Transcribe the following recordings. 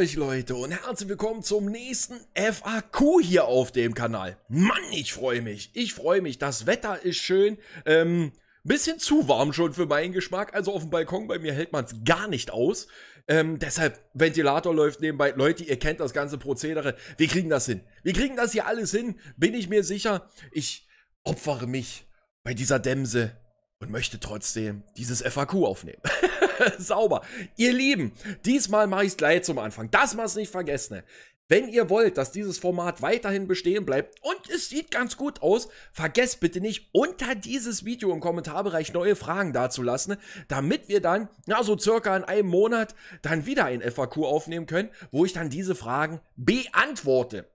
euch Leute und herzlich willkommen zum nächsten FAQ hier auf dem Kanal. Mann, ich freue mich. Ich freue mich. Das Wetter ist schön. Ähm, bisschen zu warm schon für meinen Geschmack. Also auf dem Balkon bei mir hält man es gar nicht aus. Ähm, deshalb, Ventilator läuft nebenbei. Leute, ihr kennt das ganze Prozedere. Wir kriegen das hin. Wir kriegen das hier alles hin. Bin ich mir sicher. Ich opfere mich bei dieser Dämse und möchte trotzdem dieses FAQ aufnehmen. Sauber. Ihr Lieben, diesmal mache ich es gleich zum Anfang. Das mal nicht vergessen. Wenn ihr wollt, dass dieses Format weiterhin bestehen bleibt und es sieht ganz gut aus, vergesst bitte nicht, unter dieses Video im Kommentarbereich neue Fragen dazulassen, damit wir dann, na so circa in einem Monat, dann wieder ein FAQ aufnehmen können, wo ich dann diese Fragen beantworte.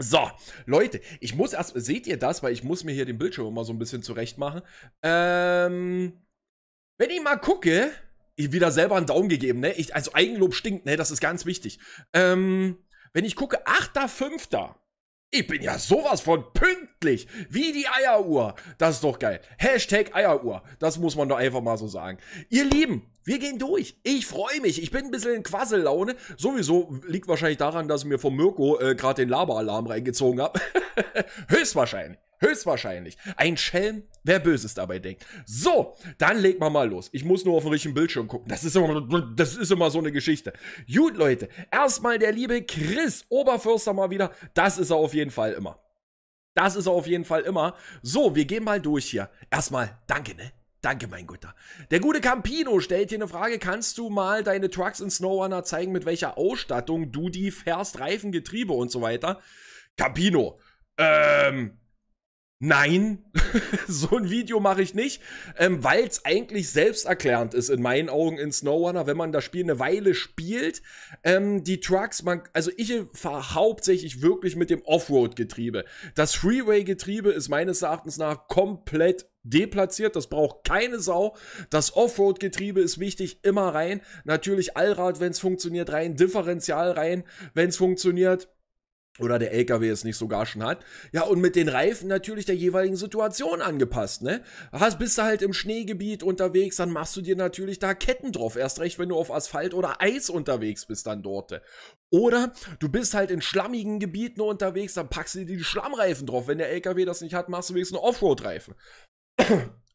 So, Leute, ich muss erst, seht ihr das, weil ich muss mir hier den Bildschirm mal so ein bisschen zurecht machen. Ähm, wenn ich mal gucke, ich wieder selber einen Daumen gegeben, ne? Ich, also Eigenlob stinkt, ne? Das ist ganz wichtig. Ähm, wenn ich gucke, 8.5. Ich bin ja sowas von pünktlich, wie die Eieruhr. Das ist doch geil. Hashtag Eieruhr. Das muss man doch einfach mal so sagen. Ihr Lieben, wir gehen durch. Ich freue mich. Ich bin ein bisschen in Quassellaune. Sowieso liegt wahrscheinlich daran, dass ich mir vom Mirko äh, gerade den Laberalarm reingezogen habe. Höchstwahrscheinlich. Höchstwahrscheinlich. Ein Schelm, wer Böses dabei denkt. So, dann legt man mal los. Ich muss nur auf den richtigen Bildschirm gucken. Das ist immer, das ist immer so eine Geschichte. Gut, Leute. Erstmal der liebe Chris Oberförster mal wieder. Das ist er auf jeden Fall immer. Das ist er auf jeden Fall immer. So, wir gehen mal durch hier. Erstmal, danke, ne? Danke, mein Guter. Der gute Campino stellt hier eine Frage. Kannst du mal deine Trucks in Snowrunner zeigen, mit welcher Ausstattung du die fährst, Reifen, Getriebe und so weiter? Campino, ähm, Nein, so ein Video mache ich nicht, ähm, weil es eigentlich selbsterklärend ist in meinen Augen in SnowRunner, wenn man das Spiel eine Weile spielt. Ähm, die Trucks, man, also ich fahre hauptsächlich wirklich mit dem Offroad-Getriebe. Das Freeway-Getriebe ist meines Erachtens nach komplett deplatziert, das braucht keine Sau. Das Offroad-Getriebe ist wichtig, immer rein. Natürlich Allrad, wenn es funktioniert, rein. Differential rein, wenn es funktioniert. Oder der LKW es nicht sogar schon hat. Ja, und mit den Reifen natürlich der jeweiligen Situation angepasst, ne? Hast, bist du halt im Schneegebiet unterwegs, dann machst du dir natürlich da Ketten drauf. Erst recht, wenn du auf Asphalt oder Eis unterwegs bist, dann dort. Oder du bist halt in schlammigen Gebieten unterwegs, dann packst du dir die Schlammreifen drauf. Wenn der LKW das nicht hat, machst du wenigstens einen Offroad-Reifen.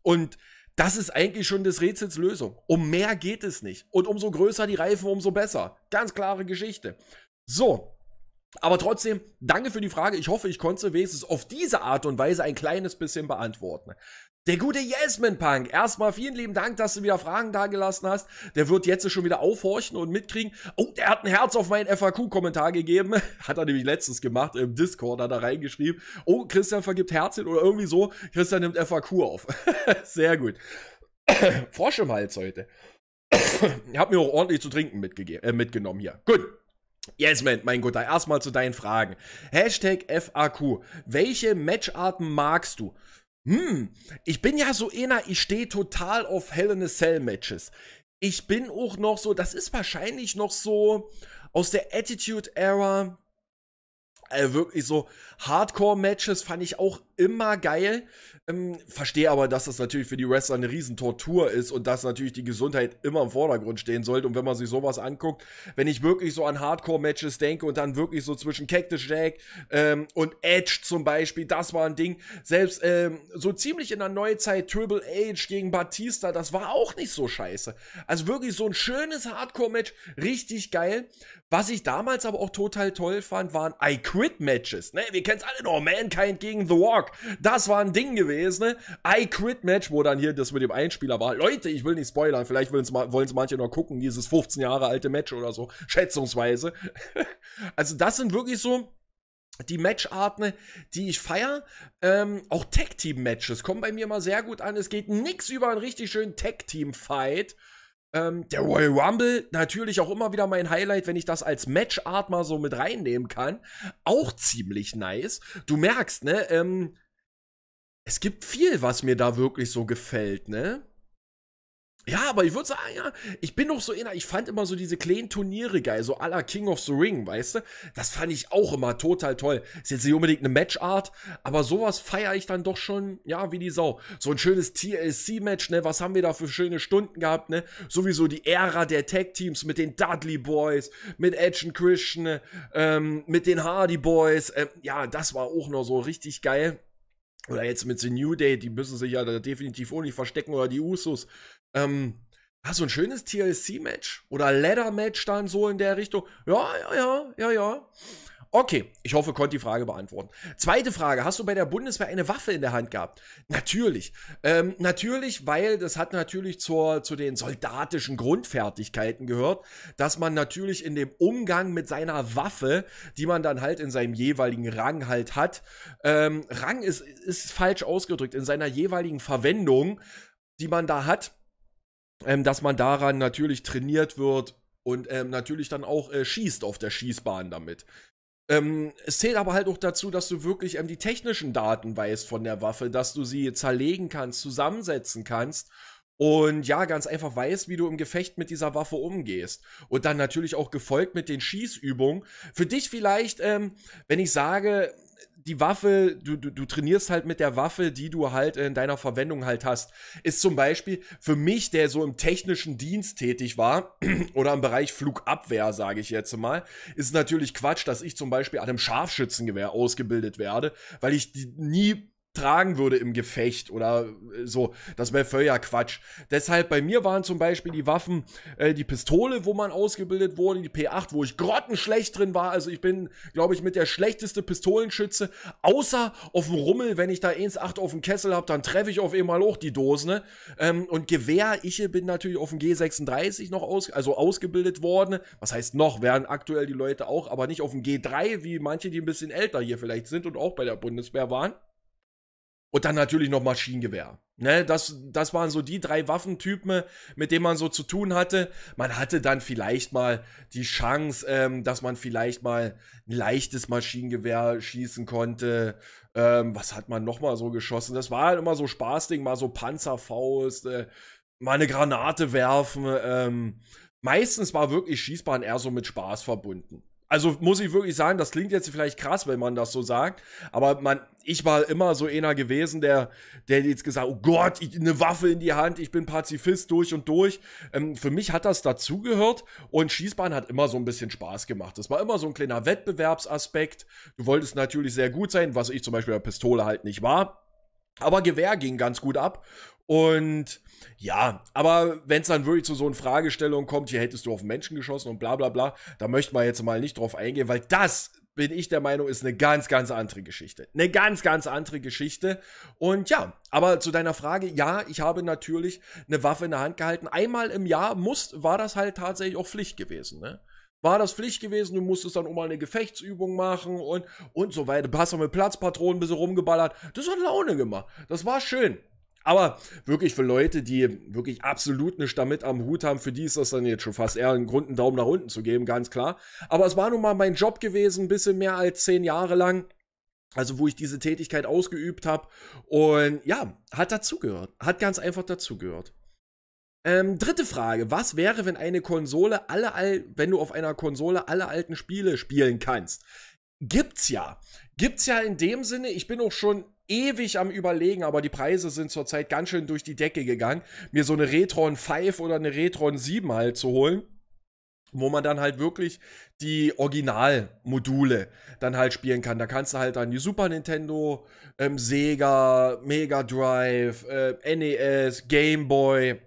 Und das ist eigentlich schon des Rätsels Lösung. Um mehr geht es nicht. Und umso größer die Reifen, umso besser. Ganz klare Geschichte. So. Aber trotzdem, danke für die Frage. Ich hoffe, ich konnte wenigstens auf diese Art und Weise ein kleines bisschen beantworten. Der gute Yasmin Punk, erstmal vielen lieben Dank, dass du wieder Fragen dagelassen hast. Der wird jetzt schon wieder aufhorchen und mitkriegen. Oh, der hat ein Herz auf meinen FAQ-Kommentar gegeben. Hat er nämlich letztens gemacht im Discord, hat er reingeschrieben. Oh, Christian vergibt Herzchen oder irgendwie so. Christian nimmt FAQ auf. Sehr gut. Frosch im Hals heute. ich hab mir auch ordentlich zu trinken äh, mitgenommen hier. Gut. Yes, man, mein Guter, erstmal zu deinen Fragen. Hashtag FAQ. Welche Matcharten magst du? Hm, ich bin ja so einer, ich stehe total auf Hell in a Cell Matches. Ich bin auch noch so, das ist wahrscheinlich noch so aus der Attitude Era. Äh, wirklich so Hardcore Matches fand ich auch immer geil. Ähm, verstehe aber, dass das natürlich für die Wrestler eine Riesentortur ist und dass natürlich die Gesundheit immer im Vordergrund stehen sollte. Und wenn man sich sowas anguckt, wenn ich wirklich so an Hardcore-Matches denke und dann wirklich so zwischen Cactus Jack ähm, und Edge zum Beispiel, das war ein Ding. Selbst ähm, so ziemlich in der Neuzeit Triple H gegen Batista, das war auch nicht so scheiße. Also wirklich so ein schönes Hardcore-Match, richtig geil. Was ich damals aber auch total toll fand, waren I Quit-Matches. Ne? Wir kennen es alle noch, Mankind gegen The Walk. Rock. Das war ein Ding gewesen. Ne? I Quit Match, wo dann hier das mit dem Einspieler war. Leute, ich will nicht spoilern. Vielleicht wollen es manche noch gucken, dieses 15 Jahre alte Match oder so. Schätzungsweise. also, das sind wirklich so die Matcharten, die ich feiere, ähm, auch Tag-Team-Matches kommen bei mir mal sehr gut an. Es geht nichts über einen richtig schönen Tag-Team-Fight. Ähm, der Royal Rumble, natürlich auch immer wieder mein Highlight, wenn ich das als Matchart mal so mit reinnehmen kann. Auch ziemlich nice. Du merkst, ne? Ähm, es gibt viel, was mir da wirklich so gefällt, ne? Ja, aber ich würde sagen, ja, ich bin doch so inner, ich fand immer so diese kleinen Turniere geil, so à la King of the Ring, weißt du? Das fand ich auch immer total toll. Ist jetzt nicht unbedingt eine Matchart, aber sowas feiere ich dann doch schon, ja, wie die Sau. So ein schönes TLC-Match, ne? Was haben wir da für schöne Stunden gehabt, ne? Sowieso die Ära der Tag-Teams mit den Dudley Boys, mit Edge und Christian, ne? ähm, mit den Hardy Boys. Ähm, ja, das war auch noch so richtig geil. Oder jetzt mit The New Day, die müssen sich ja da definitiv auch nicht verstecken oder die Usos. Ähm, ah, so ein schönes TLC-Match oder Ladder-Match dann so in der Richtung. Ja, ja, ja, ja, ja. Okay, ich hoffe, konnte die Frage beantworten. Zweite Frage, hast du bei der Bundeswehr eine Waffe in der Hand gehabt? Natürlich. Ähm, natürlich, weil das hat natürlich zur, zu den soldatischen Grundfertigkeiten gehört, dass man natürlich in dem Umgang mit seiner Waffe, die man dann halt in seinem jeweiligen Rang halt hat, ähm, Rang ist, ist falsch ausgedrückt, in seiner jeweiligen Verwendung, die man da hat, ähm, dass man daran natürlich trainiert wird und ähm, natürlich dann auch äh, schießt auf der Schießbahn damit. Ähm, es zählt aber halt auch dazu, dass du wirklich ähm, die technischen Daten weißt von der Waffe, dass du sie zerlegen kannst, zusammensetzen kannst und ja, ganz einfach weißt, wie du im Gefecht mit dieser Waffe umgehst. Und dann natürlich auch gefolgt mit den Schießübungen. Für dich vielleicht, ähm, wenn ich sage, die Waffe, du, du, du trainierst halt mit der Waffe, die du halt in deiner Verwendung halt hast. Ist zum Beispiel für mich, der so im technischen Dienst tätig war oder im Bereich Flugabwehr, sage ich jetzt mal, ist natürlich Quatsch, dass ich zum Beispiel an einem Scharfschützengewehr ausgebildet werde, weil ich die nie tragen würde im Gefecht oder äh, so. Das wäre völliger Quatsch. Deshalb bei mir waren zum Beispiel die Waffen, äh, die Pistole, wo man ausgebildet wurde, die P8, wo ich grottenschlecht drin war. Also ich bin, glaube ich, mit der schlechteste Pistolenschütze. Außer auf dem Rummel, wenn ich da 1,8 auf dem Kessel habe, dann treffe ich auf einmal auch die Dosen. Ne? Ähm, und Gewehr, ich bin natürlich auf dem G36 noch aus, also ausgebildet worden. Was heißt noch, werden aktuell die Leute auch, aber nicht auf dem G3, wie manche, die ein bisschen älter hier vielleicht sind und auch bei der Bundeswehr waren. Und dann natürlich noch Maschinengewehr. Ne, das, das waren so die drei Waffentypen, mit denen man so zu tun hatte. Man hatte dann vielleicht mal die Chance, ähm, dass man vielleicht mal ein leichtes Maschinengewehr schießen konnte. Ähm, was hat man nochmal so geschossen? Das war halt immer so Spaßding, mal so Panzerfaust, äh, mal eine Granate werfen. Ähm. Meistens war wirklich Schießbahn eher so mit Spaß verbunden. Also muss ich wirklich sagen, das klingt jetzt vielleicht krass, wenn man das so sagt, aber man, ich war immer so einer gewesen, der, der jetzt gesagt, oh Gott, ich, eine Waffe in die Hand, ich bin Pazifist durch und durch. Ähm, für mich hat das dazugehört und Schießbahn hat immer so ein bisschen Spaß gemacht. Das war immer so ein kleiner Wettbewerbsaspekt. Du wolltest natürlich sehr gut sein, was ich zum Beispiel bei Pistole halt nicht war. Aber Gewehr ging ganz gut ab und ja, aber wenn es dann wirklich zu so einer Fragestellung kommt, hier hättest du auf Menschen geschossen und bla bla bla, da möchte man jetzt mal nicht drauf eingehen, weil das, bin ich der Meinung, ist eine ganz, ganz andere Geschichte. Eine ganz, ganz andere Geschichte. Und ja, aber zu deiner Frage, ja, ich habe natürlich eine Waffe in der Hand gehalten. Einmal im Jahr muss, war das halt tatsächlich auch Pflicht gewesen, ne? war das Pflicht gewesen, du musstest dann auch mal eine Gefechtsübung machen und, und so weiter. Du hast auch mit Platzpatronen ein bisschen rumgeballert. Das hat Laune gemacht. Das war schön. Aber wirklich für Leute, die wirklich absolut nichts damit am Hut haben, für die ist das dann jetzt schon fast eher ein Grund, einen Daumen nach unten zu geben, ganz klar. Aber es war nun mal mein Job gewesen, ein bisschen mehr als zehn Jahre lang. Also wo ich diese Tätigkeit ausgeübt habe. Und ja, hat dazugehört. Hat ganz einfach dazugehört. Ähm, dritte Frage, was wäre, wenn eine Konsole alle, all, wenn du auf einer Konsole alle alten Spiele spielen kannst? Gibt's ja. Gibt's ja in dem Sinne, ich bin auch schon ewig am überlegen, aber die Preise sind zurzeit ganz schön durch die Decke gegangen, mir so eine Retron 5 oder eine Retron 7 halt zu holen wo man dann halt wirklich die Originalmodule dann halt spielen kann. Da kannst du halt dann die Super Nintendo, ähm, Sega, Mega Drive, äh, NES, Game Boy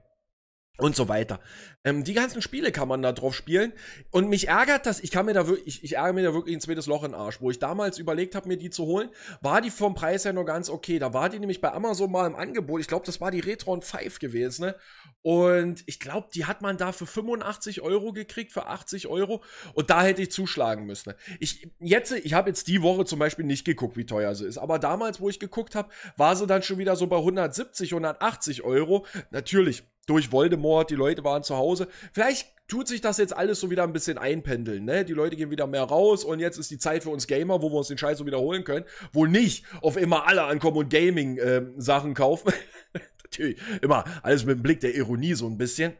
und so weiter ähm, die ganzen Spiele kann man da drauf spielen. Und mich ärgert das, ich kann mir da wirklich, ich, ich ärgere mir da wirklich ein zweites Loch in den Arsch. Wo ich damals überlegt habe, mir die zu holen, war die vom Preis her nur ganz okay. Da war die nämlich bei Amazon mal im Angebot. Ich glaube, das war die Retron 5 gewesen, ne? Und ich glaube, die hat man da für 85 Euro gekriegt, für 80 Euro. Und da hätte ich zuschlagen müssen. Ne? Ich, jetzt, ich habe jetzt die Woche zum Beispiel nicht geguckt, wie teuer sie ist. Aber damals, wo ich geguckt habe, war sie dann schon wieder so bei 170, 180 Euro. Natürlich, durch Voldemort, die Leute waren zu Hause. Vielleicht tut sich das jetzt alles so wieder ein bisschen einpendeln, ne? Die Leute gehen wieder mehr raus und jetzt ist die Zeit für uns Gamer, wo wir uns den Scheiß so wiederholen können, wo nicht auf immer alle ankommen und Gaming-Sachen ähm, äh, kaufen. Natürlich, immer alles mit dem Blick der Ironie so ein bisschen.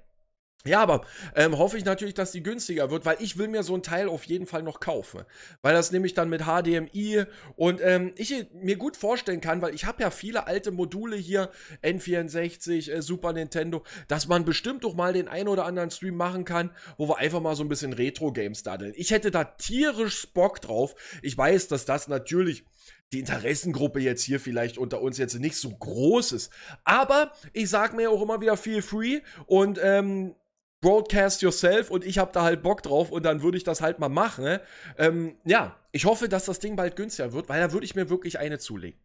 Ja, aber ähm, hoffe ich natürlich, dass die günstiger wird, weil ich will mir so ein Teil auf jeden Fall noch kaufen. Weil das nämlich dann mit HDMI und ähm, ich äh, mir gut vorstellen kann, weil ich habe ja viele alte Module hier, N64, äh, Super Nintendo, dass man bestimmt doch mal den ein oder anderen Stream machen kann, wo wir einfach mal so ein bisschen Retro-Games daddeln. Ich hätte da tierisch Bock drauf. Ich weiß, dass das natürlich die Interessengruppe jetzt hier vielleicht unter uns jetzt nicht so groß ist. Aber ich sag mir auch immer wieder feel free und ähm, broadcast yourself und ich habe da halt Bock drauf und dann würde ich das halt mal machen. Ne? Ähm, ja, ich hoffe, dass das Ding bald günstiger wird, weil da würde ich mir wirklich eine zulegen.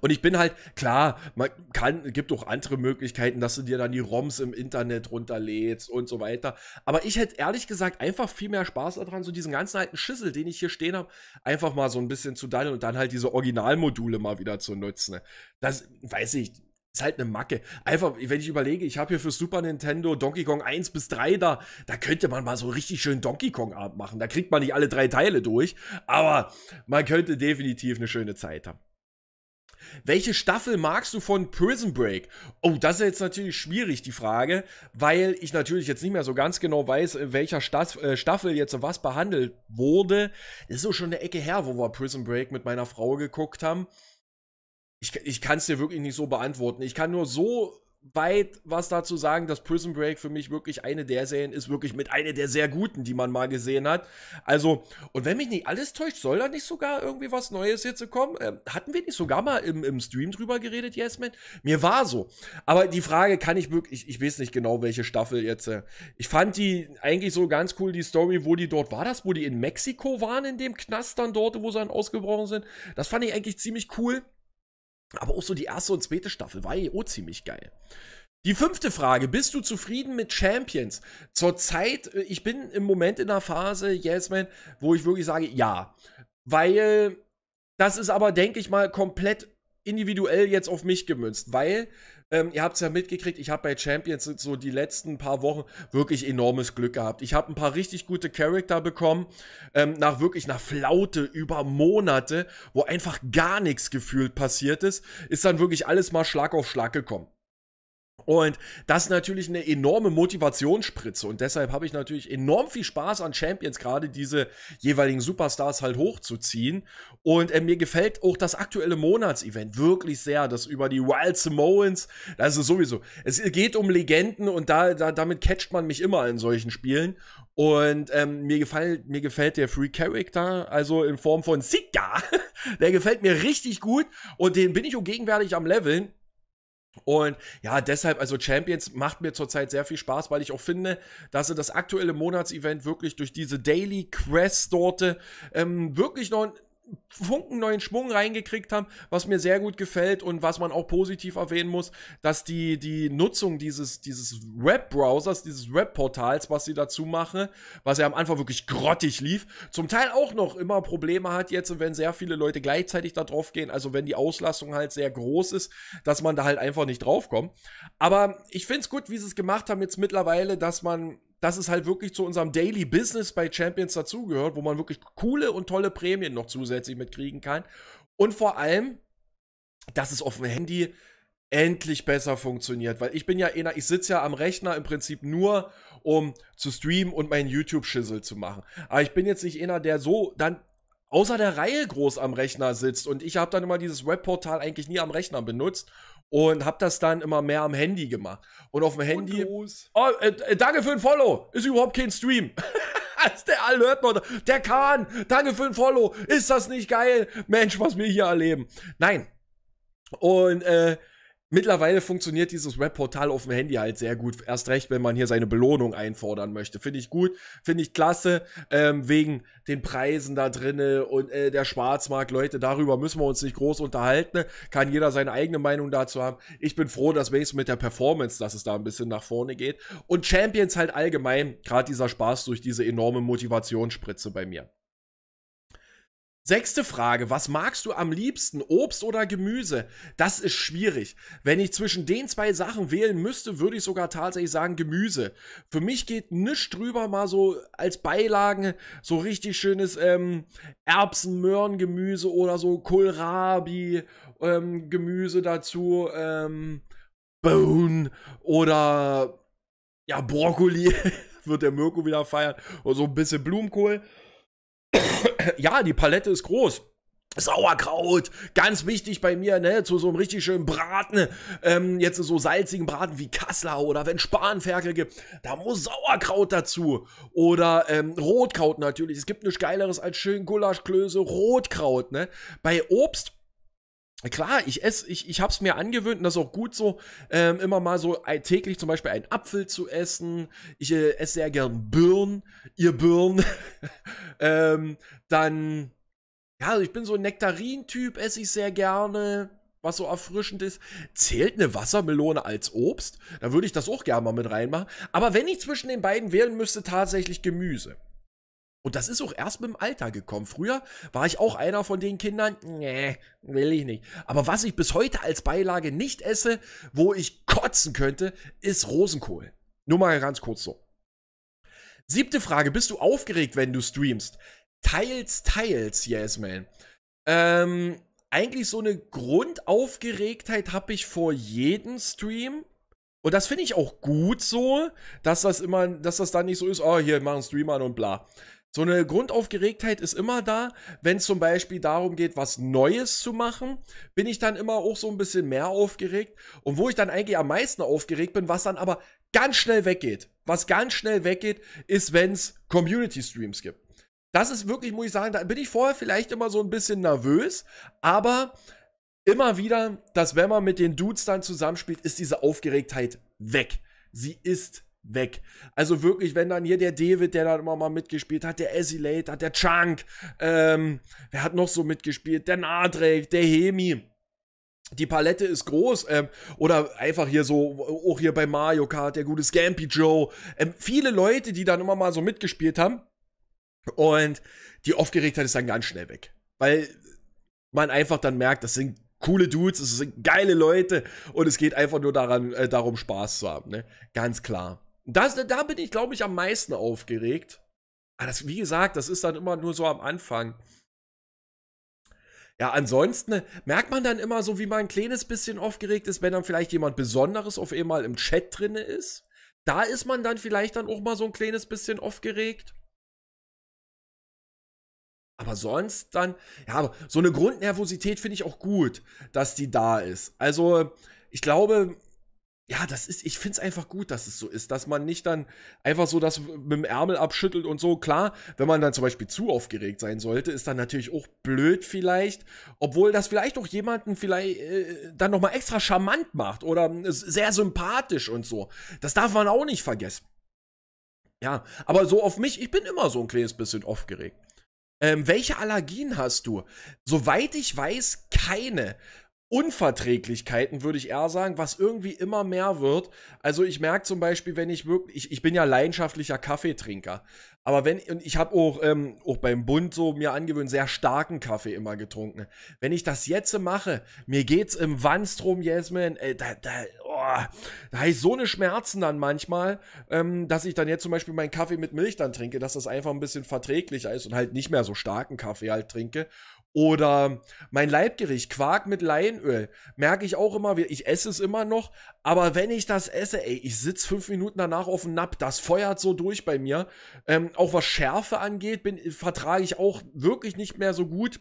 Und ich bin halt, klar, man kann, gibt auch andere Möglichkeiten, dass du dir dann die ROMs im Internet runterlädst und so weiter. Aber ich hätte ehrlich gesagt einfach viel mehr Spaß daran, so diesen ganzen alten Schüssel, den ich hier stehen habe, einfach mal so ein bisschen zu daddeln und dann halt diese Originalmodule mal wieder zu nutzen. Ne? Das, weiß ich, ist halt eine Macke. Einfach, wenn ich überlege, ich habe hier für Super Nintendo Donkey Kong 1 bis 3 da, da könnte man mal so richtig schön Donkey Kong Abend machen. Da kriegt man nicht alle drei Teile durch, aber man könnte definitiv eine schöne Zeit haben. Welche Staffel magst du von Prison Break? Oh, das ist jetzt natürlich schwierig, die Frage, weil ich natürlich jetzt nicht mehr so ganz genau weiß, in äh, welcher äh, Staffel jetzt was behandelt wurde. Das ist so schon eine Ecke her, wo wir Prison Break mit meiner Frau geguckt haben ich, ich kann es dir wirklich nicht so beantworten. Ich kann nur so weit was dazu sagen, dass Prison Break für mich wirklich eine der Serien ist, wirklich mit einer der sehr guten, die man mal gesehen hat. Also, und wenn mich nicht alles täuscht, soll da nicht sogar irgendwie was Neues jetzt kommen? Ähm, hatten wir nicht sogar mal im, im Stream drüber geredet, Yes Man? Mir war so. Aber die Frage kann ich wirklich, ich, ich weiß nicht genau, welche Staffel jetzt. Äh, ich fand die eigentlich so ganz cool, die Story, wo die dort war das, wo die in Mexiko waren, in dem Knast dann dort, wo sie dann ausgebrochen sind. Das fand ich eigentlich ziemlich cool. Aber auch so die erste und zweite Staffel war eh auch ziemlich geil. Die fünfte Frage, bist du zufrieden mit Champions? Zurzeit, äh, ich bin im Moment in der Phase, yes man, wo ich wirklich sage, ja. Weil das ist aber, denke ich mal, komplett individuell jetzt auf mich gemünzt, weil ähm, ihr habt es ja mitgekriegt, ich habe bei Champions so die letzten paar Wochen wirklich enormes Glück gehabt. Ich habe ein paar richtig gute Charakter bekommen, ähm, nach wirklich nach Flaute über Monate, wo einfach gar nichts gefühlt passiert ist, ist dann wirklich alles mal Schlag auf Schlag gekommen. Und das ist natürlich eine enorme Motivationsspritze. Und deshalb habe ich natürlich enorm viel Spaß an Champions, gerade diese jeweiligen Superstars halt hochzuziehen. Und äh, mir gefällt auch das aktuelle Monatsevent wirklich sehr. Das über die Wild Samoans. Das ist sowieso. Es geht um Legenden und da, da, damit catcht man mich immer in solchen Spielen. Und ähm, mir, gefällt, mir gefällt der Free Character, also in Form von Sika. der gefällt mir richtig gut. Und den bin ich auch gegenwärtig am Leveln. Und ja, deshalb, also Champions macht mir zurzeit sehr viel Spaß, weil ich auch finde, dass sie das aktuelle Monatsevent wirklich durch diese Daily Quest dort ähm, wirklich noch Funken neuen Schwung reingekriegt haben, was mir sehr gut gefällt und was man auch positiv erwähnen muss, dass die, die Nutzung dieses, dieses web dieses Webportals, was sie dazu machen, was ja am Anfang wirklich grottig lief, zum Teil auch noch immer Probleme hat jetzt, wenn sehr viele Leute gleichzeitig da drauf gehen, also wenn die Auslastung halt sehr groß ist, dass man da halt einfach nicht draufkommt. Aber ich finde es gut, wie sie es gemacht haben jetzt mittlerweile, dass man dass es halt wirklich zu unserem Daily Business bei Champions dazugehört, wo man wirklich coole und tolle Prämien noch zusätzlich mitkriegen kann. Und vor allem, dass es auf dem Handy endlich besser funktioniert, weil ich bin ja einer, ich sitze ja am Rechner im Prinzip nur, um zu streamen und meinen YouTube-Schissel zu machen. Aber ich bin jetzt nicht einer, der so dann außer der Reihe groß am Rechner sitzt und ich habe dann immer dieses Webportal eigentlich nie am Rechner benutzt und habe das dann immer mehr am Handy gemacht. Und auf dem Handy. Oh, äh, äh, danke für ein Follow. Ist überhaupt kein Stream. der Alert noch. Der Kahn, danke für ein Follow. Ist das nicht geil? Mensch, was wir hier erleben. Nein. Und äh, Mittlerweile funktioniert dieses Webportal auf dem Handy halt sehr gut. Erst recht, wenn man hier seine Belohnung einfordern möchte. Finde ich gut, finde ich klasse, ähm, wegen den Preisen da drinne und äh, der Schwarzmarkt. Leute, darüber müssen wir uns nicht groß unterhalten. Kann jeder seine eigene Meinung dazu haben. Ich bin froh, dass wenigstens mit der Performance, dass es da ein bisschen nach vorne geht. Und Champions halt allgemein, gerade dieser Spaß durch diese enorme Motivationsspritze bei mir. Sechste Frage, was magst du am liebsten, Obst oder Gemüse? Das ist schwierig. Wenn ich zwischen den zwei Sachen wählen müsste, würde ich sogar tatsächlich sagen Gemüse. Für mich geht nichts drüber, mal so als Beilagen so richtig schönes ähm, Erbsen, Möhren, Gemüse oder so Kohlrabi, ähm, Gemüse dazu, ähm, Bone oder ja, Brokkoli wird der Mirko wieder feiern und so ein bisschen Blumenkohl ja, die Palette ist groß. Sauerkraut, ganz wichtig bei mir, ne, zu so einem richtig schönen Braten, ähm, jetzt so salzigen Braten wie Kassler oder wenn Spanferkel gibt, da muss Sauerkraut dazu oder ähm, Rotkraut natürlich, es gibt nichts geileres als schön Gulaschklöße, Rotkraut, ne, bei Obst Klar, ich esse, ich, ich habe es mir angewöhnt und das ist auch gut so, ähm, immer mal so täglich zum Beispiel einen Apfel zu essen. Ich äh, esse sehr gern Birn, ihr Birn. ähm, dann, ja, also ich bin so ein Nektarin-Typ, esse ich sehr gerne, was so erfrischend ist. Zählt eine Wassermelone als Obst? Da würde ich das auch gerne mal mit reinmachen. Aber wenn ich zwischen den beiden wählen müsste, tatsächlich Gemüse. Und das ist auch erst mit dem Alter gekommen. Früher war ich auch einer von den Kindern, nee, will ich nicht. Aber was ich bis heute als Beilage nicht esse, wo ich kotzen könnte, ist Rosenkohl. Nur mal ganz kurz so. Siebte Frage, bist du aufgeregt, wenn du streamst? Teils, teils, yes, man. Ähm, eigentlich so eine Grundaufgeregtheit habe ich vor jedem Stream. Und das finde ich auch gut so, dass das immer, dass das dann nicht so ist, oh, hier, mach einen Stream an und bla. So eine Grundaufgeregtheit ist immer da. Wenn es zum Beispiel darum geht, was Neues zu machen, bin ich dann immer auch so ein bisschen mehr aufgeregt. Und wo ich dann eigentlich am meisten aufgeregt bin, was dann aber ganz schnell weggeht. Was ganz schnell weggeht, ist, wenn es Community-Streams gibt. Das ist wirklich, muss ich sagen, da bin ich vorher vielleicht immer so ein bisschen nervös, aber immer wieder, dass wenn man mit den Dudes dann zusammenspielt, ist diese Aufgeregtheit weg. Sie ist weg. Also wirklich, wenn dann hier der David, der dann immer mal mitgespielt hat, der Esilate hat, der Chunk, ähm, wer hat noch so mitgespielt? Der Nadrake, der Hemi. Die Palette ist groß. Ähm, oder einfach hier so, auch hier bei Mario Kart, der gute Scampy Joe. Ähm, viele Leute, die dann immer mal so mitgespielt haben. Und die Aufgeregtheit ist dann ganz schnell weg. Weil man einfach dann merkt, das sind coole Dudes, das sind geile Leute und es geht einfach nur daran, äh, darum, Spaß zu haben. Ne? Ganz klar. Das, da bin ich, glaube ich, am meisten aufgeregt. Aber ah, das, wie gesagt, das ist dann immer nur so am Anfang. Ja, ansonsten ne, merkt man dann immer so, wie man ein kleines bisschen aufgeregt ist, wenn dann vielleicht jemand Besonderes auf einmal im Chat drinne ist. Da ist man dann vielleicht dann auch mal so ein kleines bisschen aufgeregt. Aber sonst dann, ja, aber so eine Grundnervosität finde ich auch gut, dass die da ist. Also, ich glaube, ja, das ist, ich finde es einfach gut, dass es so ist, dass man nicht dann einfach so das mit dem Ärmel abschüttelt und so. Klar, wenn man dann zum Beispiel zu aufgeregt sein sollte, ist dann natürlich auch blöd vielleicht, obwohl das vielleicht auch jemanden vielleicht äh, dann nochmal extra charmant macht oder äh, sehr sympathisch und so. Das darf man auch nicht vergessen. Ja, aber so auf mich, ich bin immer so ein kleines bisschen aufgeregt. Ähm, welche Allergien hast du? Soweit ich weiß, keine. Unverträglichkeiten, würde ich eher sagen, was irgendwie immer mehr wird. Also ich merke zum Beispiel, wenn ich wirklich, ich, ich bin ja leidenschaftlicher Kaffeetrinker, aber wenn, und ich habe auch, ähm, auch beim Bund so mir angewöhnt, sehr starken Kaffee immer getrunken. Wenn ich das jetzt mache, mir geht's im Wandstrom, Jasmin, äh, da, da, oh, da habe ich so eine Schmerzen dann manchmal, ähm, dass ich dann jetzt zum Beispiel meinen Kaffee mit Milch dann trinke, dass das einfach ein bisschen verträglicher ist und halt nicht mehr so starken Kaffee halt trinke. Oder mein Leibgericht, Quark mit Leinöl. Merke ich auch immer wieder. Ich esse es immer noch. Aber wenn ich das esse, ey, ich sitze fünf Minuten danach auf dem Napp. Das feuert so durch bei mir. Ähm, auch was Schärfe angeht, bin, vertrage ich auch wirklich nicht mehr so gut.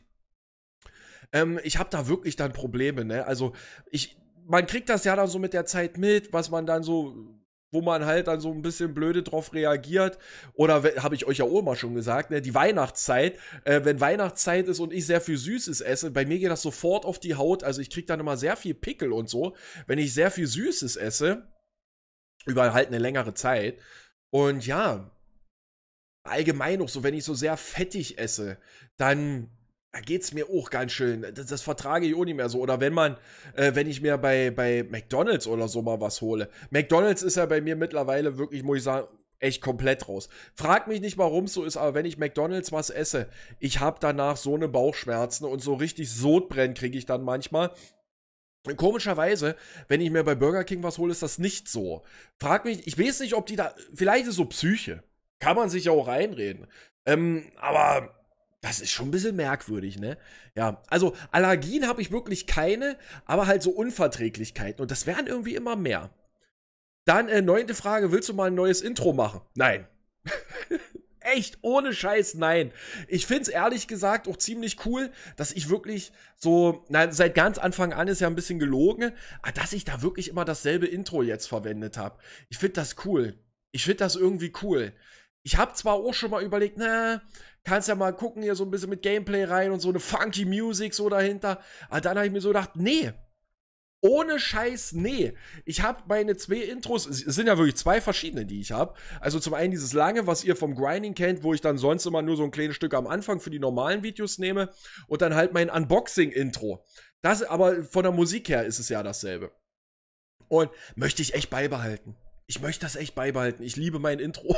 Ähm, ich habe da wirklich dann Probleme, ne? Also, ich, man kriegt das ja dann so mit der Zeit mit, was man dann so wo man halt dann so ein bisschen blöde drauf reagiert. Oder habe ich euch ja auch mal schon gesagt, ne, die Weihnachtszeit, äh, wenn Weihnachtszeit ist und ich sehr viel Süßes esse, bei mir geht das sofort auf die Haut. Also ich kriege dann immer sehr viel Pickel und so, wenn ich sehr viel Süßes esse. Über halt eine längere Zeit. Und ja, allgemein auch so, wenn ich so sehr fettig esse, dann geht es mir auch ganz schön. Das, das, vertrage ich auch nicht mehr so. Oder wenn man, äh, wenn ich mir bei, bei McDonalds oder so mal was hole. McDonalds ist ja bei mir mittlerweile wirklich, muss ich sagen, echt komplett raus. Frag mich nicht, warum es so ist, aber wenn ich McDonalds was esse, ich habe danach so eine Bauchschmerzen und so richtig Sodbrennen kriege ich dann manchmal. Komischerweise, wenn ich mir bei Burger King was hole, ist das nicht so. Frag mich, ich weiß nicht, ob die da, vielleicht ist so Psyche. Kann man sich ja auch reinreden. Ähm, aber das ist schon ein bisschen merkwürdig, ne? Ja, also Allergien habe ich wirklich keine, aber halt so Unverträglichkeiten. Und das wären irgendwie immer mehr. Dann äh, neunte Frage, willst du mal ein neues Intro machen? Nein. Echt, ohne Scheiß, nein. Ich finde es ehrlich gesagt auch ziemlich cool, dass ich wirklich so, nein, seit ganz Anfang an ist ja ein bisschen gelogen, ah, dass ich da wirklich immer dasselbe Intro jetzt verwendet habe. Ich finde das cool. Ich finde das irgendwie cool ich habe zwar auch schon mal überlegt, na, ne, kannst ja mal gucken hier so ein bisschen mit Gameplay rein und so eine funky Music so dahinter, aber dann habe ich mir so gedacht, nee, ohne Scheiß, nee. Ich habe meine zwei Intros, es sind ja wirklich zwei verschiedene, die ich habe. Also zum einen dieses lange, was ihr vom Grinding kennt, wo ich dann sonst immer nur so ein kleines Stück am Anfang für die normalen Videos nehme und dann halt mein Unboxing-Intro. Das aber von der Musik her ist es ja dasselbe. Und möchte ich echt beibehalten ich möchte das echt beibehalten. Ich liebe mein Intro.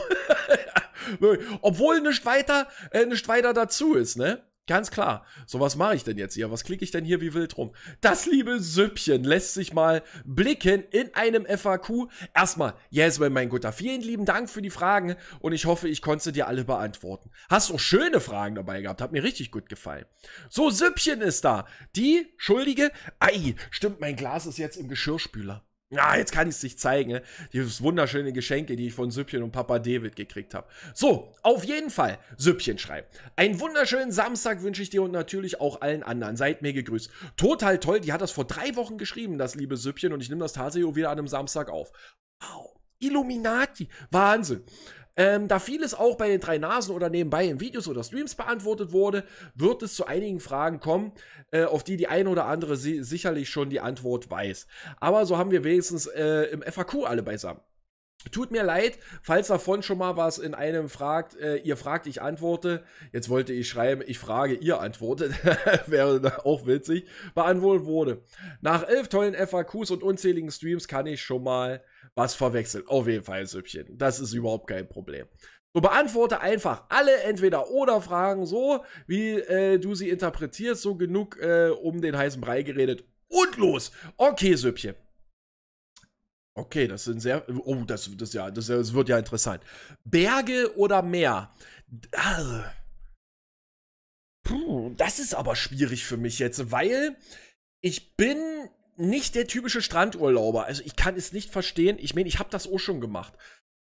Obwohl nicht weiter, äh, nicht weiter dazu ist, ne? Ganz klar. So, was mache ich denn jetzt hier? Was klicke ich denn hier wie wild rum? Das liebe Süppchen lässt sich mal blicken in einem FAQ. Erstmal, yes, well, mein Guter, vielen lieben Dank für die Fragen und ich hoffe, ich konnte dir alle beantworten. Hast auch schöne Fragen dabei gehabt, hat mir richtig gut gefallen. So, Süppchen ist da. Die Schuldige, ei, stimmt, mein Glas ist jetzt im Geschirrspüler. Na, ah, jetzt kann ich es nicht zeigen. Ne? Dieses wunderschöne Geschenke, die ich von Süppchen und Papa David gekriegt habe. So, auf jeden Fall, Süppchen schreibt. Einen wunderschönen Samstag wünsche ich dir und natürlich auch allen anderen. Seid mir gegrüßt. Total toll, die hat das vor drei Wochen geschrieben, das liebe Süppchen. Und ich nehme das tatsächlich wieder an einem Samstag auf. Wow. Illuminati. Wahnsinn. Ähm, da vieles auch bei den drei Nasen oder nebenbei in Videos oder Streams beantwortet wurde, wird es zu einigen Fragen kommen, äh, auf die die eine oder andere si sicherlich schon die Antwort weiß. Aber so haben wir wenigstens äh, im FAQ alle beisammen. Tut mir leid, falls davon schon mal was in einem fragt, äh, ihr fragt, ich antworte. Jetzt wollte ich schreiben, ich frage, ihr antwortet. Wäre auch witzig. Beantwortet wurde. Nach elf tollen FAQs und unzähligen Streams kann ich schon mal was verwechselt. Auf jeden Fall, Süppchen. Das ist überhaupt kein Problem. So beantworte einfach alle entweder oder Fragen so, wie äh, du sie interpretierst, so genug äh, um den heißen Brei geredet. Und los! Okay, Süppchen. Okay, das sind sehr. Oh, das, das, ja, das, das wird ja interessant. Berge oder Meer? Ah. Puh, das ist aber schwierig für mich jetzt, weil ich bin nicht der typische Strandurlauber. Also ich kann es nicht verstehen. Ich meine, ich habe das auch schon gemacht.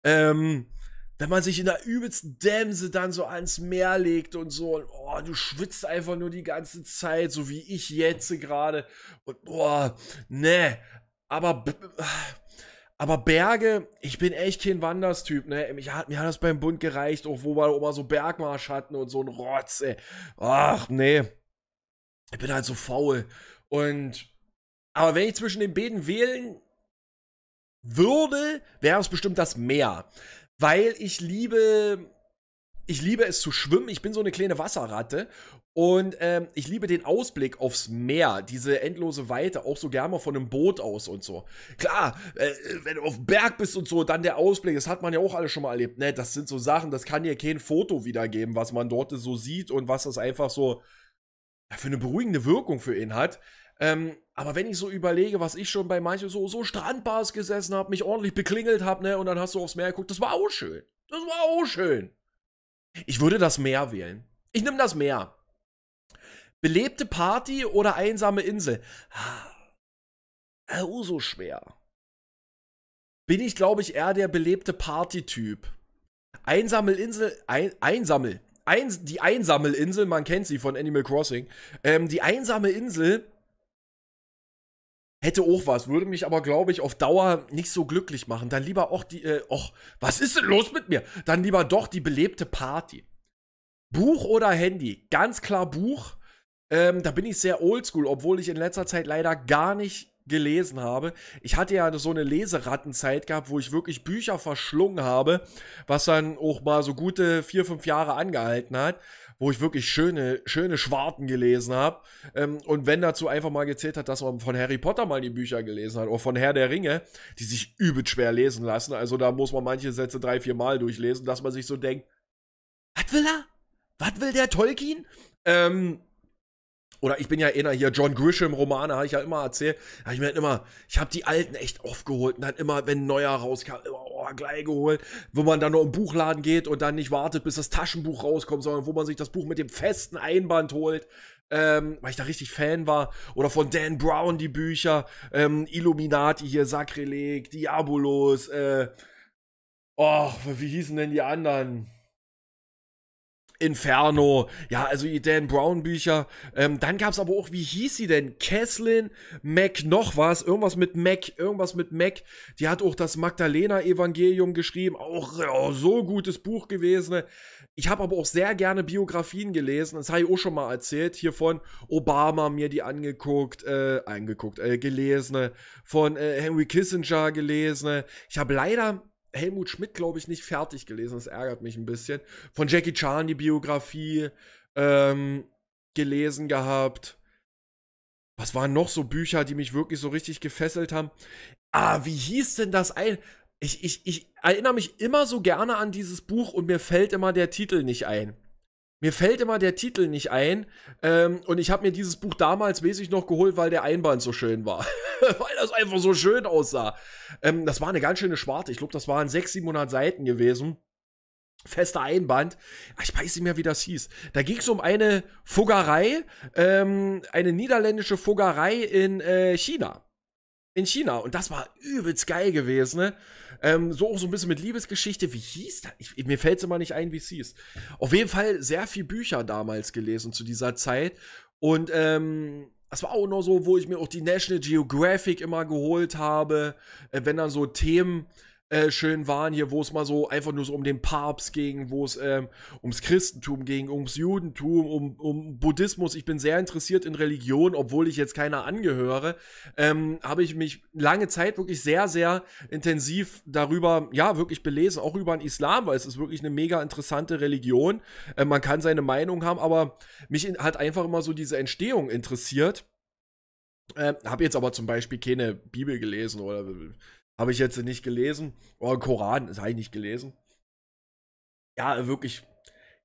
Ähm, wenn man sich in der übelsten Dämse dann so ans Meer legt und so, und, oh, du schwitzt einfach nur die ganze Zeit, so wie ich jetzt gerade. Und boah, ne. Aber, aber Berge, ich bin echt kein Wanderstyp, ne? Mir hat, mir hat das beim Bund gereicht, auch wo wir auch mal so Bergmarsch hatten und so ein Rotz, ey. Ach, nee. Ich bin halt so faul. Und aber wenn ich zwischen den beiden wählen würde, wäre es bestimmt das Meer. Weil ich liebe. Ich liebe es zu schwimmen. Ich bin so eine kleine Wasserratte. Und ähm, ich liebe den Ausblick aufs Meer, diese endlose Weite, auch so gerne mal von einem Boot aus und so. Klar, äh, äh wenn du auf dem Berg bist und so, dann der Ausblick, das hat man ja auch alle schon mal erlebt. Ne, das sind so Sachen, das kann dir kein Foto wiedergeben, was man dort so sieht und was das einfach so für eine beruhigende Wirkung für ihn hat. Ähm, aber wenn ich so überlege, was ich schon bei manchen so, so Strandbars gesessen habe, mich ordentlich beklingelt habe, ne, und dann hast du aufs Meer geguckt, das war auch schön. Das war auch schön. Ich würde das Meer wählen. Ich nehme das Meer. Belebte Party oder einsame Insel? Ah, oh, so schwer. Bin ich, glaube ich, eher der belebte Party-Typ. Einsammelinsel, ein, einsammel. Eins, die Einsammelinsel, man kennt sie von Animal Crossing. Ähm, die einsame Insel Hätte auch was, würde mich aber, glaube ich, auf Dauer nicht so glücklich machen. Dann lieber auch die, äh, och, was ist denn los mit mir? Dann lieber doch die belebte Party. Buch oder Handy? Ganz klar Buch. Ähm, da bin ich sehr oldschool, obwohl ich in letzter Zeit leider gar nicht gelesen habe. Ich hatte ja so eine Leserattenzeit gehabt, wo ich wirklich Bücher verschlungen habe, was dann auch mal so gute vier, fünf Jahre angehalten hat wo ich wirklich schöne, schöne Schwarten gelesen habe. Ähm, und wenn dazu einfach mal gezählt hat, dass man von Harry Potter mal die Bücher gelesen hat oder von Herr der Ringe, die sich übel schwer lesen lassen. Also da muss man manche Sätze drei, vier Mal durchlesen, dass man sich so denkt, was will er? Was will der Tolkien? Ähm, oder ich bin ja einer hier, John Grisham Romane, habe ich ja immer erzählt. Hab ich mir halt immer, ich habe die alten echt aufgeholt und dann immer, wenn ein neuer rauskam, immer, oh, oh, gleich geholt, wo man dann noch im Buchladen geht und dann nicht wartet, bis das Taschenbuch rauskommt, sondern wo man sich das Buch mit dem festen Einband holt. Ähm, weil ich da richtig Fan war. Oder von Dan Brown die Bücher, ähm, Illuminati hier, Sakrileg, Diabolos, äh, oh, wie hießen denn die anderen? Inferno, ja, also die Dan Brown Bücher. Ähm, dann gab es aber auch, wie hieß sie denn? Kesslin, Mac noch was, irgendwas mit Mac, irgendwas mit Mac. Die hat auch das Magdalena-Evangelium geschrieben, auch oh, so gutes Buch gewesen. Ich habe aber auch sehr gerne Biografien gelesen, das habe ich auch schon mal erzählt, hier von Obama mir die angeguckt, äh, angeguckt, äh, gelesen, von äh, Henry Kissinger gelesen. Ich habe leider Helmut Schmidt, glaube ich, nicht fertig gelesen. Das ärgert mich ein bisschen. Von Jackie Chan die Biografie ähm, gelesen gehabt. Was waren noch so Bücher, die mich wirklich so richtig gefesselt haben? Ah, wie hieß denn das ein? Ich, ich, ich erinnere mich immer so gerne an dieses Buch und mir fällt immer der Titel nicht ein mir fällt immer der Titel nicht ein. Ähm, und ich habe mir dieses Buch damals wesentlich noch geholt, weil der Einband so schön war. weil das einfach so schön aussah. Ähm, das war eine ganz schöne Schwarte. Ich glaube, das waren 600, 700 Seiten gewesen. Fester Einband. Ah, ich weiß nicht mehr, wie das hieß. Da ging es um eine Fuggerei, ähm, eine niederländische Fuggerei in äh, China in China. Und das war übelst geil gewesen, ne? Ähm, so auch so ein bisschen mit Liebesgeschichte. Wie hieß das? Ich, mir fällt es immer nicht ein, wie es hieß. Auf jeden Fall sehr viel Bücher damals gelesen zu dieser Zeit. Und ähm, das war auch noch so, wo ich mir auch die National Geographic immer geholt habe, äh, wenn dann so Themen äh, schön waren, hier, wo es mal so einfach nur so um den Papst ging, wo es ähm, ums Christentum ging, ums Judentum, um, um Buddhismus. Ich bin sehr interessiert in Religion, obwohl ich jetzt keiner angehöre. Ähm, Habe ich mich lange Zeit wirklich sehr, sehr intensiv darüber, ja, wirklich belesen, auch über den Islam, weil es ist wirklich eine mega interessante Religion. Äh, man kann seine Meinung haben, aber mich in, hat einfach immer so diese Entstehung interessiert. Äh, habe jetzt aber zum Beispiel keine Bibel gelesen oder habe ich jetzt nicht gelesen. Oh, Koran, das habe ich nicht gelesen. Ja, wirklich.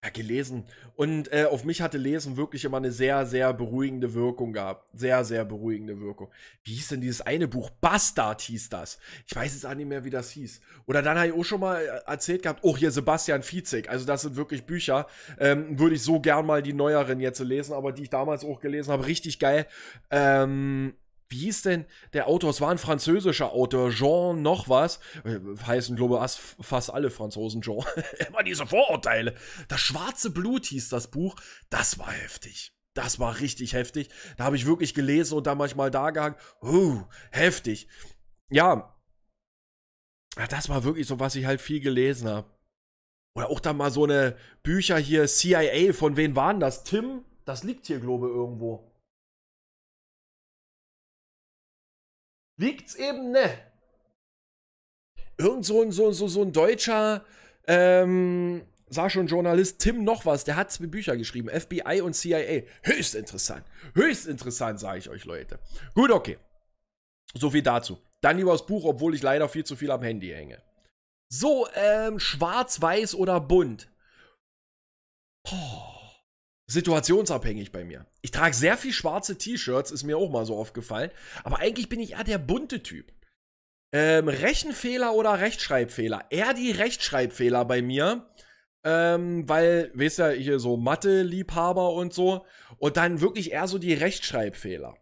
Ja, gelesen. Und äh, auf mich hatte Lesen wirklich immer eine sehr, sehr beruhigende Wirkung gehabt. Sehr, sehr beruhigende Wirkung. Wie hieß denn dieses eine Buch? Bastard hieß das. Ich weiß jetzt auch nicht mehr, wie das hieß. Oder dann habe ich auch schon mal äh, erzählt gehabt, oh, hier Sebastian Fietzig. Also das sind wirklich Bücher. Ähm, Würde ich so gern mal die neueren jetzt lesen, aber die ich damals auch gelesen habe. Richtig geil. Ähm, wie hieß denn der Autor? Es war ein französischer Autor, Jean noch was. Äh, heißen, glaube ich, fast alle Franzosen Jean. Immer diese Vorurteile. Das schwarze Blut hieß das Buch. Das war heftig. Das war richtig heftig. Da habe ich wirklich gelesen und da manchmal da gehangen. Uh, heftig. Ja. Das war wirklich so, was ich halt viel gelesen habe. Oder auch da mal so eine Bücher hier, CIA, von wem waren das? Tim? Das liegt hier, glaube ich, irgendwo. Liegt's eben ne. Irgend so ein, so, so, so ein deutscher, ähm, sah schon Journalist Tim noch was, der hat zwei Bücher geschrieben, FBI und CIA. Höchst interessant. Höchst interessant, sage ich euch, Leute. Gut, okay. So viel dazu. Dann lieber das Buch, obwohl ich leider viel zu viel am Handy hänge. So, ähm, schwarz, weiß oder bunt? Oh situationsabhängig bei mir. Ich trage sehr viel schwarze T-Shirts, ist mir auch mal so aufgefallen. Aber eigentlich bin ich eher der bunte Typ. Ähm, Rechenfehler oder Rechtschreibfehler? Eher die Rechtschreibfehler bei mir. Ähm, weil, weißt ja, hier so Mathe-Liebhaber und so. Und dann wirklich eher so die Rechtschreibfehler.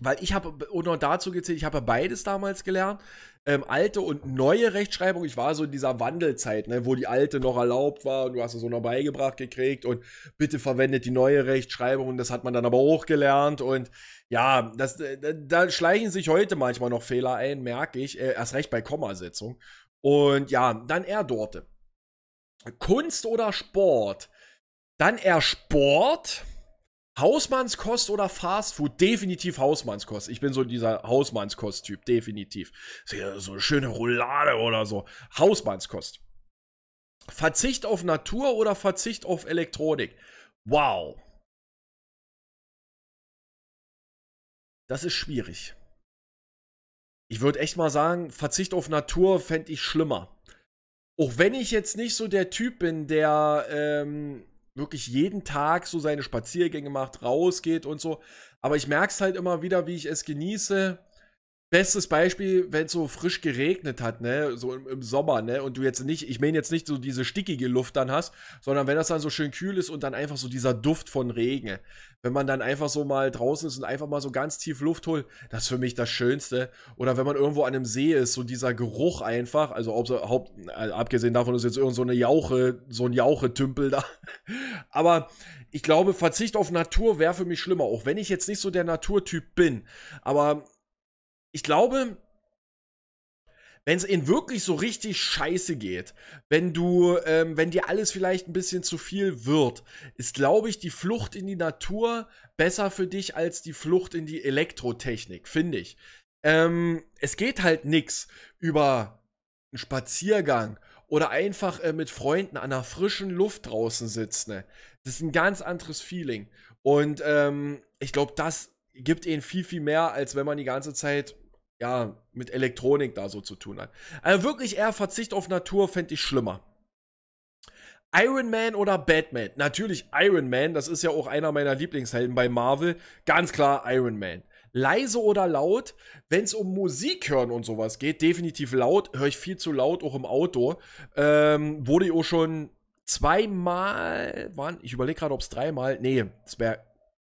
Weil ich habe, und noch dazu gezählt, ich habe beides damals gelernt. Ähm, alte und neue Rechtschreibung. Ich war so in dieser Wandelzeit, ne, wo die alte noch erlaubt war und du hast es so noch beigebracht gekriegt und bitte verwendet die neue Rechtschreibung. Und das hat man dann aber auch gelernt. Und ja, das, äh, da, da schleichen sich heute manchmal noch Fehler ein, merke ich. Äh, erst recht bei Kommasetzung. Und ja, dann er dorte. Kunst oder Sport? Dann er Sport Hausmannskost oder Fastfood? Definitiv Hausmannskost. Ich bin so dieser Hausmannskost-Typ, definitiv. So eine schöne Roulade oder so. Hausmannskost. Verzicht auf Natur oder Verzicht auf Elektronik? Wow. Das ist schwierig. Ich würde echt mal sagen, Verzicht auf Natur fände ich schlimmer. Auch wenn ich jetzt nicht so der Typ bin, der ähm, wirklich jeden Tag so seine Spaziergänge macht, rausgeht und so. Aber ich merke es halt immer wieder, wie ich es genieße, Bestes Beispiel, wenn es so frisch geregnet hat, ne, so im, im, Sommer, ne, und du jetzt nicht, ich meine jetzt nicht so diese stickige Luft dann hast, sondern wenn das dann so schön kühl ist und dann einfach so dieser Duft von Regen, wenn man dann einfach so mal draußen ist und einfach mal so ganz tief Luft holt, das ist für mich das Schönste. Oder wenn man irgendwo an einem See ist, so dieser Geruch einfach, also ob, haupt, also abgesehen davon ist jetzt irgend so eine Jauche, so ein Jauche-Tümpel da. Aber ich glaube, Verzicht auf Natur wäre für mich schlimmer, auch wenn ich jetzt nicht so der Naturtyp bin. Aber ich glaube, wenn es ihnen wirklich so richtig scheiße geht, wenn du, ähm, wenn dir alles vielleicht ein bisschen zu viel wird, ist, glaube ich, die Flucht in die Natur besser für dich als die Flucht in die Elektrotechnik, finde ich. Ähm, es geht halt nichts über einen Spaziergang oder einfach äh, mit Freunden an der frischen Luft draußen sitzen. Ne? Das ist ein ganz anderes Feeling. Und ähm, ich glaube, das gibt ihnen viel, viel mehr, als wenn man die ganze Zeit ja, mit Elektronik da so zu tun hat. Also wirklich eher Verzicht auf Natur fände ich schlimmer. Iron Man oder Batman? Natürlich Iron Man, das ist ja auch einer meiner Lieblingshelden bei Marvel. Ganz klar Iron Man. Leise oder laut? Wenn es um Musik hören und sowas geht, definitiv laut. Höre ich viel zu laut, auch im Auto. Ähm, wurde ich auch schon zweimal, wann? ich überlege gerade, ob es dreimal, nee, es wäre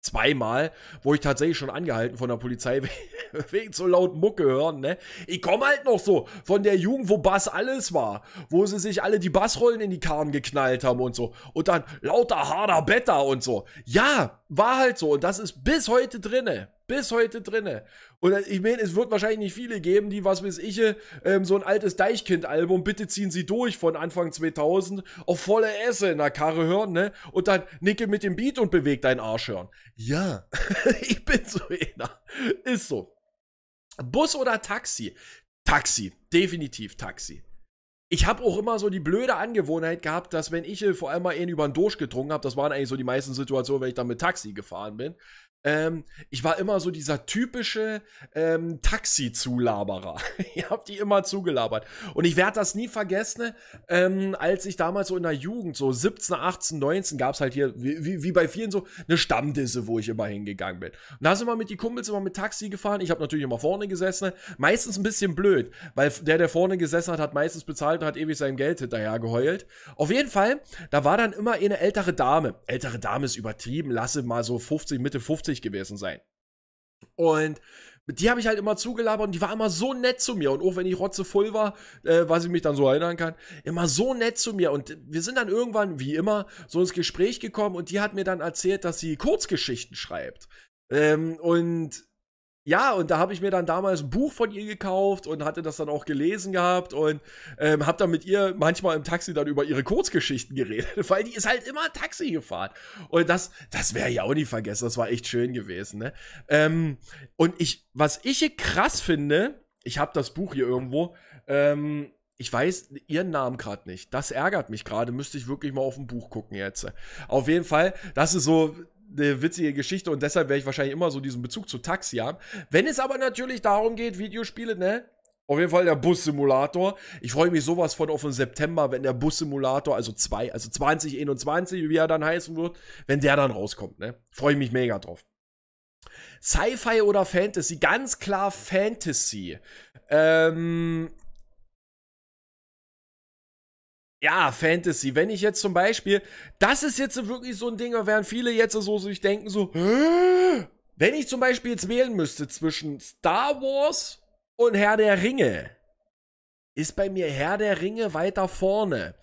zweimal, wo ich tatsächlich schon angehalten von der Polizei wegen so laut Mucke hören, ne? Ich komme halt noch so von der Jugend, wo Bass alles war, wo sie sich alle die Bassrollen in die Karren geknallt haben und so und dann lauter harter Better und so. Ja, war halt so und das ist bis heute drinne bis heute drinne. Und äh, ich meine, es wird wahrscheinlich nicht viele geben, die, was weiß ich, ähm, so ein altes Deichkind-Album, bitte ziehen sie durch von Anfang 2000, auf volle Esse in der Karre hören, ne? Und dann nicke mit dem Beat und beweg deinen Arsch hören. Ja, ich bin so einer. Ist so. Bus oder Taxi? Taxi. Definitiv Taxi. Ich habe auch immer so die blöde Angewohnheit gehabt, dass wenn ich äh, vor allem mal einen über den Dorsch getrunken habe, das waren eigentlich so die meisten Situationen, wenn ich dann mit Taxi gefahren bin, ähm, ich war immer so dieser typische ähm, Taxi-Zulaberer. ich habe die immer zugelabert. Und ich werde das nie vergessen, ähm, als ich damals so in der Jugend, so 17, 18, 19, gab es halt hier, wie, wie, bei vielen so, eine Stammdisse, wo ich immer hingegangen bin. Und da sind wir mit die Kumpels immer mit Taxi gefahren. Ich habe natürlich immer vorne gesessen. Meistens ein bisschen blöd, weil der, der vorne gesessen hat, hat meistens bezahlt und hat ewig sein Geld hinterher geheult. Auf jeden Fall, da war dann immer eine ältere Dame. Ältere Dame ist übertrieben, lasse mal so 50, Mitte 50 50 gewesen sein. Und die habe ich halt immer zugelabert und die war immer so nett zu mir. Und auch wenn die Rotze voll war, äh, was ich mich dann so erinnern kann, immer so nett zu mir. Und wir sind dann irgendwann, wie immer, so ins Gespräch gekommen und die hat mir dann erzählt, dass sie Kurzgeschichten schreibt. Ähm, und ja, und da habe ich mir dann damals ein Buch von ihr gekauft und hatte das dann auch gelesen gehabt und ähm, habe dann mit ihr manchmal im Taxi dann über ihre Kurzgeschichten geredet, weil die ist halt immer Taxi gefahren. Und das, das wäre ja auch nie vergessen, das war echt schön gewesen. Ne? Ähm, und ich, was ich hier krass finde, ich habe das Buch hier irgendwo, ähm, ich weiß ihren Namen gerade nicht. Das ärgert mich gerade. Müsste ich wirklich mal auf ein Buch gucken jetzt. Auf jeden Fall, das ist so eine witzige Geschichte und deshalb werde ich wahrscheinlich immer so diesen Bezug zu Taxi haben. Wenn es aber natürlich darum geht, Videospiele, ne? Auf jeden Fall der Bussimulator. Ich freue mich sowas von auf den September, wenn der Bussimulator, also 2, also 2021, wie er dann heißen wird, wenn der dann rauskommt, ne? Freue ich mich mega drauf. Sci-Fi oder Fantasy? Ganz klar Fantasy. Ähm, ja, Fantasy. Wenn ich jetzt zum Beispiel, das ist jetzt wirklich so ein Ding, da werden viele jetzt so sich denken so, wenn ich zum Beispiel jetzt wählen müsste zwischen Star Wars und Herr der Ringe, ist bei mir Herr der Ringe weiter vorne.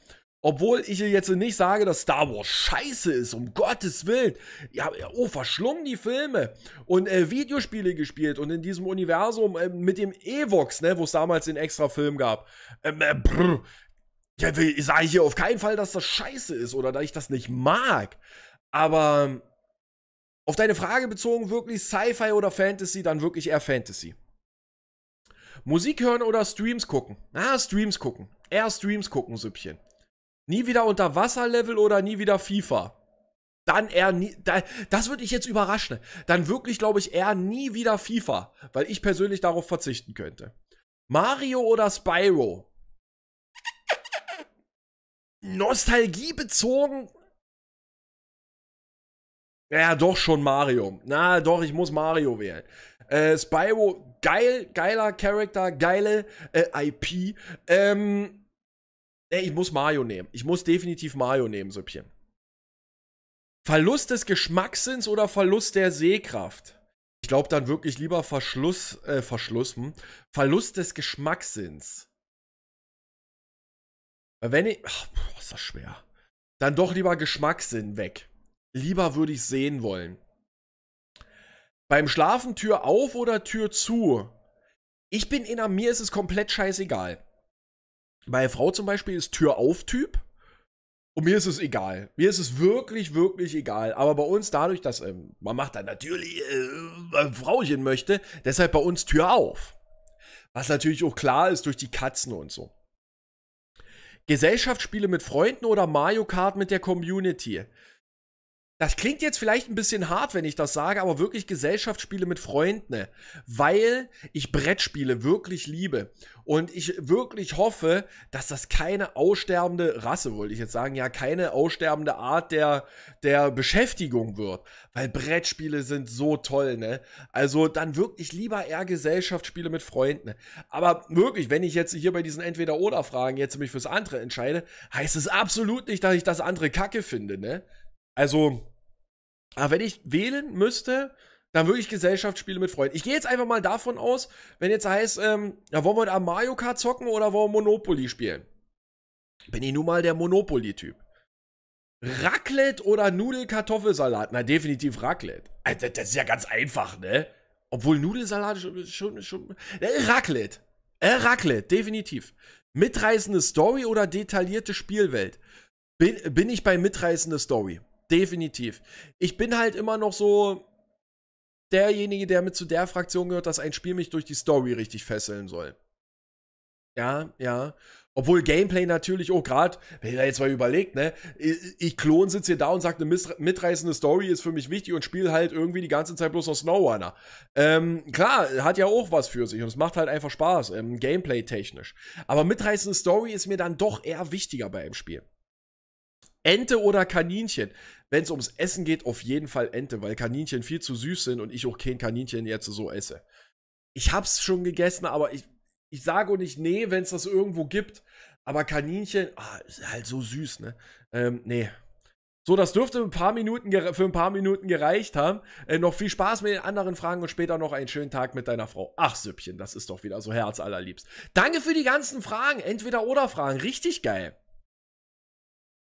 Obwohl ich jetzt nicht sage, dass Star Wars scheiße ist, um Gottes Willen. Ja, oh, verschlungen die Filme und äh, Videospiele gespielt und in diesem Universum äh, mit dem Evox, ne, wo es damals den extra Film gab. Ähm, äh, brr, ja, Ich sage hier auf keinen Fall, dass das scheiße ist oder dass ich das nicht mag. Aber auf deine Frage bezogen, wirklich Sci-Fi oder Fantasy, dann wirklich eher Fantasy. Musik hören oder Streams gucken? Na, Streams gucken. Eher Streams gucken, Süppchen. Nie wieder unter Wasserlevel oder nie wieder FIFA. Dann eher nie. Da, das würde ich jetzt überraschen. Dann wirklich, glaube ich, eher nie wieder FIFA, weil ich persönlich darauf verzichten könnte. Mario oder Spyro? Nostalgie bezogen. Ja, doch schon Mario. Na, doch, ich muss Mario wählen. Äh, Spyro, geil, geiler Charakter, geile äh, IP. Ähm, ey, ich muss Mario nehmen. Ich muss definitiv Mario nehmen, Süppchen. Verlust des Geschmackssinns oder Verlust der Sehkraft? Ich glaube dann wirklich lieber Verschluss, äh, Verschluss, hm? Verlust des Geschmackssinns wenn ich. Ach, boah, ist das schwer. Dann doch lieber Geschmackssinn weg. Lieber würde ich sehen wollen. Beim Schlafen Tür auf oder Tür zu? Ich bin inner mir, ist es komplett scheißegal. Meine Frau zum Beispiel ist Tür auf Typ. Und mir ist es egal. Mir ist es wirklich, wirklich egal. Aber bei uns dadurch, dass ähm, man macht dann natürlich, äh, ein Frauchen möchte, deshalb bei uns Tür auf. Was natürlich auch klar ist durch die Katzen und so. Gesellschaftsspiele mit Freunden oder Mario Kart mit der Community das klingt jetzt vielleicht ein bisschen hart, wenn ich das sage, aber wirklich Gesellschaftsspiele mit Freunden, ne? weil ich Brettspiele wirklich liebe und ich wirklich hoffe, dass das keine aussterbende Rasse, wollte ich jetzt sagen, ja, keine aussterbende Art der, der Beschäftigung wird, weil Brettspiele sind so toll, ne? Also dann wirklich lieber eher Gesellschaftsspiele mit Freunden. Aber wirklich, wenn ich jetzt hier bei diesen Entweder-Oder-Fragen jetzt mich fürs andere entscheide, heißt es absolut nicht, dass ich das andere kacke finde, ne? Also, ah, wenn ich wählen müsste, dann würde ich Gesellschaftsspiele mit Freunden. Ich gehe jetzt einfach mal davon aus, wenn jetzt heißt, ähm, ja, wollen wir heute am Mario Kart zocken oder wollen wir Monopoly spielen? Bin ich nun mal der Monopoly-Typ. Raclette oder Nudelkartoffelsalat? Na, definitiv Raclette. Alter, also, das ist ja ganz einfach, ne? Obwohl Nudelsalat schon. schon, schon äh, Raclette. Äh, Raclette, definitiv. Mitreißende Story oder detaillierte Spielwelt? Bin, bin ich bei mitreißende Story. Definitiv. Ich bin halt immer noch so derjenige, der mit zu der Fraktion gehört, dass ein Spiel mich durch die Story richtig fesseln soll. Ja, ja. Obwohl Gameplay natürlich auch oh, gerade, wenn ihr da jetzt mal überlegt, ne, ich Klon sitze hier da und sage, eine mitreißende Story ist für mich wichtig und spiele halt irgendwie die ganze Zeit bloß noch Snowrunner. Ähm, klar, hat ja auch was für sich und es macht halt einfach Spaß, ähm, gameplay-technisch. Aber mitreißende Story ist mir dann doch eher wichtiger bei einem Spiel. Ente oder Kaninchen wenn es ums Essen geht, auf jeden Fall Ente, weil Kaninchen viel zu süß sind und ich auch kein Kaninchen jetzt so esse. Ich hab's schon gegessen, aber ich, ich sage auch nicht nee, wenn es das irgendwo gibt. Aber Kaninchen, ah, ist halt so süß, ne? Ähm, nee. So, das dürfte ein paar Minuten für ein paar Minuten gereicht haben. Äh, noch viel Spaß mit den anderen Fragen und später noch einen schönen Tag mit deiner Frau. Ach, Süppchen, das ist doch wieder so herzallerliebst. Danke für die ganzen Fragen, entweder oder Fragen, richtig geil.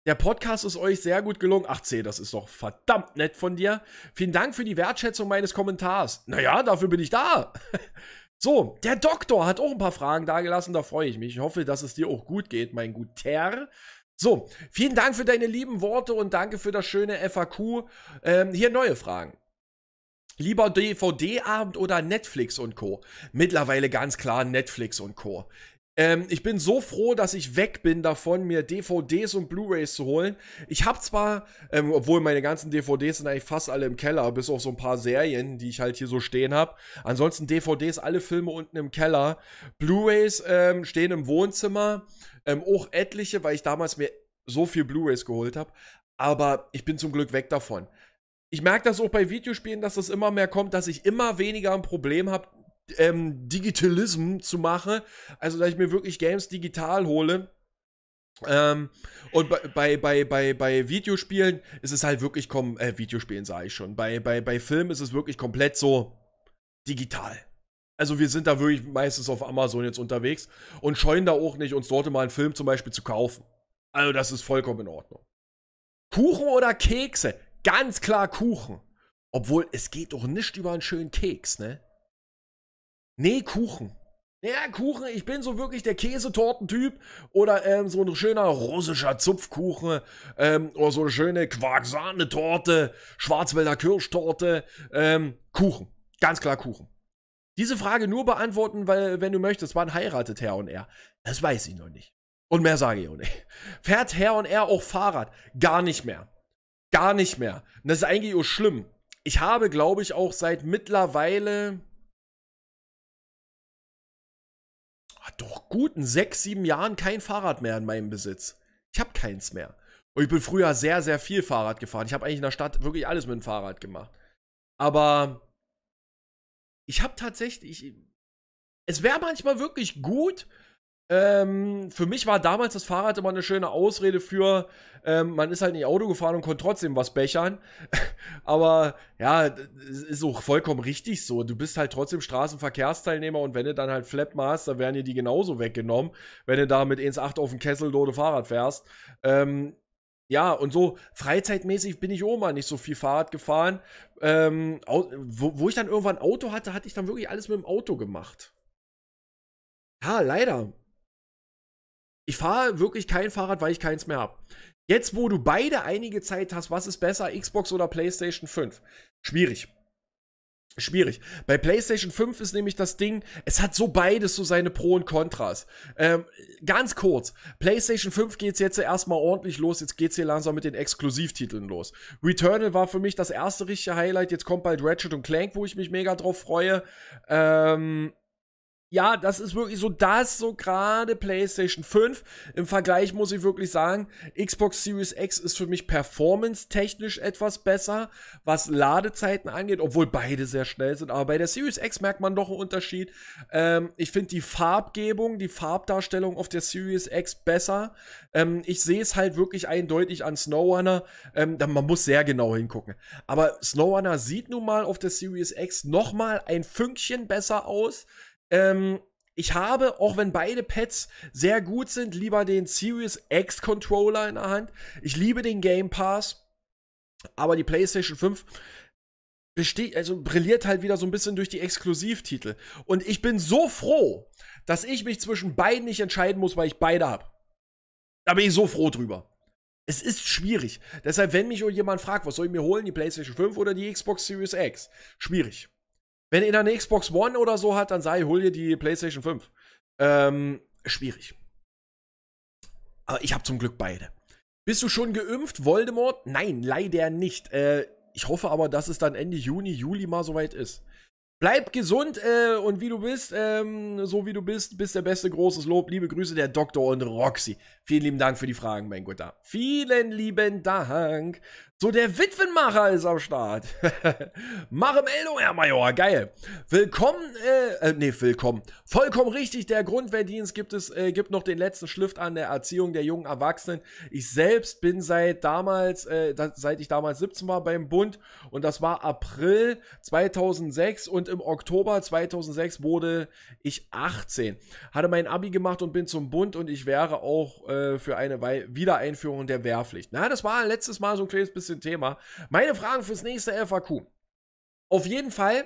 Der Podcast ist euch sehr gut gelungen. Ach, C, das ist doch verdammt nett von dir. Vielen Dank für die Wertschätzung meines Kommentars. Naja, dafür bin ich da. so, der Doktor hat auch ein paar Fragen dagelassen. Da freue ich mich. Ich hoffe, dass es dir auch gut geht, mein guter. So, vielen Dank für deine lieben Worte und danke für das schöne FAQ. Ähm, hier neue Fragen. Lieber DVD-Abend oder Netflix und Co. Mittlerweile ganz klar Netflix und Co. Ähm, ich bin so froh, dass ich weg bin davon, mir DVDs und Blu-rays zu holen. Ich habe zwar, ähm, obwohl meine ganzen DVDs sind eigentlich fast alle im Keller, bis auf so ein paar Serien, die ich halt hier so stehen habe. Ansonsten DVDs, alle Filme unten im Keller. Blu-rays ähm, stehen im Wohnzimmer. Ähm, auch etliche, weil ich damals mir so viel Blu-rays geholt habe. Aber ich bin zum Glück weg davon. Ich merke das auch bei Videospielen, dass das immer mehr kommt, dass ich immer weniger ein Problem habe, ähm, Digitalism zu machen. Also, dass ich mir wirklich Games digital hole. Ähm, und bei, bei, bei, bei Videospielen ist es halt wirklich, kom äh, Videospielen sage ich schon, bei, bei, bei Filmen ist es wirklich komplett so digital. Also wir sind da wirklich meistens auf Amazon jetzt unterwegs und scheuen da auch nicht, uns dort mal einen Film zum Beispiel zu kaufen. Also das ist vollkommen in Ordnung. Kuchen oder Kekse? Ganz klar Kuchen. Obwohl, es geht doch nicht über einen schönen Keks, ne? Nee, Kuchen. Ja, Kuchen, ich bin so wirklich der Käsetortentyp oder ähm, so ein schöner russischer Zupfkuchen ähm, oder so eine schöne Quarksahne-Torte, Schwarzwälder Kirschtorte, ähm, Kuchen. Ganz klar Kuchen. Diese Frage nur beantworten, weil, wenn du möchtest, wann heiratet Herr und er? Das weiß ich noch nicht. Und mehr sage ich auch nicht. Fährt Herr und er auch Fahrrad? Gar nicht mehr. Gar nicht mehr. Und das ist eigentlich auch schlimm. Ich habe, glaube ich, auch seit mittlerweile hat doch guten sechs, sieben Jahren kein Fahrrad mehr in meinem Besitz. Ich habe keins mehr. Und ich bin früher sehr, sehr viel Fahrrad gefahren. Ich habe eigentlich in der Stadt wirklich alles mit dem Fahrrad gemacht. Aber ich habe tatsächlich, ich, es wäre manchmal wirklich gut, ähm, für mich war damals das Fahrrad immer eine schöne Ausrede für, ähm, man ist halt nicht Auto gefahren und konnte trotzdem was bechern. Aber ja, ist auch vollkommen richtig so. Du bist halt trotzdem Straßenverkehrsteilnehmer und wenn du dann halt Flap machst, dann werden dir die genauso weggenommen, wenn du da mit 1,8 auf dem Kessel Lode Fahrrad fährst. Ähm, ja, und so freizeitmäßig bin ich auch mal nicht so viel Fahrrad gefahren. Ähm, wo, wo ich dann irgendwann ein Auto hatte, hatte ich dann wirklich alles mit dem Auto gemacht. Ja, leider. Ich fahre wirklich kein Fahrrad, weil ich keins mehr habe. Jetzt, wo du beide einige Zeit hast, was ist besser, Xbox oder PlayStation 5? Schwierig. Schwierig. Bei PlayStation 5 ist nämlich das Ding, es hat so beides, so seine Pro und Kontras. Ähm, ganz kurz, PlayStation 5 geht es jetzt erstmal ordentlich los, jetzt geht es hier langsam mit den Exklusivtiteln los. Returnal war für mich das erste richtige Highlight, jetzt kommt bald Ratchet und Clank, wo ich mich mega drauf freue. Ähm, ja, das ist wirklich so, das so gerade PlayStation 5. Im Vergleich muss ich wirklich sagen, Xbox Series X ist für mich performance-technisch etwas besser, was Ladezeiten angeht, obwohl beide sehr schnell sind. Aber bei der Series X merkt man doch einen Unterschied. Ähm, ich finde die Farbgebung, die Farbdarstellung auf der Series X besser. Ähm, ich sehe es halt wirklich eindeutig an SnowRunner. Ähm, man muss sehr genau hingucken. Aber SnowRunner sieht nun mal auf der Series X nochmal ein Fünkchen besser aus. Ähm, ich habe, auch wenn beide Pads sehr gut sind, lieber den Series X Controller in der Hand. Ich liebe den Game Pass, aber die PlayStation 5 besteht, also brilliert halt wieder so ein bisschen durch die Exklusivtitel. Und ich bin so froh, dass ich mich zwischen beiden nicht entscheiden muss, weil ich beide habe. Da bin ich so froh drüber. Es ist schwierig. Deshalb, wenn mich jemand fragt, was soll ich mir holen, die PlayStation 5 oder die Xbox Series X? Schwierig. Wenn ihr da eine Xbox One oder so hat, dann sei, hol dir die PlayStation 5. Ähm, schwierig. Aber ich habe zum Glück beide. Bist du schon geimpft, Voldemort? Nein, leider nicht. Äh, ich hoffe aber, dass es dann Ende Juni, Juli mal soweit ist. Bleib gesund äh, und wie du bist, ähm, so wie du bist, bist der beste großes Lob. Liebe Grüße, der Doktor und Roxy. Vielen lieben Dank für die Fragen, mein Guter. Vielen lieben Dank. So, der Witwenmacher ist am Start. Mache Meldung, Herr Major. Geil. Willkommen, äh, äh, nee, willkommen. Vollkommen richtig. Der Grundwehrdienst gibt es, äh, gibt noch den letzten Schliff an der Erziehung der jungen Erwachsenen. Ich selbst bin seit damals, äh, da, seit ich damals 17 war beim Bund und das war April 2006 und im Oktober 2006 wurde ich 18. Hatte mein Abi gemacht und bin zum Bund und ich wäre auch äh, für eine Wei Wiedereinführung der Wehrpflicht. Na, das war letztes Mal so ein kleines bisschen bisschen Thema. Meine Fragen fürs nächste FAQ. Auf jeden Fall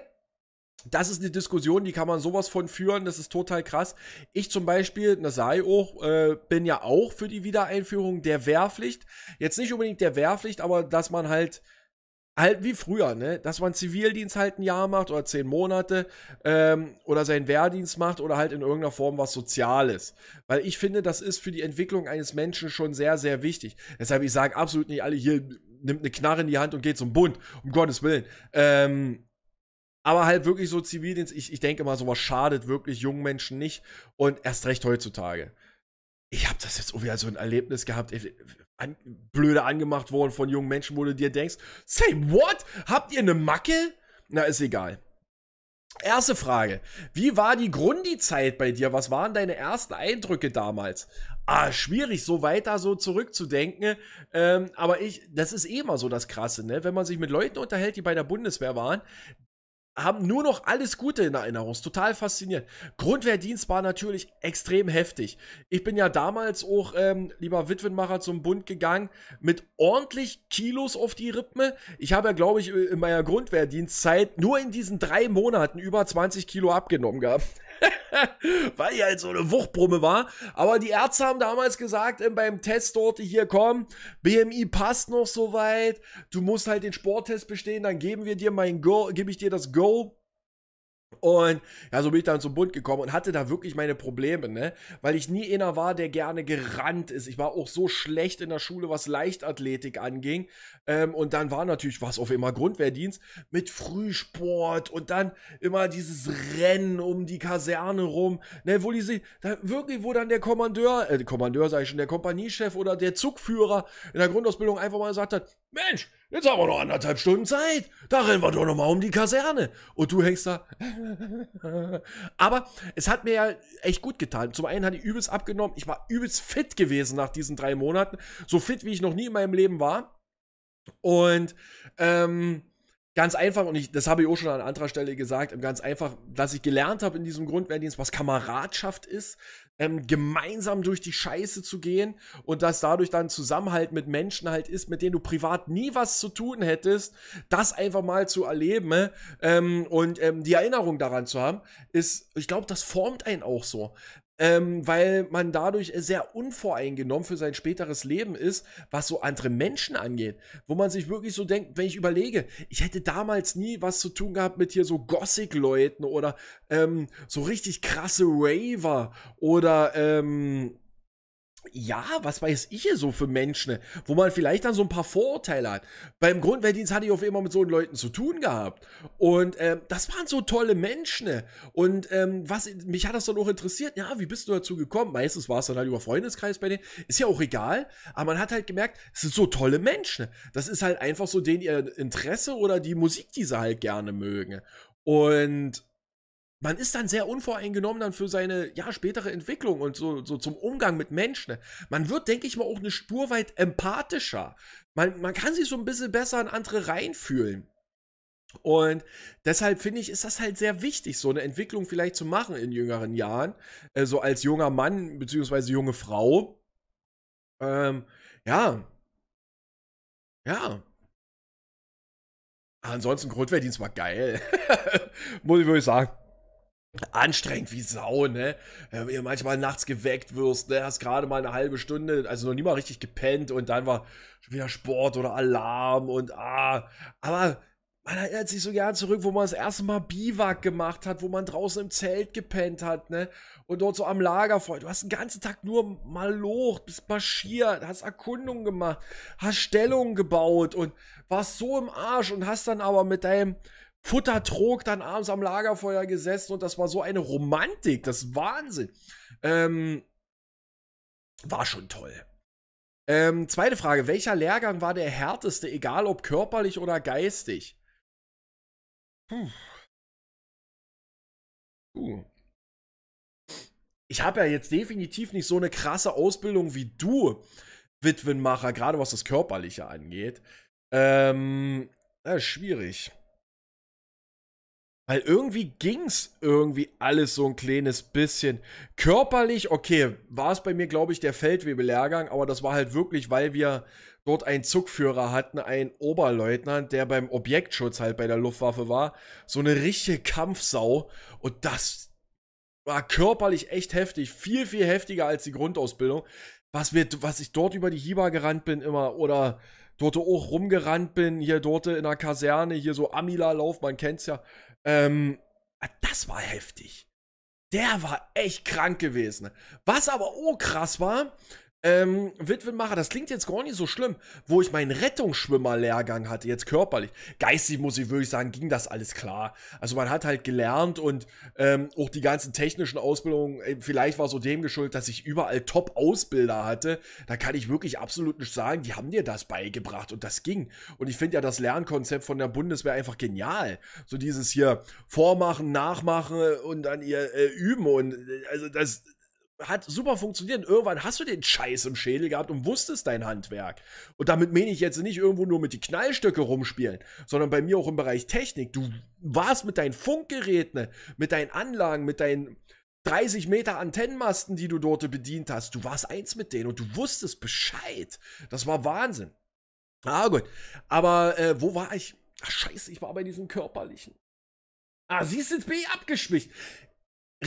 das ist eine Diskussion, die kann man sowas von führen, das ist total krass. Ich zum Beispiel, das sei auch, äh, bin ja auch für die Wiedereinführung der Wehrpflicht. Jetzt nicht unbedingt der Wehrpflicht, aber dass man halt, halt wie früher, ne, dass man Zivildienst halt ein Jahr macht oder zehn Monate ähm, oder seinen Wehrdienst macht oder halt in irgendeiner Form was Soziales. Weil ich finde, das ist für die Entwicklung eines Menschen schon sehr, sehr wichtig. Deshalb, ich sage absolut nicht alle hier, nimmt eine Knarre in die Hand und geht zum Bund, um Gottes Willen. Ähm, aber halt wirklich so Zivildienst, ich, ich denke mal, sowas schadet wirklich jungen Menschen nicht und erst recht heutzutage. Ich habe das jetzt irgendwie als so ein Erlebnis gehabt, äh, an, blöde angemacht worden von jungen Menschen, wo du dir denkst, say what? Habt ihr eine Macke? Na, ist egal. Erste Frage. Wie war die Grundi-Zeit bei dir? Was waren deine ersten Eindrücke damals? ah, schwierig, so weiter so zurückzudenken. Ähm, aber ich, das ist eh immer so das Krasse, ne? Wenn man sich mit Leuten unterhält, die bei der Bundeswehr waren, haben nur noch alles Gute in Erinnerung. total faszinierend. Grundwehrdienst war natürlich extrem heftig. Ich bin ja damals auch, ähm, lieber Witwenmacher, zum Bund gegangen mit ordentlich Kilos auf die Rippen. Ich habe ja, glaube ich, in meiner Grundwehrdienstzeit nur in diesen drei Monaten über 20 Kilo abgenommen gehabt. weil halt so eine Wuchtbrumme war. Aber die Ärzte haben damals gesagt, ähm, beim Test dort, hier kommen, BMI passt noch so weit, du musst halt den Sporttest bestehen, dann geben wir dir mein Go, gebe ich dir das Go. Und ja, so bin ich dann zum Bund gekommen und hatte da wirklich meine Probleme, ne? Weil ich nie einer war, der gerne gerannt ist. Ich war auch so schlecht in der Schule, was Leichtathletik anging. Ähm, und dann war natürlich was auf immer Grundwehrdienst mit Frühsport und dann immer dieses Rennen um die Kaserne rum, ne? Wo die sich, da wirklich, wo dann der Kommandeur, äh, Kommandeur sage ich schon, der Kompaniechef oder der Zugführer in der Grundausbildung einfach mal gesagt hat, Mensch, Jetzt haben wir noch anderthalb Stunden Zeit. Da rennen wir doch nochmal um die Kaserne. Und du hängst da. Aber es hat mir ja echt gut getan. Zum einen hatte ich übelst abgenommen. Ich war übelst fit gewesen nach diesen drei Monaten. So fit, wie ich noch nie in meinem Leben war. Und ähm, ganz einfach, und ich, das habe ich auch schon an anderer Stelle gesagt, ähm, ganz einfach, dass ich gelernt habe in diesem Grundwehrdienst, was Kameradschaft ist, ähm, gemeinsam durch die Scheiße zu gehen und dass dadurch dann Zusammenhalt mit Menschen halt ist, mit denen du privat nie was zu tun hättest, das einfach mal zu erleben äh, ähm, und ähm, die Erinnerung daran zu haben, ist, ich glaube, das formt einen auch so ähm, weil man dadurch sehr unvoreingenommen für sein späteres Leben ist, was so andere Menschen angeht. Wo man sich wirklich so denkt, wenn ich überlege, ich hätte damals nie was zu tun gehabt mit hier so Gothic-Leuten oder ähm, so richtig krasse Raver oder ähm, ja, was weiß ich hier so für Menschen, ne? wo man vielleicht dann so ein paar Vorurteile hat. Beim Grundwehrdienst hatte ich auf immer mit so Leuten zu tun gehabt. Und ähm, das waren so tolle Menschen. Ne? Und ähm, was mich hat das dann auch interessiert, ja, wie bist du dazu gekommen? Meistens war es dann halt über Freundeskreis bei denen. Ist ja auch egal. Aber man hat halt gemerkt, es sind so tolle Menschen. Ne? Das ist halt einfach so denen ihr Interesse oder die Musik, die sie halt gerne mögen. Und man ist dann sehr unvoreingenommen dann für seine ja, spätere Entwicklung und so, so zum Umgang mit Menschen. Ne? Man wird, denke ich mal, auch eine Spur weit empathischer. Man, man kann sich so ein bisschen besser in andere reinfühlen. Und deshalb finde ich, ist das halt sehr wichtig, so eine Entwicklung vielleicht zu machen in jüngeren Jahren. Äh, so also als junger Mann bzw. junge Frau. Ähm, ja. Ja. Ansonsten Grundwehrdienst war geil. Muss ich wirklich sagen anstrengend wie Sau, ne? Äh, wenn ihr manchmal nachts geweckt wirst, ne? Hast gerade mal eine halbe Stunde, also noch nie mal richtig gepennt und dann war schon wieder Sport oder Alarm und ah. Aber man erinnert sich so gern zurück, wo man das erste Mal Biwak gemacht hat, wo man draußen im Zelt gepennt hat, ne? Und dort so am Lagerfeuer. Du hast den ganzen Tag nur mal locht, bist marschiert, hast Erkundungen gemacht, hast Stellungen gebaut und warst so im Arsch und hast dann aber mit deinem Futtertrog dann abends am Lagerfeuer gesessen und das war so eine Romantik, das ist Wahnsinn. Ähm, war schon toll. Ähm, zweite Frage, welcher Lehrgang war der härteste, egal ob körperlich oder geistig? Puh. Puh. Ich habe ja jetzt definitiv nicht so eine krasse Ausbildung wie du, Witwenmacher, gerade was das Körperliche angeht. Ähm, ja, schwierig. Weil irgendwie ging es irgendwie alles so ein kleines bisschen. Körperlich, okay, war es bei mir, glaube ich, der Feldwebellehrgang, aber das war halt wirklich, weil wir dort einen Zugführer hatten, einen Oberleutnant, der beim Objektschutz halt bei der Luftwaffe war. So eine richtige Kampfsau. Und das war körperlich echt heftig. Viel, viel heftiger als die Grundausbildung. Was, wir, was ich dort über die Hiba gerannt bin immer oder dort auch rumgerannt bin, hier dort in der Kaserne, hier so Amila-Lauf, man kennt's ja. Ähm, ah, das war heftig. Der war echt krank gewesen. Was aber oh krass war, ähm, Witwenmacher, das klingt jetzt gar nicht so schlimm, wo ich meinen Rettungsschwimmerlehrgang hatte, jetzt körperlich. Geistig muss ich wirklich sagen, ging das alles klar. Also man hat halt gelernt und ähm, auch die ganzen technischen Ausbildungen, äh, vielleicht war so dem geschuldet, dass ich überall Top-Ausbilder hatte. Da kann ich wirklich absolut nicht sagen, die haben dir das beigebracht und das ging. Und ich finde ja das Lernkonzept von der Bundeswehr einfach genial. So dieses hier Vormachen, Nachmachen und dann ihr äh, Üben und äh, also das hat super funktioniert. Irgendwann hast du den Scheiß im Schädel gehabt und wusstest dein Handwerk. Und damit meine ich jetzt nicht irgendwo nur mit die Knallstöcke rumspielen, sondern bei mir auch im Bereich Technik. Du warst mit deinen Funkgeräten, ne, mit deinen Anlagen, mit deinen 30 Meter Antennenmasten, die du dort bedient hast. Du warst eins mit denen und du wusstest Bescheid. Das war Wahnsinn. Ah, gut. Aber äh, wo war ich? Ach, scheiße, ich war bei diesem körperlichen. Ah, sie ist jetzt bin ich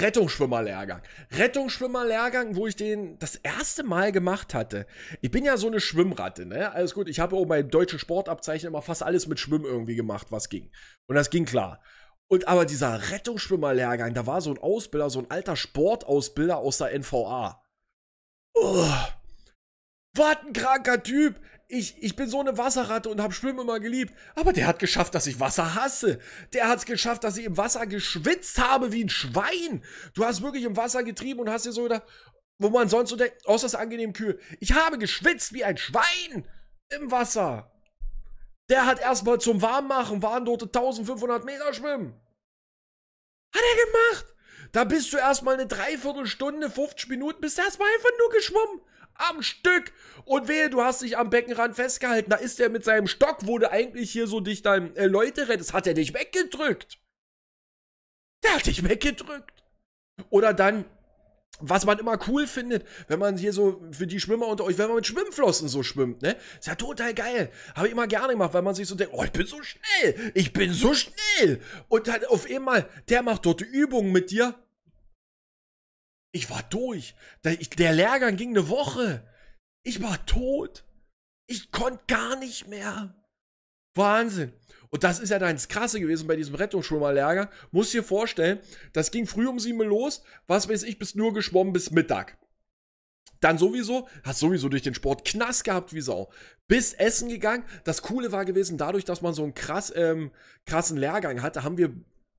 Rettungsschwimmerlehrgang. Rettungsschwimmerlehrgang, wo ich den das erste Mal gemacht hatte. Ich bin ja so eine Schwimmratte, ne? Alles gut, ich habe auch mein deutschen Sportabzeichen immer fast alles mit Schwimmen irgendwie gemacht, was ging. Und das ging klar. Und aber dieser Rettungsschwimmerlehrgang, da war so ein Ausbilder, so ein alter Sportausbilder aus der NVA. Oh, was ein kranker Typ ich, ich bin so eine Wasserratte und habe Schwimmen immer geliebt. Aber der hat geschafft, dass ich Wasser hasse. Der hat es geschafft, dass ich im Wasser geschwitzt habe wie ein Schwein. Du hast wirklich im Wasser getrieben und hast dir so gedacht, wo man sonst so denkt, außer das angenehm kühl. Ich habe geschwitzt wie ein Schwein im Wasser. Der hat erstmal zum Warmmachen, Warndote 1500 Meter schwimmen. Hat er gemacht. Da bist du erstmal eine Dreiviertelstunde, 50 Minuten, bist du erstmal einfach nur geschwommen am Stück. Und wehe, du hast dich am Beckenrand festgehalten. Da ist er mit seinem Stock, wo du eigentlich hier so dich deinem äh, Leute rettest, hat er dich weggedrückt. Der hat dich weggedrückt. Oder dann, was man immer cool findet, wenn man hier so, für die Schwimmer unter euch, wenn man mit Schwimmflossen so schwimmt, ne? Ist ja total geil. Habe ich immer gerne gemacht, weil man sich so denkt, oh, ich bin so schnell, ich bin so schnell. Und dann auf einmal, der macht dort Übungen mit dir ich war durch. Der, ich, der Lehrgang ging eine Woche. Ich war tot. Ich konnte gar nicht mehr. Wahnsinn. Und das ist ja dann das Krasse gewesen bei diesem Rettungsschwimmerlehrgang. Muss dir vorstellen, das ging früh um sieben los. Was weiß ich, bis nur geschwommen bis Mittag. Dann sowieso, hast sowieso durch den Sport Knast gehabt wie Sau. Bis Essen gegangen. Das Coole war gewesen, dadurch, dass man so einen krass, ähm, krassen Lehrgang hatte, haben wir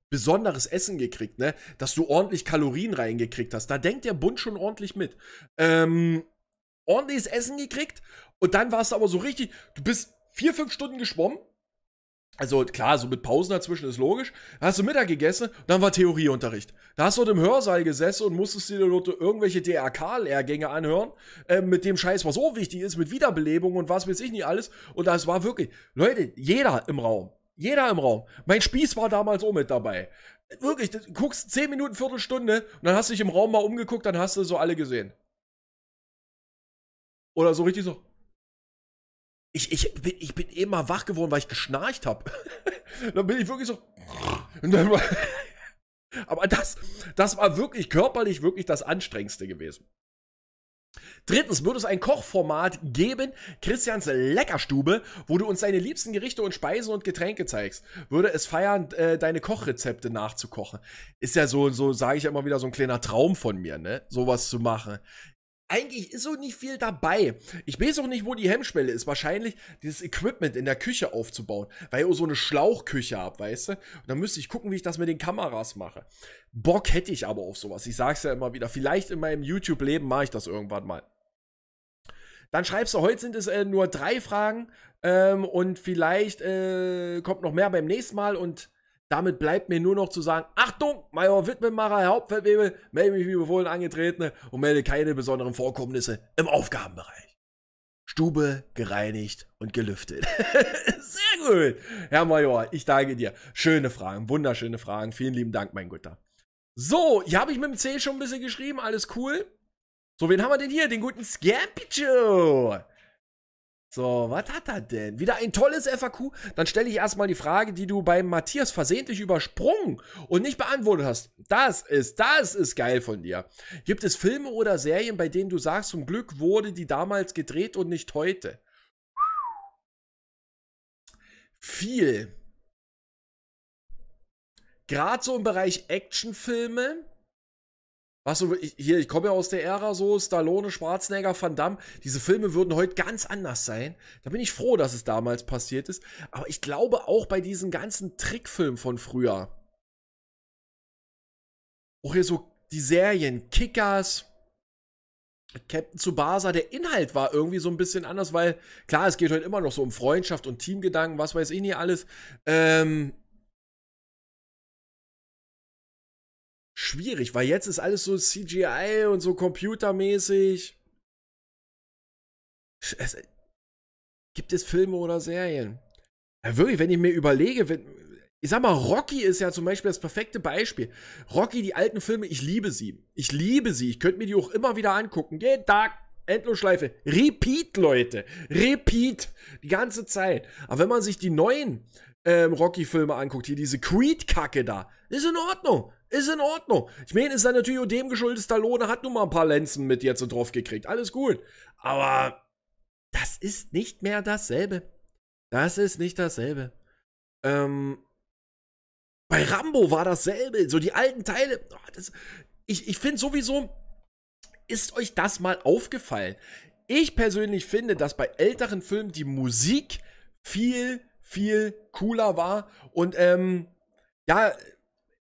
besonderes Essen gekriegt, ne? Dass du ordentlich Kalorien reingekriegt hast. Da denkt der Bund schon ordentlich mit. Ähm, ordentliches Essen gekriegt und dann warst du aber so richtig, du bist vier, fünf Stunden geschwommen. Also klar, so mit Pausen dazwischen ist logisch. Da hast du Mittag gegessen, dann war Theorieunterricht. Da hast du dort im Hörsaal gesessen und musstest dir dort irgendwelche DRK-Lehrgänge anhören, äh, mit dem Scheiß, was so wichtig ist, mit Wiederbelebung und was weiß ich nicht alles. Und das war wirklich, Leute, jeder im Raum jeder im Raum. Mein Spieß war damals auch mit dabei. Wirklich, du guckst 10 Minuten, Viertelstunde und dann hast du dich im Raum mal umgeguckt, dann hast du so alle gesehen. Oder so richtig so. Ich, ich, bin, ich bin eben mal wach geworden, weil ich geschnarcht habe. dann bin ich wirklich so. aber das, das war wirklich körperlich wirklich das Anstrengendste gewesen. Drittens wird es ein Kochformat geben, Christians Leckerstube, wo du uns deine liebsten Gerichte und Speisen und Getränke zeigst. Würde es feiern, äh, deine Kochrezepte nachzukochen. Ist ja so, so sage ich ja immer wieder, so ein kleiner Traum von mir, ne? Sowas zu machen eigentlich ist so nicht viel dabei. Ich weiß auch nicht, wo die Hemmschwelle ist. Wahrscheinlich dieses Equipment in der Küche aufzubauen, weil ich so eine Schlauchküche habe, weißt du? Und dann müsste ich gucken, wie ich das mit den Kameras mache. Bock hätte ich aber auf sowas. Ich sag's ja immer wieder. Vielleicht in meinem YouTube-Leben mache ich das irgendwann mal. Dann schreibst du, heute sind es äh, nur drei Fragen ähm, und vielleicht äh, kommt noch mehr beim nächsten Mal und damit bleibt mir nur noch zu sagen, Achtung, Major Wittgenmacher, Herr Hauptfeldwebel, melde mich wie befohlen angetretene und melde keine besonderen Vorkommnisse im Aufgabenbereich. Stube gereinigt und gelüftet. Sehr gut. Herr Major, ich danke dir. Schöne Fragen, wunderschöne Fragen. Vielen lieben Dank, mein Guter. So, hier habe ich mit dem C schon ein bisschen geschrieben, alles cool. So, wen haben wir denn hier? Den guten Scampicho. So, was hat er denn? Wieder ein tolles FAQ? Dann stelle ich erstmal die Frage, die du beim Matthias versehentlich übersprungen und nicht beantwortet hast. Das ist, das ist geil von dir. Gibt es Filme oder Serien, bei denen du sagst, zum Glück wurde die damals gedreht und nicht heute? Viel. Gerade so im Bereich Actionfilme Weißt du, ich, hier, ich komme ja aus der Ära so, Stallone, Schwarzenegger, Van Damme. Diese Filme würden heute ganz anders sein. Da bin ich froh, dass es damals passiert ist. Aber ich glaube auch bei diesen ganzen Trickfilmen von früher. Auch hier so die Serien, Kickers, Captain Tsubasa, der Inhalt war irgendwie so ein bisschen anders, weil klar, es geht heute immer noch so um Freundschaft und Teamgedanken, was weiß ich nicht alles. Ähm, schwierig, weil jetzt ist alles so CGI und so computermäßig. Es, gibt es Filme oder Serien? Ja, wirklich, wenn ich mir überlege, wenn, ich sag mal, Rocky ist ja zum Beispiel das perfekte Beispiel. Rocky, die alten Filme, ich liebe sie. Ich liebe sie. Ich könnte mir die auch immer wieder angucken. Jeden Tag. Endlosschleife. Repeat, Leute. Repeat. Die ganze Zeit. Aber wenn man sich die neuen ähm, Rocky-Filme anguckt, hier diese Creed-Kacke da, ist in Ordnung. Ist in Ordnung. Ich meine, ist dann natürlich dem geschuldet, Stallone hat nun mal ein paar Lenzen mit jetzt so drauf gekriegt. Alles gut. Aber das ist nicht mehr dasselbe. Das ist nicht dasselbe. Ähm, bei Rambo war dasselbe. So die alten Teile. Oh, das, ich ich finde sowieso, ist euch das mal aufgefallen? Ich persönlich finde, dass bei älteren Filmen die Musik viel, viel cooler war. Und ähm, ja,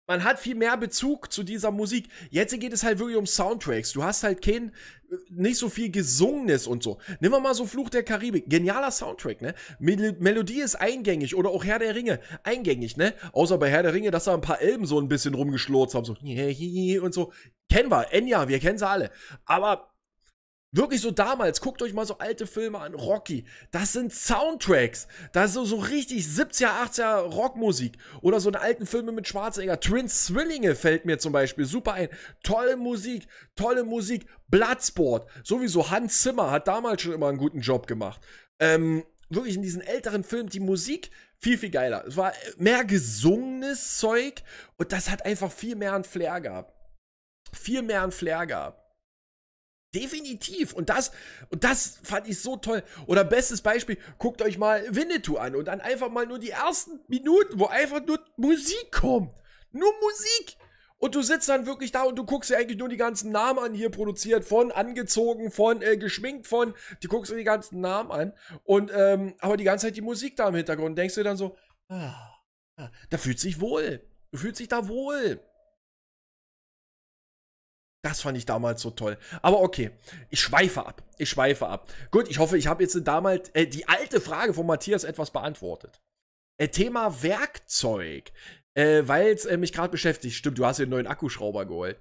man hat viel mehr Bezug zu dieser Musik. Jetzt geht es halt wirklich um Soundtracks. Du hast halt kein, äh, nicht so viel Gesungenes und so. Nimm mal so Fluch der Karibik. Genialer Soundtrack, ne? Mel Melodie ist eingängig oder auch Herr der Ringe eingängig, ne? Außer bei Herr der Ringe, dass da ein paar Elben so ein bisschen rumgeschlurzt haben, so und so. Kennen wir, Enya, wir kennen sie alle. Aber Wirklich so damals, guckt euch mal so alte Filme an, Rocky. Das sind Soundtracks. Das ist so, so richtig 70er, 80er Rockmusik. Oder so in alten Filme mit Schwarzenegger. Twin Zwillinge fällt mir zum Beispiel super ein. Tolle Musik, tolle Musik. Bloodsport. Sowieso Hans Zimmer hat damals schon immer einen guten Job gemacht. Ähm, wirklich in diesen älteren Filmen die Musik viel, viel geiler. Es war mehr gesungenes Zeug und das hat einfach viel mehr an Flair gehabt. Viel mehr an Flair gehabt. Definitiv. Und das, und das fand ich so toll. Oder bestes Beispiel, guckt euch mal Winnetou an und dann einfach mal nur die ersten Minuten, wo einfach nur Musik kommt. Nur Musik. Und du sitzt dann wirklich da und du guckst dir eigentlich nur die ganzen Namen an, hier produziert von, angezogen von, äh, geschminkt von. Du guckst dir die ganzen Namen an und ähm, aber die ganze Zeit die Musik da im Hintergrund. Denkst du dir dann so, ah, ah, da fühlt sich wohl. Du fühlst dich da wohl. Das fand ich damals so toll. Aber okay, ich schweife ab. Ich schweife ab. Gut, ich hoffe, ich habe jetzt damals äh, die alte Frage von Matthias etwas beantwortet. Äh, Thema Werkzeug, äh, weil es äh, mich gerade beschäftigt. Stimmt, du hast dir einen neuen Akkuschrauber geholt.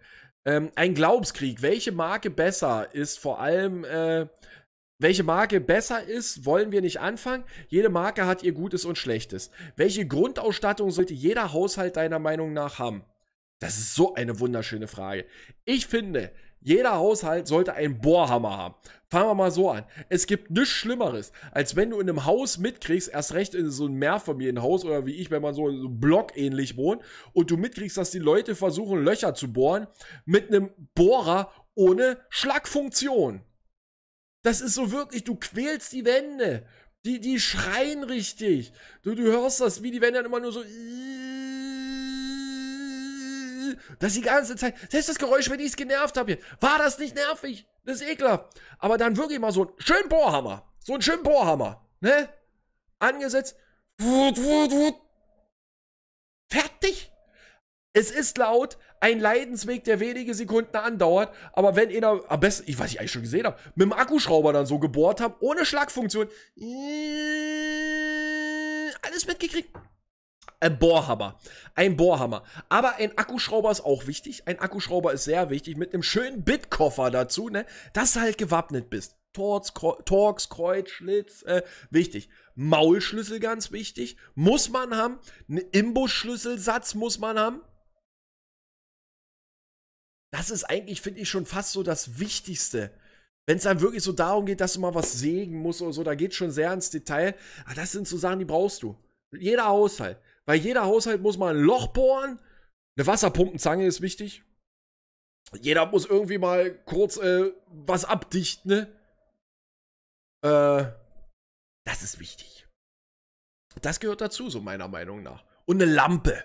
Ähm, ein Glaubenskrieg. Welche Marke besser ist vor allem äh, welche Marke besser ist, wollen wir nicht anfangen. Jede Marke hat ihr Gutes und Schlechtes. Welche Grundausstattung sollte jeder Haushalt deiner Meinung nach haben? Das ist so eine wunderschöne Frage. Ich finde, jeder Haushalt sollte einen Bohrhammer haben. Fangen wir mal so an. Es gibt nichts Schlimmeres, als wenn du in einem Haus mitkriegst, erst recht in so einem Mehrfamilienhaus oder wie ich, wenn man so, so ähnlich wohnt, und du mitkriegst, dass die Leute versuchen, Löcher zu bohren mit einem Bohrer ohne Schlagfunktion. Das ist so wirklich, du quälst die Wände. Die, die schreien richtig. Du, du hörst das, wie die Wände dann immer nur so. Iiii ganze, das die ganze Zeit, selbst das Geräusch, wenn ich es genervt habe war das nicht nervig? Das ist ekelhaft. Aber dann wirklich mal so ein schönen Bohrhammer, so ein schönen Bohrhammer, ne? Angesetzt, Wut, wut, wut. fertig. Es ist laut, ein Leidensweg, der wenige Sekunden andauert, aber wenn ihr da am besten, ich weiß nicht, eigentlich schon gesehen habe, mit dem Akkuschrauber dann so gebohrt habe, ohne Schlagfunktion, äh, alles mitgekriegt, ein Bohrhammer. Ein Bohrhammer. Aber ein Akkuschrauber ist auch wichtig. Ein Akkuschrauber ist sehr wichtig. Mit einem schönen Bitkoffer dazu, ne? Dass du halt gewappnet bist. Torx, Torx Schlitz, äh, wichtig. Maulschlüssel ganz wichtig. Muss man haben. Ein Imbusschlüsselsatz muss man haben. Das ist eigentlich, finde ich, schon fast so das Wichtigste. Wenn es dann wirklich so darum geht, dass du mal was sägen musst oder so, da geht schon sehr ins Detail. Aber ah, das sind so Sachen, die brauchst du. Jeder Haushalt. Weil jeder Haushalt muss mal ein Loch bohren. Eine Wasserpumpenzange ist wichtig. Jeder muss irgendwie mal kurz äh, was abdichten. Ne? Äh, das ist wichtig. Das gehört dazu, so meiner Meinung nach. Und eine Lampe.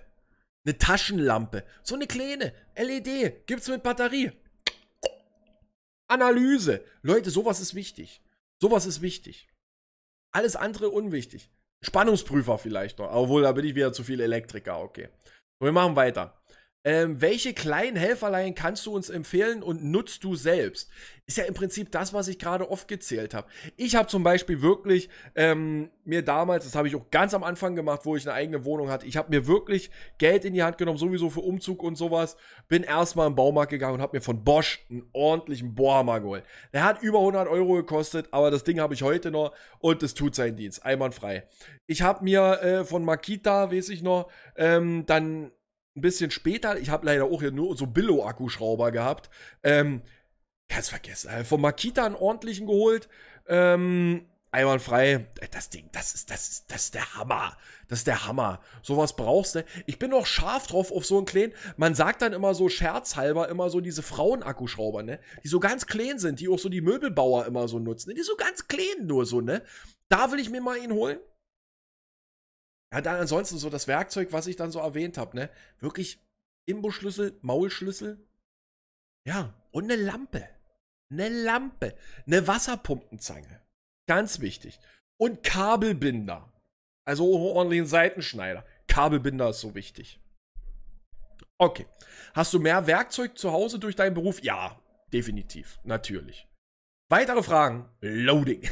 Eine Taschenlampe. So eine kleine. LED. Gibt's mit Batterie. Analyse. Leute, sowas ist wichtig. Sowas ist wichtig. Alles andere unwichtig. Spannungsprüfer vielleicht noch. Obwohl, da bin ich wieder zu viel Elektriker, okay. Und wir machen weiter. Ähm, welche kleinen Helferlein kannst du uns empfehlen und nutzt du selbst? Ist ja im Prinzip das, was ich gerade oft gezählt habe. Ich habe zum Beispiel wirklich ähm, mir damals, das habe ich auch ganz am Anfang gemacht, wo ich eine eigene Wohnung hatte, ich habe mir wirklich Geld in die Hand genommen, sowieso für Umzug und sowas. Bin erstmal im Baumarkt gegangen und habe mir von Bosch einen ordentlichen Bohrhammer geholt. Der hat über 100 Euro gekostet, aber das Ding habe ich heute noch und es tut seinen Dienst, einwandfrei. Ich habe mir äh, von Makita, weiß ich noch, ähm, dann ein bisschen später, ich habe leider auch hier nur so Billo-Akkuschrauber gehabt. Ähm, ganz vergessen, also von Makita einen ordentlichen geholt. Ähm, einwandfrei. Äh, das Ding, das ist, das ist, das ist der Hammer. Das ist der Hammer. Sowas brauchst du. Ich bin noch scharf drauf auf so einen kleinen. Man sagt dann immer so scherzhalber immer so diese Frauen-Akkuschrauber, ne? Die so ganz klein sind, die auch so die Möbelbauer immer so nutzen. Ne? Die so ganz klein nur so, ne? Da will ich mir mal ihn holen. Ja, dann ansonsten so das Werkzeug, was ich dann so erwähnt habe, ne? Wirklich Imbusschlüssel, Maulschlüssel. Ja, und eine Lampe. Eine Lampe. Eine Wasserpumpenzange. Ganz wichtig. Und Kabelbinder. Also ordentlichen Seitenschneider. Kabelbinder ist so wichtig. Okay. Hast du mehr Werkzeug zu Hause durch deinen Beruf? Ja, definitiv. Natürlich. Weitere Fragen? Loading.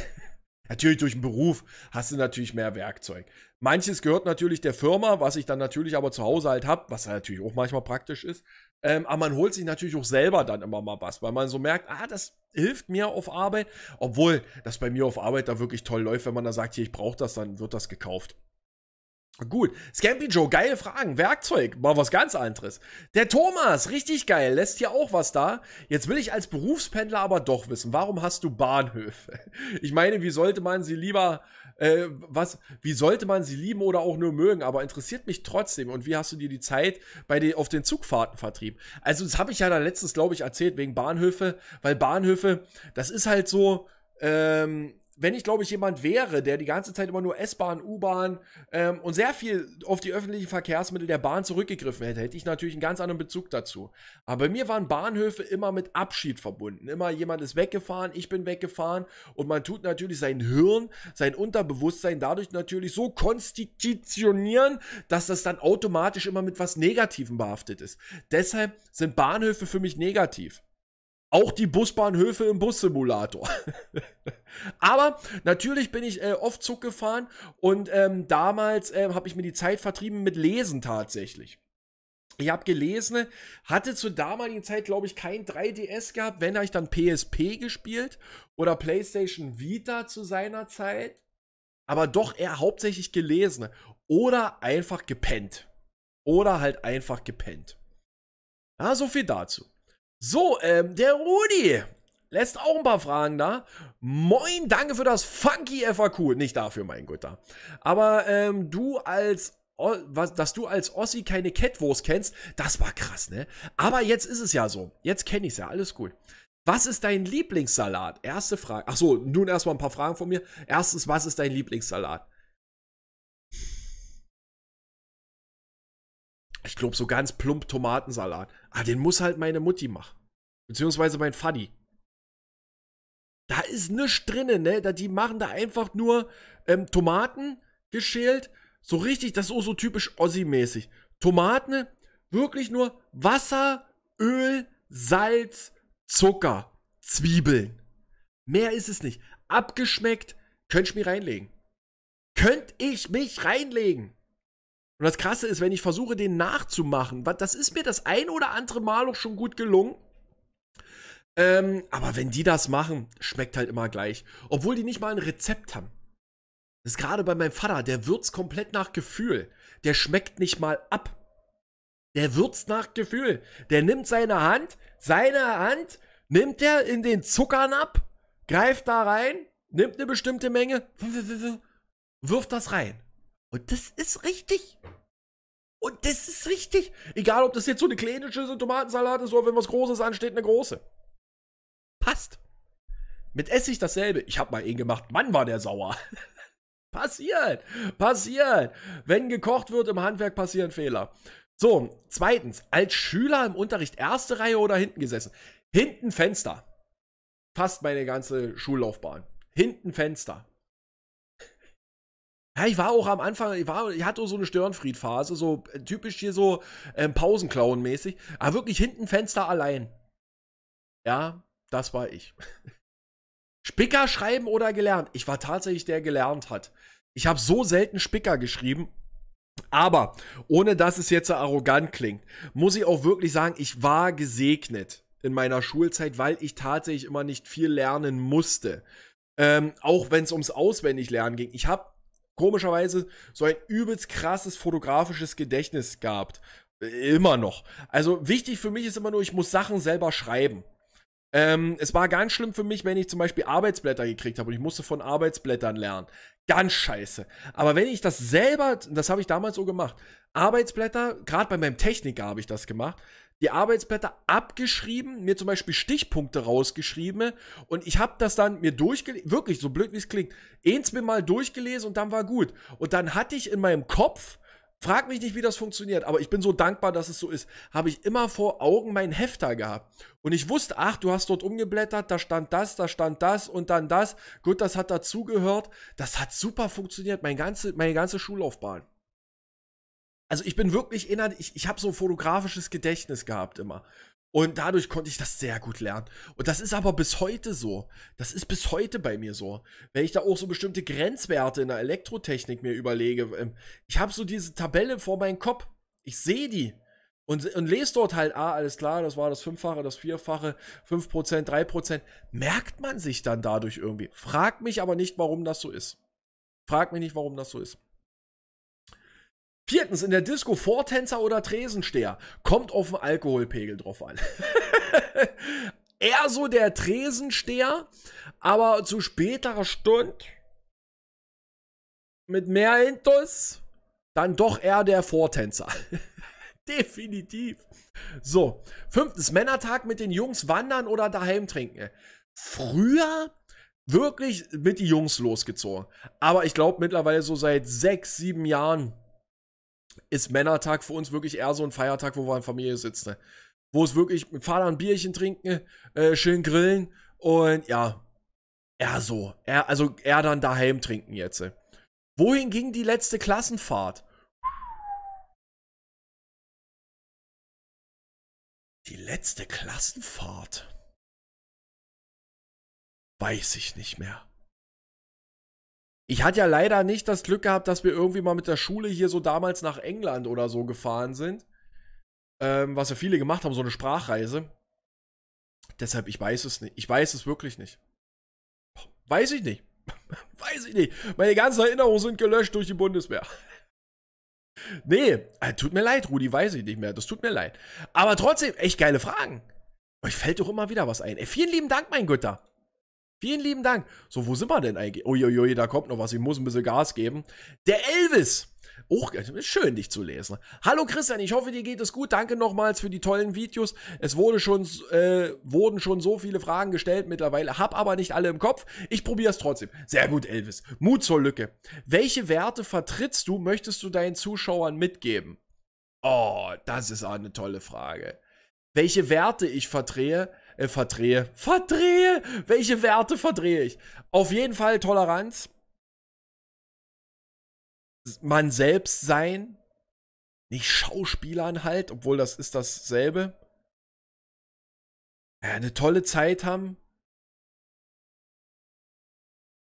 Natürlich durch den Beruf hast du natürlich mehr Werkzeug. Manches gehört natürlich der Firma, was ich dann natürlich aber zu Hause halt habe, was natürlich auch manchmal praktisch ist. Ähm, aber man holt sich natürlich auch selber dann immer mal was, weil man so merkt, ah, das hilft mir auf Arbeit. Obwohl das bei mir auf Arbeit da wirklich toll läuft, wenn man da sagt, hier, ich brauche das, dann wird das gekauft. Gut, Scampy Joe, geile Fragen, Werkzeug, mal was ganz anderes. Der Thomas, richtig geil, lässt hier auch was da. Jetzt will ich als Berufspendler aber doch wissen, warum hast du Bahnhöfe? Ich meine, wie sollte man sie lieber, äh, was, wie sollte man sie lieben oder auch nur mögen, aber interessiert mich trotzdem. Und wie hast du dir die Zeit bei den, auf den Zugfahrten vertrieben? Also, das habe ich ja da letztens, glaube ich, erzählt, wegen Bahnhöfe, weil Bahnhöfe, das ist halt so, ähm, wenn ich, glaube ich, jemand wäre, der die ganze Zeit immer nur S-Bahn, U-Bahn ähm, und sehr viel auf die öffentlichen Verkehrsmittel der Bahn zurückgegriffen hätte, hätte ich natürlich einen ganz anderen Bezug dazu. Aber bei mir waren Bahnhöfe immer mit Abschied verbunden. Immer jemand ist weggefahren, ich bin weggefahren und man tut natürlich sein Hirn, sein Unterbewusstsein dadurch natürlich so konstitutionieren, dass das dann automatisch immer mit was Negativem behaftet ist. Deshalb sind Bahnhöfe für mich negativ. Auch die Busbahnhöfe im Bussimulator. Aber natürlich bin ich äh, oft Zug gefahren und ähm, damals äh, habe ich mir die Zeit vertrieben mit Lesen tatsächlich. Ich habe gelesen, hatte zur damaligen Zeit, glaube ich, kein 3DS gehabt, wenn habe ich dann PSP gespielt oder PlayStation Vita zu seiner Zeit. Aber doch eher hauptsächlich gelesen oder einfach gepennt. Oder halt einfach gepennt. Ja, so viel dazu. So, ähm, der Rudi lässt auch ein paar Fragen da. Moin, danke für das funky FAQ. Nicht dafür, mein Guter. Aber ähm, du als O was, dass du als Ossi keine Catwurst kennst, das war krass, ne? Aber jetzt ist es ja so. Jetzt kenne ich es ja, alles gut. Was ist dein Lieblingssalat? Erste Frage. Ach so, nun erstmal ein paar Fragen von mir. Erstens, was ist dein Lieblingssalat? ich glaube, so ganz plump Tomatensalat. Ah, den muss halt meine Mutti machen. Beziehungsweise mein Faddy. Da ist nichts drinnen, ne? Da, die machen da einfach nur ähm, Tomaten geschält. So richtig, das ist auch so typisch Ossi-mäßig. Tomaten, wirklich nur Wasser, Öl, Salz, Zucker, Zwiebeln. Mehr ist es nicht. Abgeschmeckt, könnt ich mir reinlegen. Könnt ich mich reinlegen. Und das Krasse ist, wenn ich versuche, den nachzumachen, das ist mir das ein oder andere Mal auch schon gut gelungen. Ähm, aber wenn die das machen, schmeckt halt immer gleich. Obwohl die nicht mal ein Rezept haben. Das ist gerade bei meinem Vater, der würzt komplett nach Gefühl. Der schmeckt nicht mal ab. Der würzt nach Gefühl. Der nimmt seine Hand, seine Hand, nimmt er in den Zuckern ab, greift da rein, nimmt eine bestimmte Menge, wirft das rein. Und das ist richtig. Und das ist richtig. Egal, ob das jetzt so eine kleine Schüssel Tomatensalat ist oder wenn was Großes ansteht, eine große. Passt. Mit Essig dasselbe. Ich hab mal ihn gemacht. Mann, war der sauer. passiert. Passiert. Wenn gekocht wird im Handwerk, passieren Fehler. So, zweitens. Als Schüler im Unterricht erste Reihe oder hinten gesessen? Hinten Fenster. Fast meine ganze Schullaufbahn. Hinten Fenster. Ja, ich war auch am Anfang, ich, war, ich hatte so eine Störenfriedphase, phase so äh, typisch hier so ähm, Pausenklauen-mäßig. Aber wirklich hinten Fenster allein. Ja, das war ich. Spicker schreiben oder gelernt? Ich war tatsächlich der, der gelernt hat. Ich habe so selten Spicker geschrieben. Aber, ohne dass es jetzt so arrogant klingt, muss ich auch wirklich sagen, ich war gesegnet in meiner Schulzeit, weil ich tatsächlich immer nicht viel lernen musste. Ähm, auch wenn es ums Auswendiglernen ging. Ich habe komischerweise so ein übelst krasses fotografisches Gedächtnis gehabt. Immer noch. Also wichtig für mich ist immer nur, ich muss Sachen selber schreiben. Ähm, es war ganz schlimm für mich, wenn ich zum Beispiel Arbeitsblätter gekriegt habe und ich musste von Arbeitsblättern lernen. Ganz scheiße. Aber wenn ich das selber, das habe ich damals so gemacht, Arbeitsblätter, gerade bei meinem Techniker habe ich das gemacht, die Arbeitsblätter abgeschrieben, mir zum Beispiel Stichpunkte rausgeschrieben und ich habe das dann mir durchgelesen, wirklich so blöd wie es klingt, eins mir mal durchgelesen und dann war gut. Und dann hatte ich in meinem Kopf, frag mich nicht, wie das funktioniert, aber ich bin so dankbar, dass es so ist, habe ich immer vor Augen meinen Hefter gehabt. Und ich wusste, ach, du hast dort umgeblättert, da stand das, da stand das und dann das. Gut, das hat dazugehört. Das hat super funktioniert, meine ganze, meine ganze Schullaufbahn also ich bin wirklich innerlich, ich, ich habe so ein fotografisches Gedächtnis gehabt immer. Und dadurch konnte ich das sehr gut lernen. Und das ist aber bis heute so. Das ist bis heute bei mir so. Wenn ich da auch so bestimmte Grenzwerte in der Elektrotechnik mir überlege, ähm, ich habe so diese Tabelle vor meinem Kopf. Ich sehe die. Und, und lese dort halt, ah, alles klar, das war das Fünffache, das Vierfache, 5%, 3%. Merkt man sich dann dadurch irgendwie. Frag mich aber nicht, warum das so ist. Frag mich nicht, warum das so ist. Viertens, in der Disco Vortänzer oder Tresensteher. Kommt auf den Alkoholpegel drauf an. Eher so der Tresensteher, aber zu späterer Stunde mit mehr Intus dann doch eher der Vortänzer. Definitiv. So, fünftens, Männertag mit den Jungs wandern oder daheim trinken. Früher wirklich mit die Jungs losgezogen. Aber ich glaube mittlerweile so seit sechs, sieben Jahren ist Männertag für uns wirklich eher so ein Feiertag, wo wir in Familie sitzen. Ne? Wo es wirklich mit Vater ein Bierchen trinken, äh, schön grillen und ja, eher so. Eher, also eher dann daheim trinken jetzt. Ne? Wohin ging die letzte Klassenfahrt? Die letzte Klassenfahrt? Weiß ich nicht mehr. Ich hatte ja leider nicht das Glück gehabt, dass wir irgendwie mal mit der Schule hier so damals nach England oder so gefahren sind. Ähm, was ja viele gemacht haben, so eine Sprachreise. Deshalb, ich weiß es nicht. Ich weiß es wirklich nicht. Weiß ich nicht. Weiß ich nicht. Meine ganzen Erinnerungen sind gelöscht durch die Bundeswehr. Nee, äh, tut mir leid, Rudi, weiß ich nicht mehr. Das tut mir leid. Aber trotzdem, echt geile Fragen. Euch fällt doch immer wieder was ein. Ey, vielen lieben Dank, mein Götter. Vielen lieben Dank. So, wo sind wir denn eigentlich? Uiuiui, da kommt noch was. Ich muss ein bisschen Gas geben. Der Elvis. Och, schön, dich zu lesen. Hallo Christian, ich hoffe, dir geht es gut. Danke nochmals für die tollen Videos. Es wurde schon, äh, wurden schon so viele Fragen gestellt mittlerweile, hab aber nicht alle im Kopf. Ich probiere es trotzdem. Sehr gut, Elvis. Mut zur Lücke. Welche Werte vertrittst du, möchtest du deinen Zuschauern mitgeben? Oh, das ist eine tolle Frage. Welche Werte ich verdrehe, äh, verdrehe. Verdrehe! Welche Werte verdrehe ich? Auf jeden Fall Toleranz. Man selbst sein. Nicht Schauspielern halt, obwohl das ist dasselbe. Ja, eine tolle Zeit haben.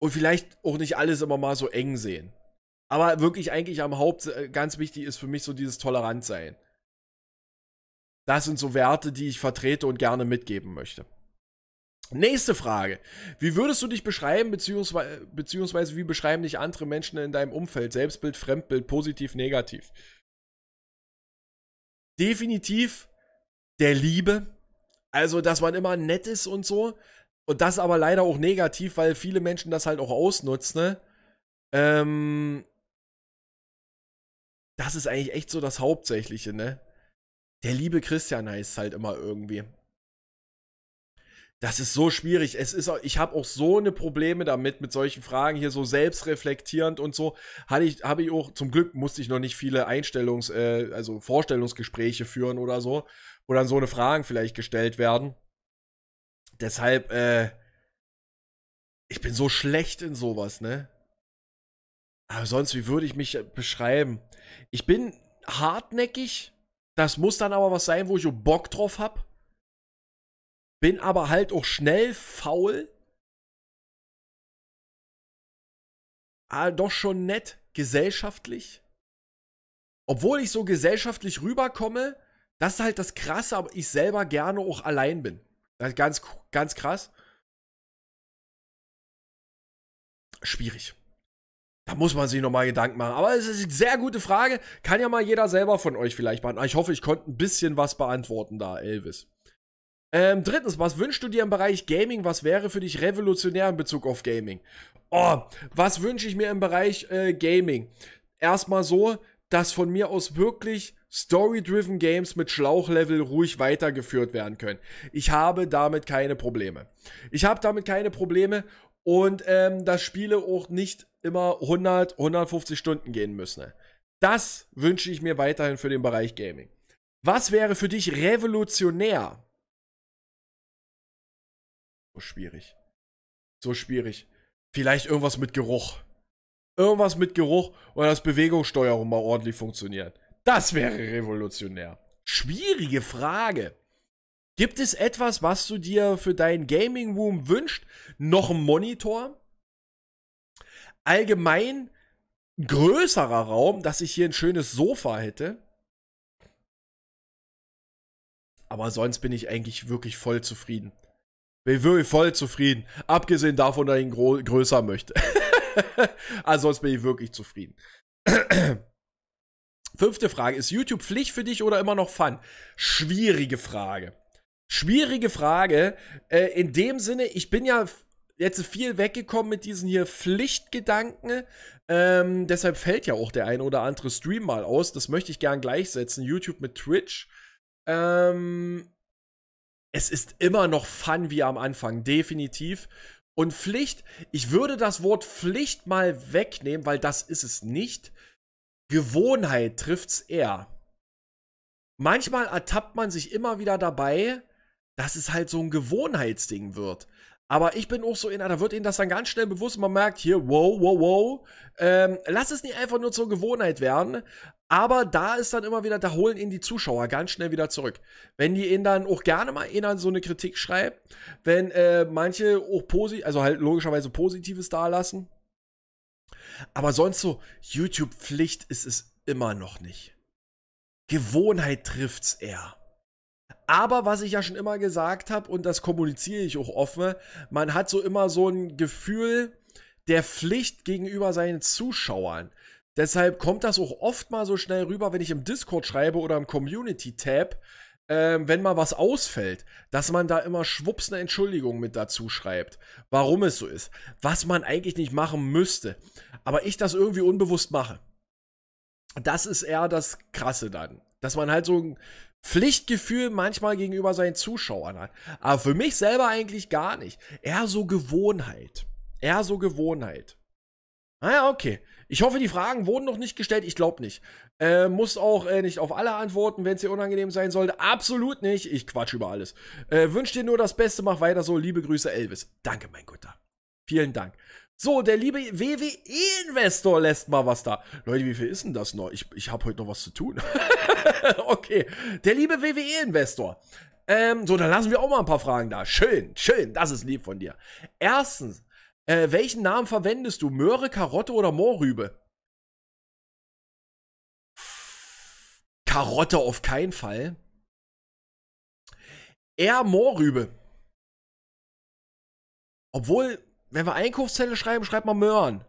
Und vielleicht auch nicht alles immer mal so eng sehen. Aber wirklich eigentlich am Haupt äh, ganz wichtig ist für mich so dieses Tolerantsein. sein das sind so Werte, die ich vertrete und gerne mitgeben möchte. Nächste Frage. Wie würdest du dich beschreiben, beziehungsweise, beziehungsweise wie beschreiben dich andere Menschen in deinem Umfeld? Selbstbild, Fremdbild, positiv, negativ? Definitiv der Liebe. Also, dass man immer nett ist und so. Und das aber leider auch negativ, weil viele Menschen das halt auch ausnutzen. Ne? Ähm, das ist eigentlich echt so das Hauptsächliche, ne? Der liebe Christian heißt halt immer irgendwie. Das ist so schwierig. Es ist, auch, ich habe auch so eine Probleme damit mit solchen Fragen hier so selbstreflektierend und so. Hatte ich, habe ich auch zum Glück musste ich noch nicht viele Einstellungs, äh, also Vorstellungsgespräche führen oder so, wo dann so eine Fragen vielleicht gestellt werden. Deshalb, äh, ich bin so schlecht in sowas, ne? Aber sonst, wie würde ich mich beschreiben? Ich bin hartnäckig, das muss dann aber was sein, wo ich Bock drauf hab. Bin aber halt auch schnell faul. Ah, doch schon nett, gesellschaftlich. Obwohl ich so gesellschaftlich rüberkomme, das ist halt das Krasse, aber ich selber gerne auch allein bin. ganz, ganz krass. Schwierig. Da muss man sich nochmal Gedanken machen. Aber es ist eine sehr gute Frage. Kann ja mal jeder selber von euch vielleicht beantworten. Ich hoffe, ich konnte ein bisschen was beantworten da, Elvis. Ähm, drittens, was wünschst du dir im Bereich Gaming? Was wäre für dich revolutionär in Bezug auf Gaming? Oh, was wünsche ich mir im Bereich äh, Gaming? Erstmal so, dass von mir aus wirklich Story-driven Games mit Schlauchlevel ruhig weitergeführt werden können. Ich habe damit keine Probleme. Ich habe damit keine Probleme und ähm, dass Spiele auch nicht immer 100, 150 Stunden gehen müssen. Das wünsche ich mir weiterhin für den Bereich Gaming. Was wäre für dich revolutionär? So schwierig. So schwierig. Vielleicht irgendwas mit Geruch. Irgendwas mit Geruch oder dass Bewegungssteuerung mal ordentlich funktioniert. Das wäre revolutionär. Schwierige Frage. Gibt es etwas, was du dir für deinen Gaming Room wünscht? Noch ein Monitor? allgemein größerer Raum, dass ich hier ein schönes Sofa hätte. Aber sonst bin ich eigentlich wirklich voll zufrieden. Bin wirklich voll zufrieden. Abgesehen davon, dass ich ihn größer möchte. also sonst bin ich wirklich zufrieden. Fünfte Frage. Ist YouTube Pflicht für dich oder immer noch Fun? Schwierige Frage. Schwierige Frage. Äh, in dem Sinne, ich bin ja jetzt viel weggekommen mit diesen hier Pflichtgedanken. Ähm, deshalb fällt ja auch der ein oder andere Stream mal aus. Das möchte ich gern gleichsetzen. YouTube mit Twitch. Ähm, es ist immer noch Fun wie am Anfang, definitiv. Und Pflicht, ich würde das Wort Pflicht mal wegnehmen, weil das ist es nicht. Gewohnheit trifft's eher. Manchmal ertappt man sich immer wieder dabei, dass es halt so ein Gewohnheitsding wird. Aber ich bin auch so einer, da wird ihnen das dann ganz schnell bewusst. Man merkt hier, wow, wow, wow. Ähm, lass es nicht einfach nur zur Gewohnheit werden. Aber da ist dann immer wieder, da holen ihn die Zuschauer ganz schnell wieder zurück. Wenn die ihn dann auch gerne mal ihnen so eine Kritik schreibt, wenn äh, manche auch positiv, also halt logischerweise Positives dalassen. Aber sonst so, YouTube-Pflicht ist es immer noch nicht. Gewohnheit trifft's eher. Aber was ich ja schon immer gesagt habe, und das kommuniziere ich auch offen, man hat so immer so ein Gefühl der Pflicht gegenüber seinen Zuschauern. Deshalb kommt das auch oft mal so schnell rüber, wenn ich im Discord schreibe oder im Community-Tab, ähm, wenn mal was ausfällt, dass man da immer schwupps eine Entschuldigung mit dazu schreibt, warum es so ist, was man eigentlich nicht machen müsste, aber ich das irgendwie unbewusst mache. Das ist eher das Krasse dann, dass man halt so ein Pflichtgefühl manchmal gegenüber seinen Zuschauern hat. Aber für mich selber eigentlich gar nicht. Eher so Gewohnheit. Eher so Gewohnheit. Naja, ah okay. Ich hoffe, die Fragen wurden noch nicht gestellt. Ich glaube nicht. Äh, muss auch äh, nicht auf alle antworten, wenn es dir unangenehm sein sollte. Absolut nicht. Ich quatsch über alles. Äh, wünsch dir nur das Beste. Mach weiter so. Liebe Grüße, Elvis. Danke, mein Guter. Vielen Dank. So, der liebe WWE-Investor lässt mal was da. Leute, wie viel ist denn das noch? Ich, ich habe heute noch was zu tun. okay, der liebe WWE-Investor. Ähm, so, dann lassen wir auch mal ein paar Fragen da. Schön, schön, das ist lieb von dir. Erstens, äh, welchen Namen verwendest du? Möhre, Karotte oder Mohrrübe? Karotte auf keinen Fall. Eher Mohrrübe. Obwohl, wenn wir Einkaufszettel schreiben, schreibt man Möhren.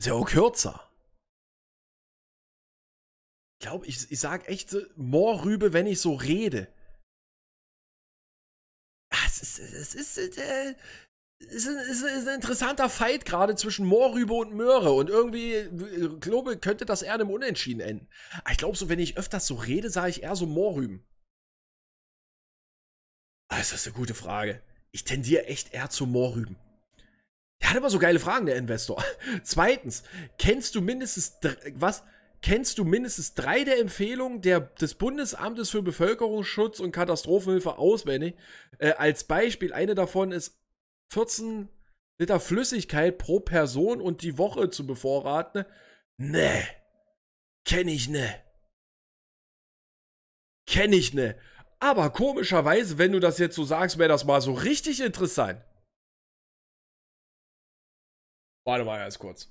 Ist ja auch kürzer. Ich glaube, ich, ich sage echt Moorrübe, wenn ich so rede. Ah, es ist, es ist, äh, es ist, es ist ein interessanter Fight gerade zwischen Moorrübe und Möhre. Und irgendwie, äh, glaube, könnte das eher einem Unentschieden enden. Aber ah, ich glaube, so, wenn ich öfters so rede, sage ich eher so Moorrüben. Ah, das ist eine gute Frage. Ich tendiere echt eher zu Moorrüben. Er hat immer so geile Fragen, der Investor. Zweitens, kennst du mindestens was? Kennst du mindestens drei der Empfehlungen der, des Bundesamtes für Bevölkerungsschutz und Katastrophenhilfe auswendig? Äh, als Beispiel, eine davon ist 14 Liter Flüssigkeit pro Person und die Woche zu bevorraten. Nee, kenn ich ne. Kenn ich ne. Aber komischerweise, wenn du das jetzt so sagst, wäre das mal so richtig interessant. Warte mal ganz kurz.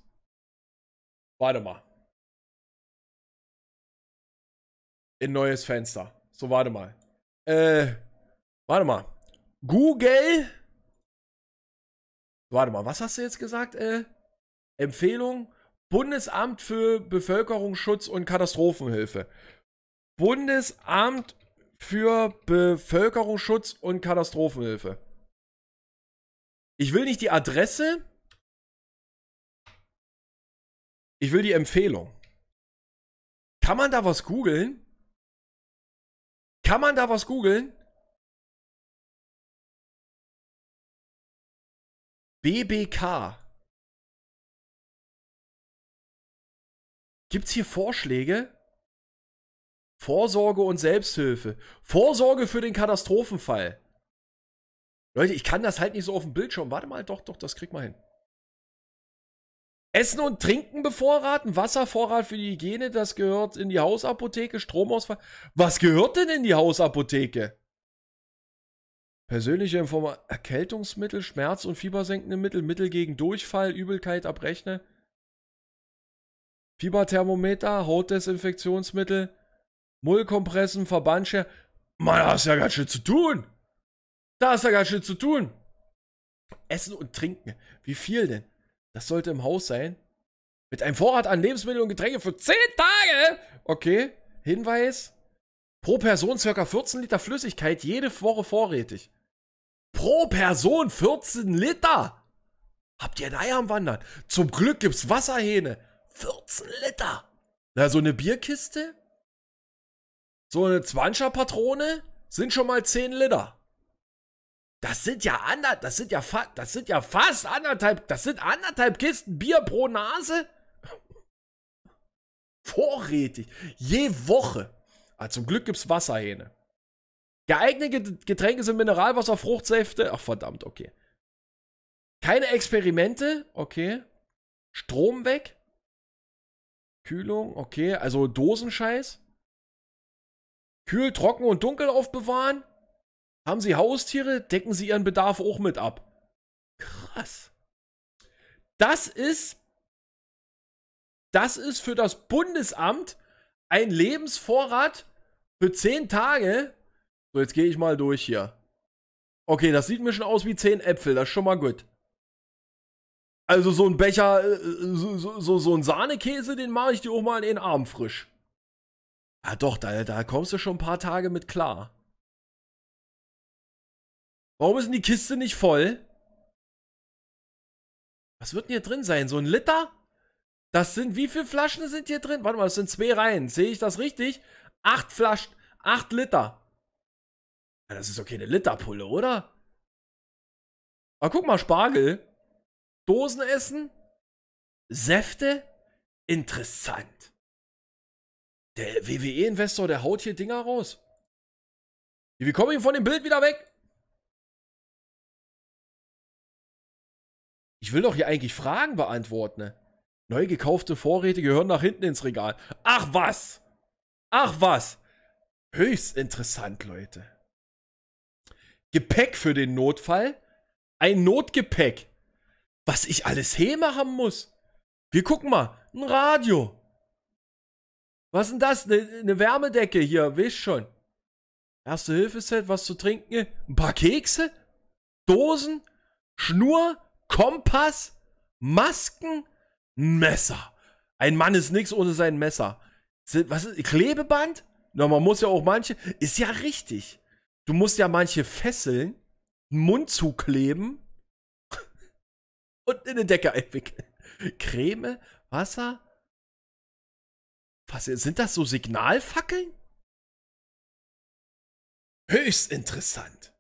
Warte mal. In neues Fenster. So, warte mal. Äh, warte mal. Google. Warte mal, was hast du jetzt gesagt? Äh, Empfehlung. Bundesamt für Bevölkerungsschutz und Katastrophenhilfe. Bundesamt für Bevölkerungsschutz und Katastrophenhilfe. Ich will nicht die Adresse, Ich will die Empfehlung. Kann man da was googeln? Kann man da was googeln? BBK. Gibt's hier Vorschläge? Vorsorge und Selbsthilfe. Vorsorge für den Katastrophenfall. Leute, ich kann das halt nicht so auf dem Bildschirm. Warte mal, doch, doch, das kriegt mal hin. Essen und Trinken bevorraten, Wasservorrat für die Hygiene, das gehört in die Hausapotheke, Stromausfall. Was gehört denn in die Hausapotheke? Persönliche Information, Erkältungsmittel, Schmerz- und fiebersenkende Mittel, Mittel gegen Durchfall, Übelkeit, Abrechne, Fieberthermometer, Hautdesinfektionsmittel, Mullkompressen, Verbandscher. Man, da ist ja ganz schön zu tun. Da ist ja ganz schön zu tun. Essen und Trinken. Wie viel denn? Das sollte im Haus sein. Mit einem Vorrat an Lebensmitteln und Getränke für 10 Tage. Okay. Hinweis. Pro Person ca. 14 Liter Flüssigkeit jede Woche vorrätig. Pro Person 14 Liter. Habt ihr ein Ei am Wandern? Zum Glück gibt's Wasserhähne. 14 Liter. Na, so eine Bierkiste? So eine 20 Patrone sind schon mal 10 Liter. Das sind ja ander, das sind ja fast, das sind ja fast anderthalb, das sind anderthalb Kisten Bier pro Nase. Vorrätig. Je Woche. Ah, zum Glück gibt's Wasserhähne. Geeignete Getränke sind Mineralwasser, Fruchtsäfte. Ach verdammt, okay. Keine Experimente, okay. Strom weg. Kühlung, okay. Also Dosenscheiß. Kühl, trocken und dunkel aufbewahren. Haben Sie Haustiere, decken Sie Ihren Bedarf auch mit ab. Krass. Das ist, das ist für das Bundesamt ein Lebensvorrat für 10 Tage. So, jetzt gehe ich mal durch hier. Okay, das sieht mir schon aus wie 10 Äpfel, das ist schon mal gut. Also so ein Becher, äh, so, so, so, ein Sahnekäse, den mache ich dir auch mal in den Arm frisch. Ja ah doch, da, da kommst du schon ein paar Tage mit klar. Warum ist denn die Kiste nicht voll? Was wird denn hier drin sein? So ein Liter? Das sind, wie viele Flaschen sind hier drin? Warte mal, das sind zwei Reihen. Sehe ich das richtig? Acht Flaschen, acht Liter. Ja, das ist doch keine Literpulle, oder? Aber guck mal, Spargel. Dosen essen. Säfte. Interessant. Der WWE-Investor, der haut hier Dinger raus. Wie komme ich von dem Bild wieder weg. Ich will doch hier eigentlich Fragen beantworten. Ne? Neu gekaufte Vorräte gehören nach hinten ins Regal. Ach was! Ach was! Höchst interessant, Leute. Gepäck für den Notfall? Ein Notgepäck. Was ich alles hermachen muss. Wir gucken mal. Ein Radio. Was ist denn das? Eine ne Wärmedecke hier, wisst schon. Erste-Hilfe-Set, was zu trinken. Ein paar Kekse? Dosen? Schnur? Kompass, Masken, Messer. Ein Mann ist nichts ohne sein Messer. Was ist, Klebeband? Na, man muss ja auch manche, ist ja richtig. Du musst ja manche fesseln, einen Mund zukleben und in eine Decke einwickeln. Creme, Wasser. Was sind das so Signalfackeln? Höchst interessant.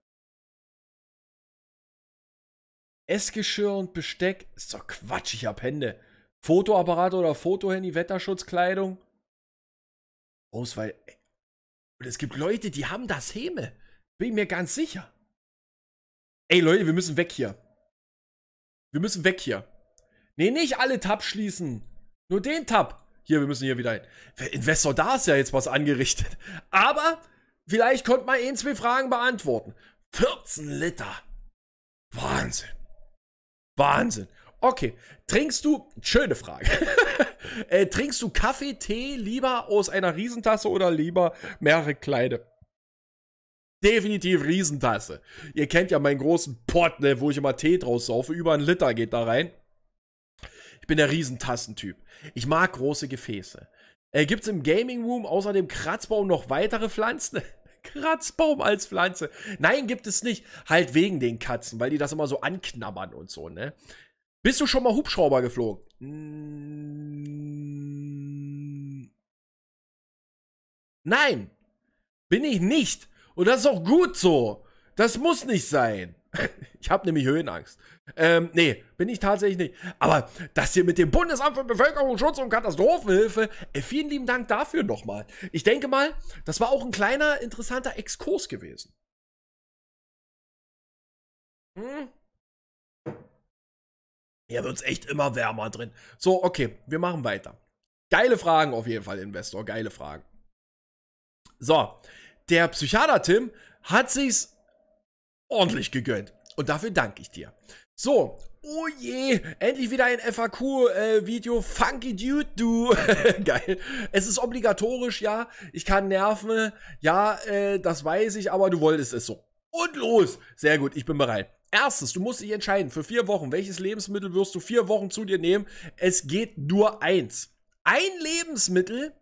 Essgeschirr und Besteck. Ist doch Quatsch, ich hab Hände. Fotoapparat oder Fotohandy, Wetterschutzkleidung. Ausweis. Und es gibt Leute, die haben das Häme. Bin mir ganz sicher. Ey Leute, wir müssen weg hier. Wir müssen weg hier. Nee, nicht alle Tab schließen. Nur den Tab. Hier, wir müssen hier wieder hin. Investor, da ist ja jetzt was angerichtet. Aber vielleicht konnte man ein, zwei Fragen beantworten. 14 Liter. Wahnsinn. Wahnsinn. Okay, trinkst du, schöne Frage, äh, trinkst du Kaffee, Tee lieber aus einer Riesentasse oder lieber mehrere Kleide? Definitiv Riesentasse. Ihr kennt ja meinen großen Pott, ne, wo ich immer Tee draus saufe, über einen Liter geht da rein. Ich bin der Riesentassentyp. Ich mag große Gefäße. Äh, Gibt es im Gaming Room außer dem Kratzbaum noch weitere Pflanzen? Kratzbaum als Pflanze. Nein, gibt es nicht. Halt wegen den Katzen, weil die das immer so anknabbern und so, ne? Bist du schon mal Hubschrauber geflogen? Nein, bin ich nicht. Und das ist auch gut so. Das muss nicht sein. ich habe nämlich Höhenangst. Ähm, nee, bin ich tatsächlich nicht. Aber das hier mit dem Bundesamt für Bevölkerungsschutz und Katastrophenhilfe, ey, äh, vielen lieben Dank dafür nochmal. Ich denke mal, das war auch ein kleiner, interessanter Exkurs gewesen. Hm? Hier wird es echt immer wärmer drin. So, okay, wir machen weiter. Geile Fragen auf jeden Fall, Investor, geile Fragen. So, der Psychiater Tim hat sich's ordentlich gegönnt. Und dafür danke ich dir. So, oh je, endlich wieder ein FAQ-Video. Äh, Funky Dude, du. Geil. Es ist obligatorisch, ja. Ich kann nerven. Ja, äh, das weiß ich, aber du wolltest es so. Und los. Sehr gut, ich bin bereit. Erstens, du musst dich entscheiden für vier Wochen, welches Lebensmittel wirst du vier Wochen zu dir nehmen. Es geht nur eins. Ein Lebensmittel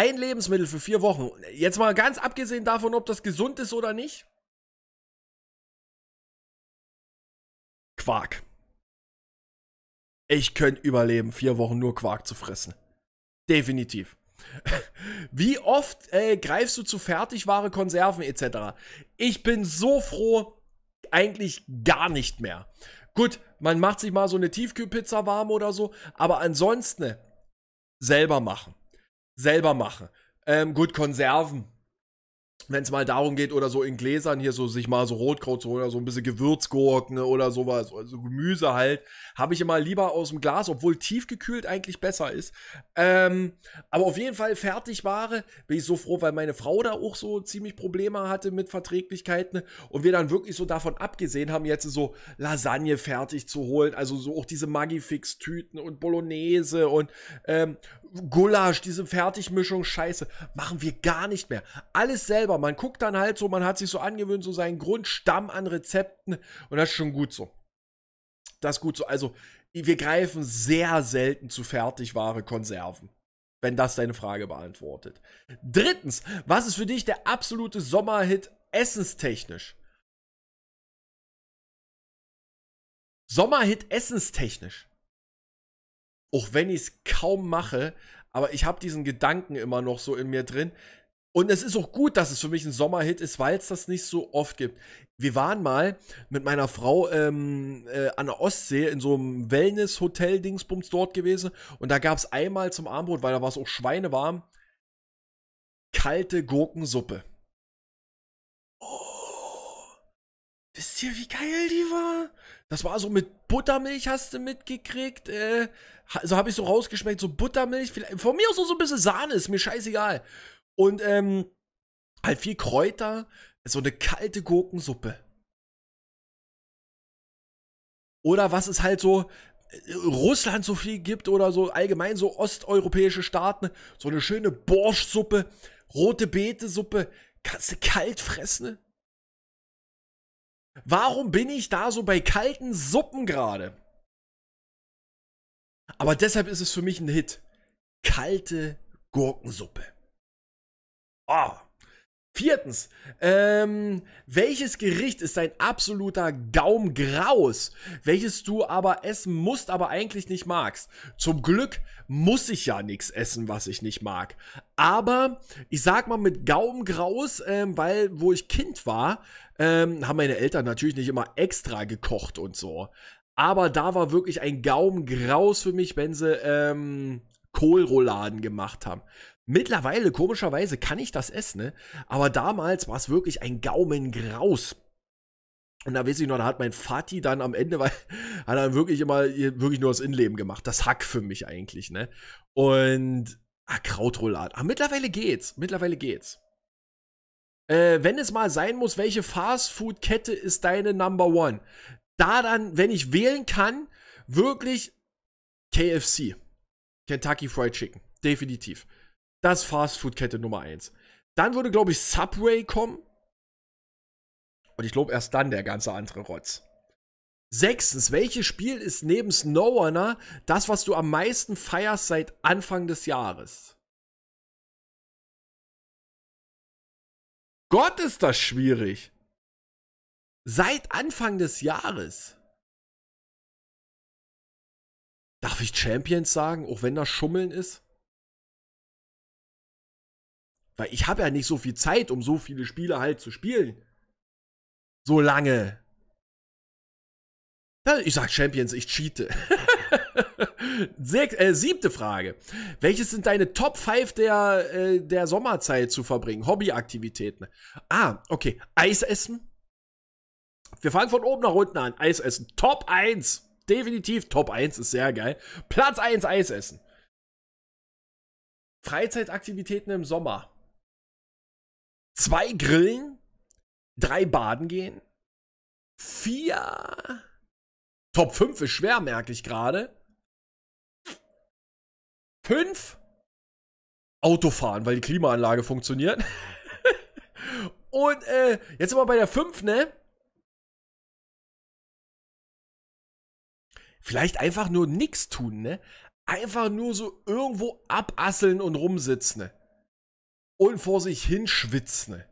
ein Lebensmittel für vier Wochen, jetzt mal ganz abgesehen davon, ob das gesund ist oder nicht. Quark. Ich könnte überleben, vier Wochen nur Quark zu fressen. Definitiv. Wie oft äh, greifst du zu Fertigware, Konserven etc.? Ich bin so froh, eigentlich gar nicht mehr. Gut, man macht sich mal so eine Tiefkühlpizza warm oder so, aber ansonsten selber machen selber machen. Ähm, gut, Konserven, wenn es mal darum geht oder so in Gläsern hier so sich mal so Rotkraut zu holen oder so ein bisschen Gewürzgurken oder sowas, also Gemüse halt, habe ich immer lieber aus dem Glas, obwohl tiefgekühlt eigentlich besser ist. Ähm, aber auf jeden Fall Fertigware bin ich so froh, weil meine Frau da auch so ziemlich Probleme hatte mit Verträglichkeiten und wir dann wirklich so davon abgesehen haben, jetzt so Lasagne fertig zu holen, also so auch diese Magifix-Tüten und Bolognese und ähm, Gulasch, diese Fertigmischung, scheiße, machen wir gar nicht mehr. Alles selber. Man guckt dann halt so, man hat sich so angewöhnt, so seinen Grundstamm an Rezepten und das ist schon gut so. Das ist gut so. Also, wir greifen sehr selten zu Fertigware Konserven. Wenn das deine Frage beantwortet. Drittens, was ist für dich der absolute Sommerhit essenstechnisch? Sommerhit essenstechnisch auch wenn ich es kaum mache, aber ich habe diesen Gedanken immer noch so in mir drin. Und es ist auch gut, dass es für mich ein Sommerhit ist, weil es das nicht so oft gibt. Wir waren mal mit meiner Frau ähm, äh, an der Ostsee in so einem Wellness-Hotel-Dingsbums dort gewesen. Und da gab es einmal zum Armbrot, weil da war es auch schweinewarm, kalte Gurkensuppe. Oh, wisst ihr, wie geil die war? Das war so mit Buttermilch hast du mitgekriegt. Äh, so habe ich so rausgeschmeckt, so Buttermilch. von mir aus so ein bisschen Sahne, ist mir scheißegal. Und ähm, halt viel Kräuter, so eine kalte Gurkensuppe. Oder was es halt so äh, Russland so viel gibt oder so allgemein so osteuropäische Staaten. So eine schöne Borschsuppe, rote Beete-Suppe. Kannst du kalt fressen? Warum bin ich da so bei kalten Suppen gerade? Aber deshalb ist es für mich ein Hit. Kalte Gurkensuppe. Ah, oh, Viertens, ähm, welches Gericht ist ein absoluter Gaumgraus, welches du aber essen musst, aber eigentlich nicht magst? Zum Glück muss ich ja nichts essen, was ich nicht mag. Aber ich sag mal mit Gaumgraus, ähm, weil wo ich Kind war, ähm, haben meine Eltern natürlich nicht immer extra gekocht und so. Aber da war wirklich ein Gaumgraus für mich, wenn sie ähm, Kohlrouladen gemacht haben. Mittlerweile, komischerweise, kann ich das essen, ne? aber damals war es wirklich ein Gaumengraus. Und da weiß ich noch, da hat mein Vati dann am Ende, weil hat dann wirklich immer wirklich nur das Innenleben gemacht. Das Hack für mich eigentlich, ne? Und ah, Krautroulade. Aber ah, mittlerweile geht's. Mittlerweile geht's. Äh, wenn es mal sein muss, welche Fastfood-Kette ist deine Number One? Da dann, wenn ich wählen kann, wirklich KFC. Kentucky Fried Chicken. Definitiv. Das Fastfood-Kette Nummer 1. Dann würde, glaube ich, Subway kommen. Und ich glaube, erst dann der ganze andere Rotz. Sechstens, welches Spiel ist neben SnowRunner das, was du am meisten feierst seit Anfang des Jahres? Gott, ist das schwierig. Seit Anfang des Jahres. Darf ich Champions sagen, auch wenn das Schummeln ist? Weil ich habe ja nicht so viel Zeit, um so viele Spiele halt zu spielen. So lange. Ich sag Champions, ich cheate. Sech, äh, siebte Frage. Welches sind deine Top 5 der, äh, der Sommerzeit zu verbringen? Hobbyaktivitäten. Ah, okay. Eis essen. Wir fangen von oben nach unten an. Eis essen. Top 1. Definitiv Top 1 ist sehr geil. Platz 1 Eis essen. Freizeitaktivitäten im Sommer zwei Grillen, drei Baden gehen, vier. Top 5 ist schwer, merke ich gerade. Fünf. Autofahren, weil die Klimaanlage funktioniert. Und äh, jetzt sind wir bei der 5, ne? Vielleicht einfach nur nichts tun, ne? Einfach nur so irgendwo abasseln und rumsitzen, ne? und vor sich hin schwitzen.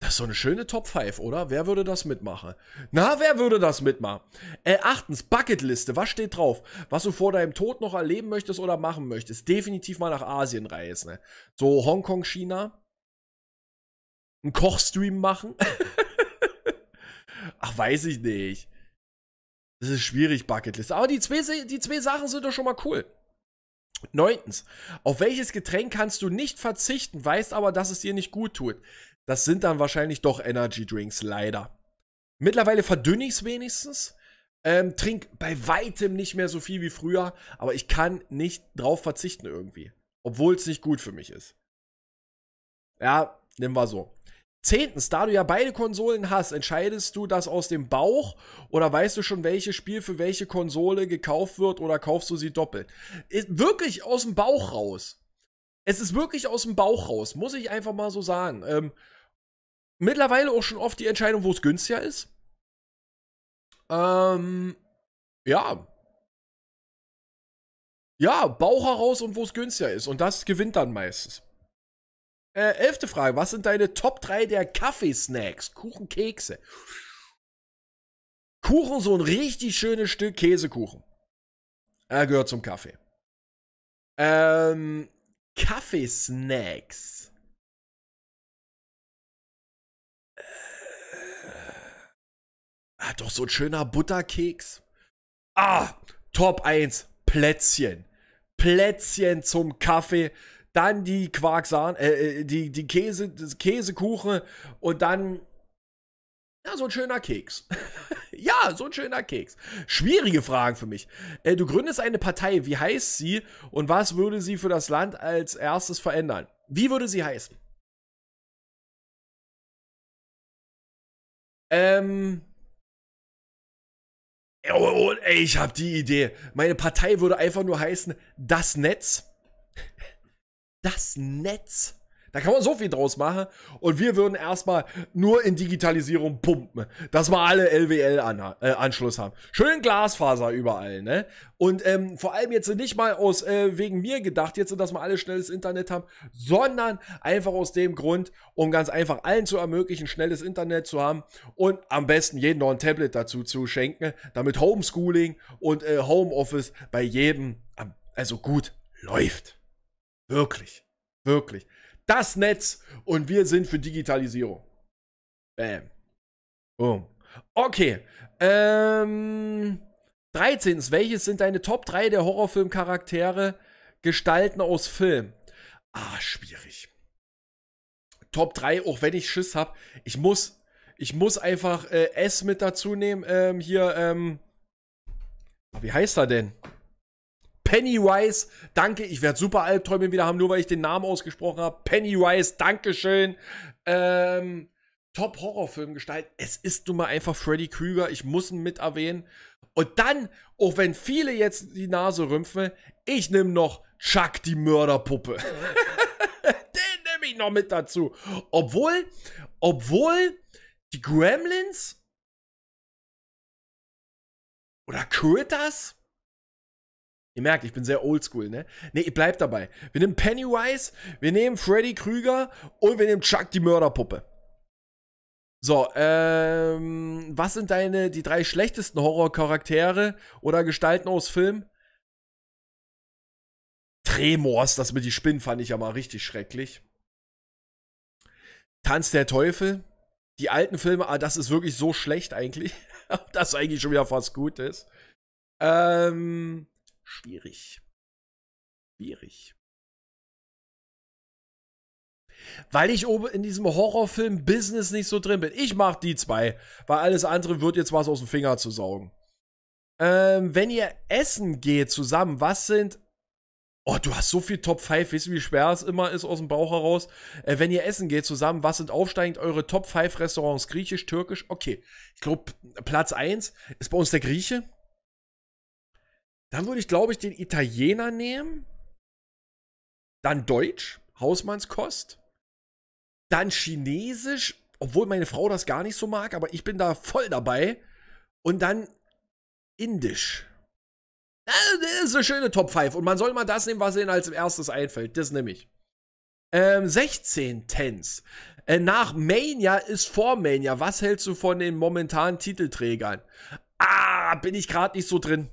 Das ist so eine schöne Top 5, oder? Wer würde das mitmachen? Na, wer würde das mitmachen? Äh, achtens, Bucketliste. Was steht drauf? Was du vor deinem Tod noch erleben möchtest oder machen möchtest? Definitiv mal nach Asien reisen. Ne? So Hongkong, China. Ein Kochstream machen. Ach, weiß ich nicht. Das ist schwierig, Bucketliste. Aber die zwei, die zwei Sachen sind doch schon mal cool. Neuntens, auf welches Getränk kannst du nicht verzichten, weißt aber, dass es dir nicht gut tut? Das sind dann wahrscheinlich doch Energy Drinks, leider. Mittlerweile verdünne ich es wenigstens. Ähm, trink bei weitem nicht mehr so viel wie früher, aber ich kann nicht drauf verzichten irgendwie. Obwohl es nicht gut für mich ist. Ja, nehmen wir so. Zehntens, da du ja beide Konsolen hast, entscheidest du das aus dem Bauch oder weißt du schon, welches Spiel für welche Konsole gekauft wird oder kaufst du sie doppelt? Ist wirklich aus dem Bauch raus. Es ist wirklich aus dem Bauch raus, muss ich einfach mal so sagen. Ähm, mittlerweile auch schon oft die Entscheidung, wo es günstiger ist. Ähm, ja. Ja, Bauch heraus und wo es günstiger ist. Und das gewinnt dann meistens. Äh, elfte Frage. Was sind deine Top 3 der Kaffeesnacks? Kuchen, Kekse. Kuchen, so ein richtig schönes Stück Käsekuchen. Er äh, gehört zum Kaffee. Ähm, Kaffeesnacks. Äh, ah, doch so ein schöner Butterkeks. Ah, Top 1, Plätzchen. Plätzchen zum Kaffee dann die Quarksan, äh, äh, die, die Käse, Käsekuchen und dann ja, so ein schöner Keks. ja, so ein schöner Keks. Schwierige Fragen für mich. Äh, du gründest eine Partei. Wie heißt sie und was würde sie für das Land als erstes verändern? Wie würde sie heißen? Ähm. Oh, oh, ey, ich hab die Idee. Meine Partei würde einfach nur heißen Das Netz das Netz. Da kann man so viel draus machen. Und wir würden erstmal nur in Digitalisierung pumpen, dass wir alle LWL-Anschluss haben. Schön Glasfaser überall, ne? Und ähm, vor allem jetzt nicht mal aus äh, wegen mir gedacht, jetzt, dass wir alle schnelles Internet haben, sondern einfach aus dem Grund, um ganz einfach allen zu ermöglichen, schnelles Internet zu haben und am besten jedem noch ein Tablet dazu zu schenken, damit Homeschooling und äh, Homeoffice bei jedem, ähm, also gut läuft. Wirklich. Wirklich. Das Netz und wir sind für Digitalisierung. Bam. Boom. Okay. Ähm. 13. Welches sind deine Top 3 der Horrorfilmcharaktere gestalten aus Film? Ah, schwierig. Top 3, auch wenn ich Schiss habe. Ich muss, ich muss einfach äh, S mit dazu nehmen. Ähm, hier, ähm. Wie heißt er denn? Pennywise, danke. Ich werde super Albträume wieder haben, nur weil ich den Namen ausgesprochen habe. Pennywise, Dankeschön. Ähm, Top-Horrorfilm gestaltet. Es ist nun mal einfach Freddy Krüger. Ich muss ihn mit erwähnen. Und dann, auch wenn viele jetzt die Nase rümpfen, ich nehme noch Chuck die Mörderpuppe. den nehme ich noch mit dazu. Obwohl, obwohl die Gremlins oder Critters Ihr merkt, ich bin sehr oldschool, ne? Ne, ihr bleibt dabei. Wir nehmen Pennywise, wir nehmen Freddy Krüger und wir nehmen Chuck die Mörderpuppe. So, ähm, was sind deine, die drei schlechtesten Horrorcharaktere oder Gestalten aus Film? Tremors, das mit die Spinnen fand ich ja mal richtig schrecklich. Tanz der Teufel. Die alten Filme, ah, das ist wirklich so schlecht eigentlich. das eigentlich schon wieder fast gut ist. Ähm, Schwierig. Schwierig. Weil ich oben in diesem Horrorfilm-Business nicht so drin bin. Ich mach die zwei, weil alles andere wird jetzt was aus dem Finger zu saugen. Ähm, wenn ihr essen geht zusammen, was sind. Oh, du hast so viel Top 5, wisst ihr, wie schwer es immer ist aus dem Bauch heraus. Äh, wenn ihr essen geht zusammen, was sind aufsteigend eure Top 5 Restaurants? Griechisch, Türkisch? Okay. Ich glaube, Platz 1 ist bei uns der Grieche. Dann würde ich, glaube ich, den Italiener nehmen. Dann Deutsch, Hausmannskost. Dann Chinesisch, obwohl meine Frau das gar nicht so mag, aber ich bin da voll dabei. Und dann Indisch. Das ist eine schöne Top 5. Und man soll mal das nehmen, was ihnen als erstes einfällt. Das nehme ich. Ähm, 16 Tens. Äh, nach Mania ist vor Mania. Was hältst du von den momentanen Titelträgern? Ah, bin ich gerade nicht so drin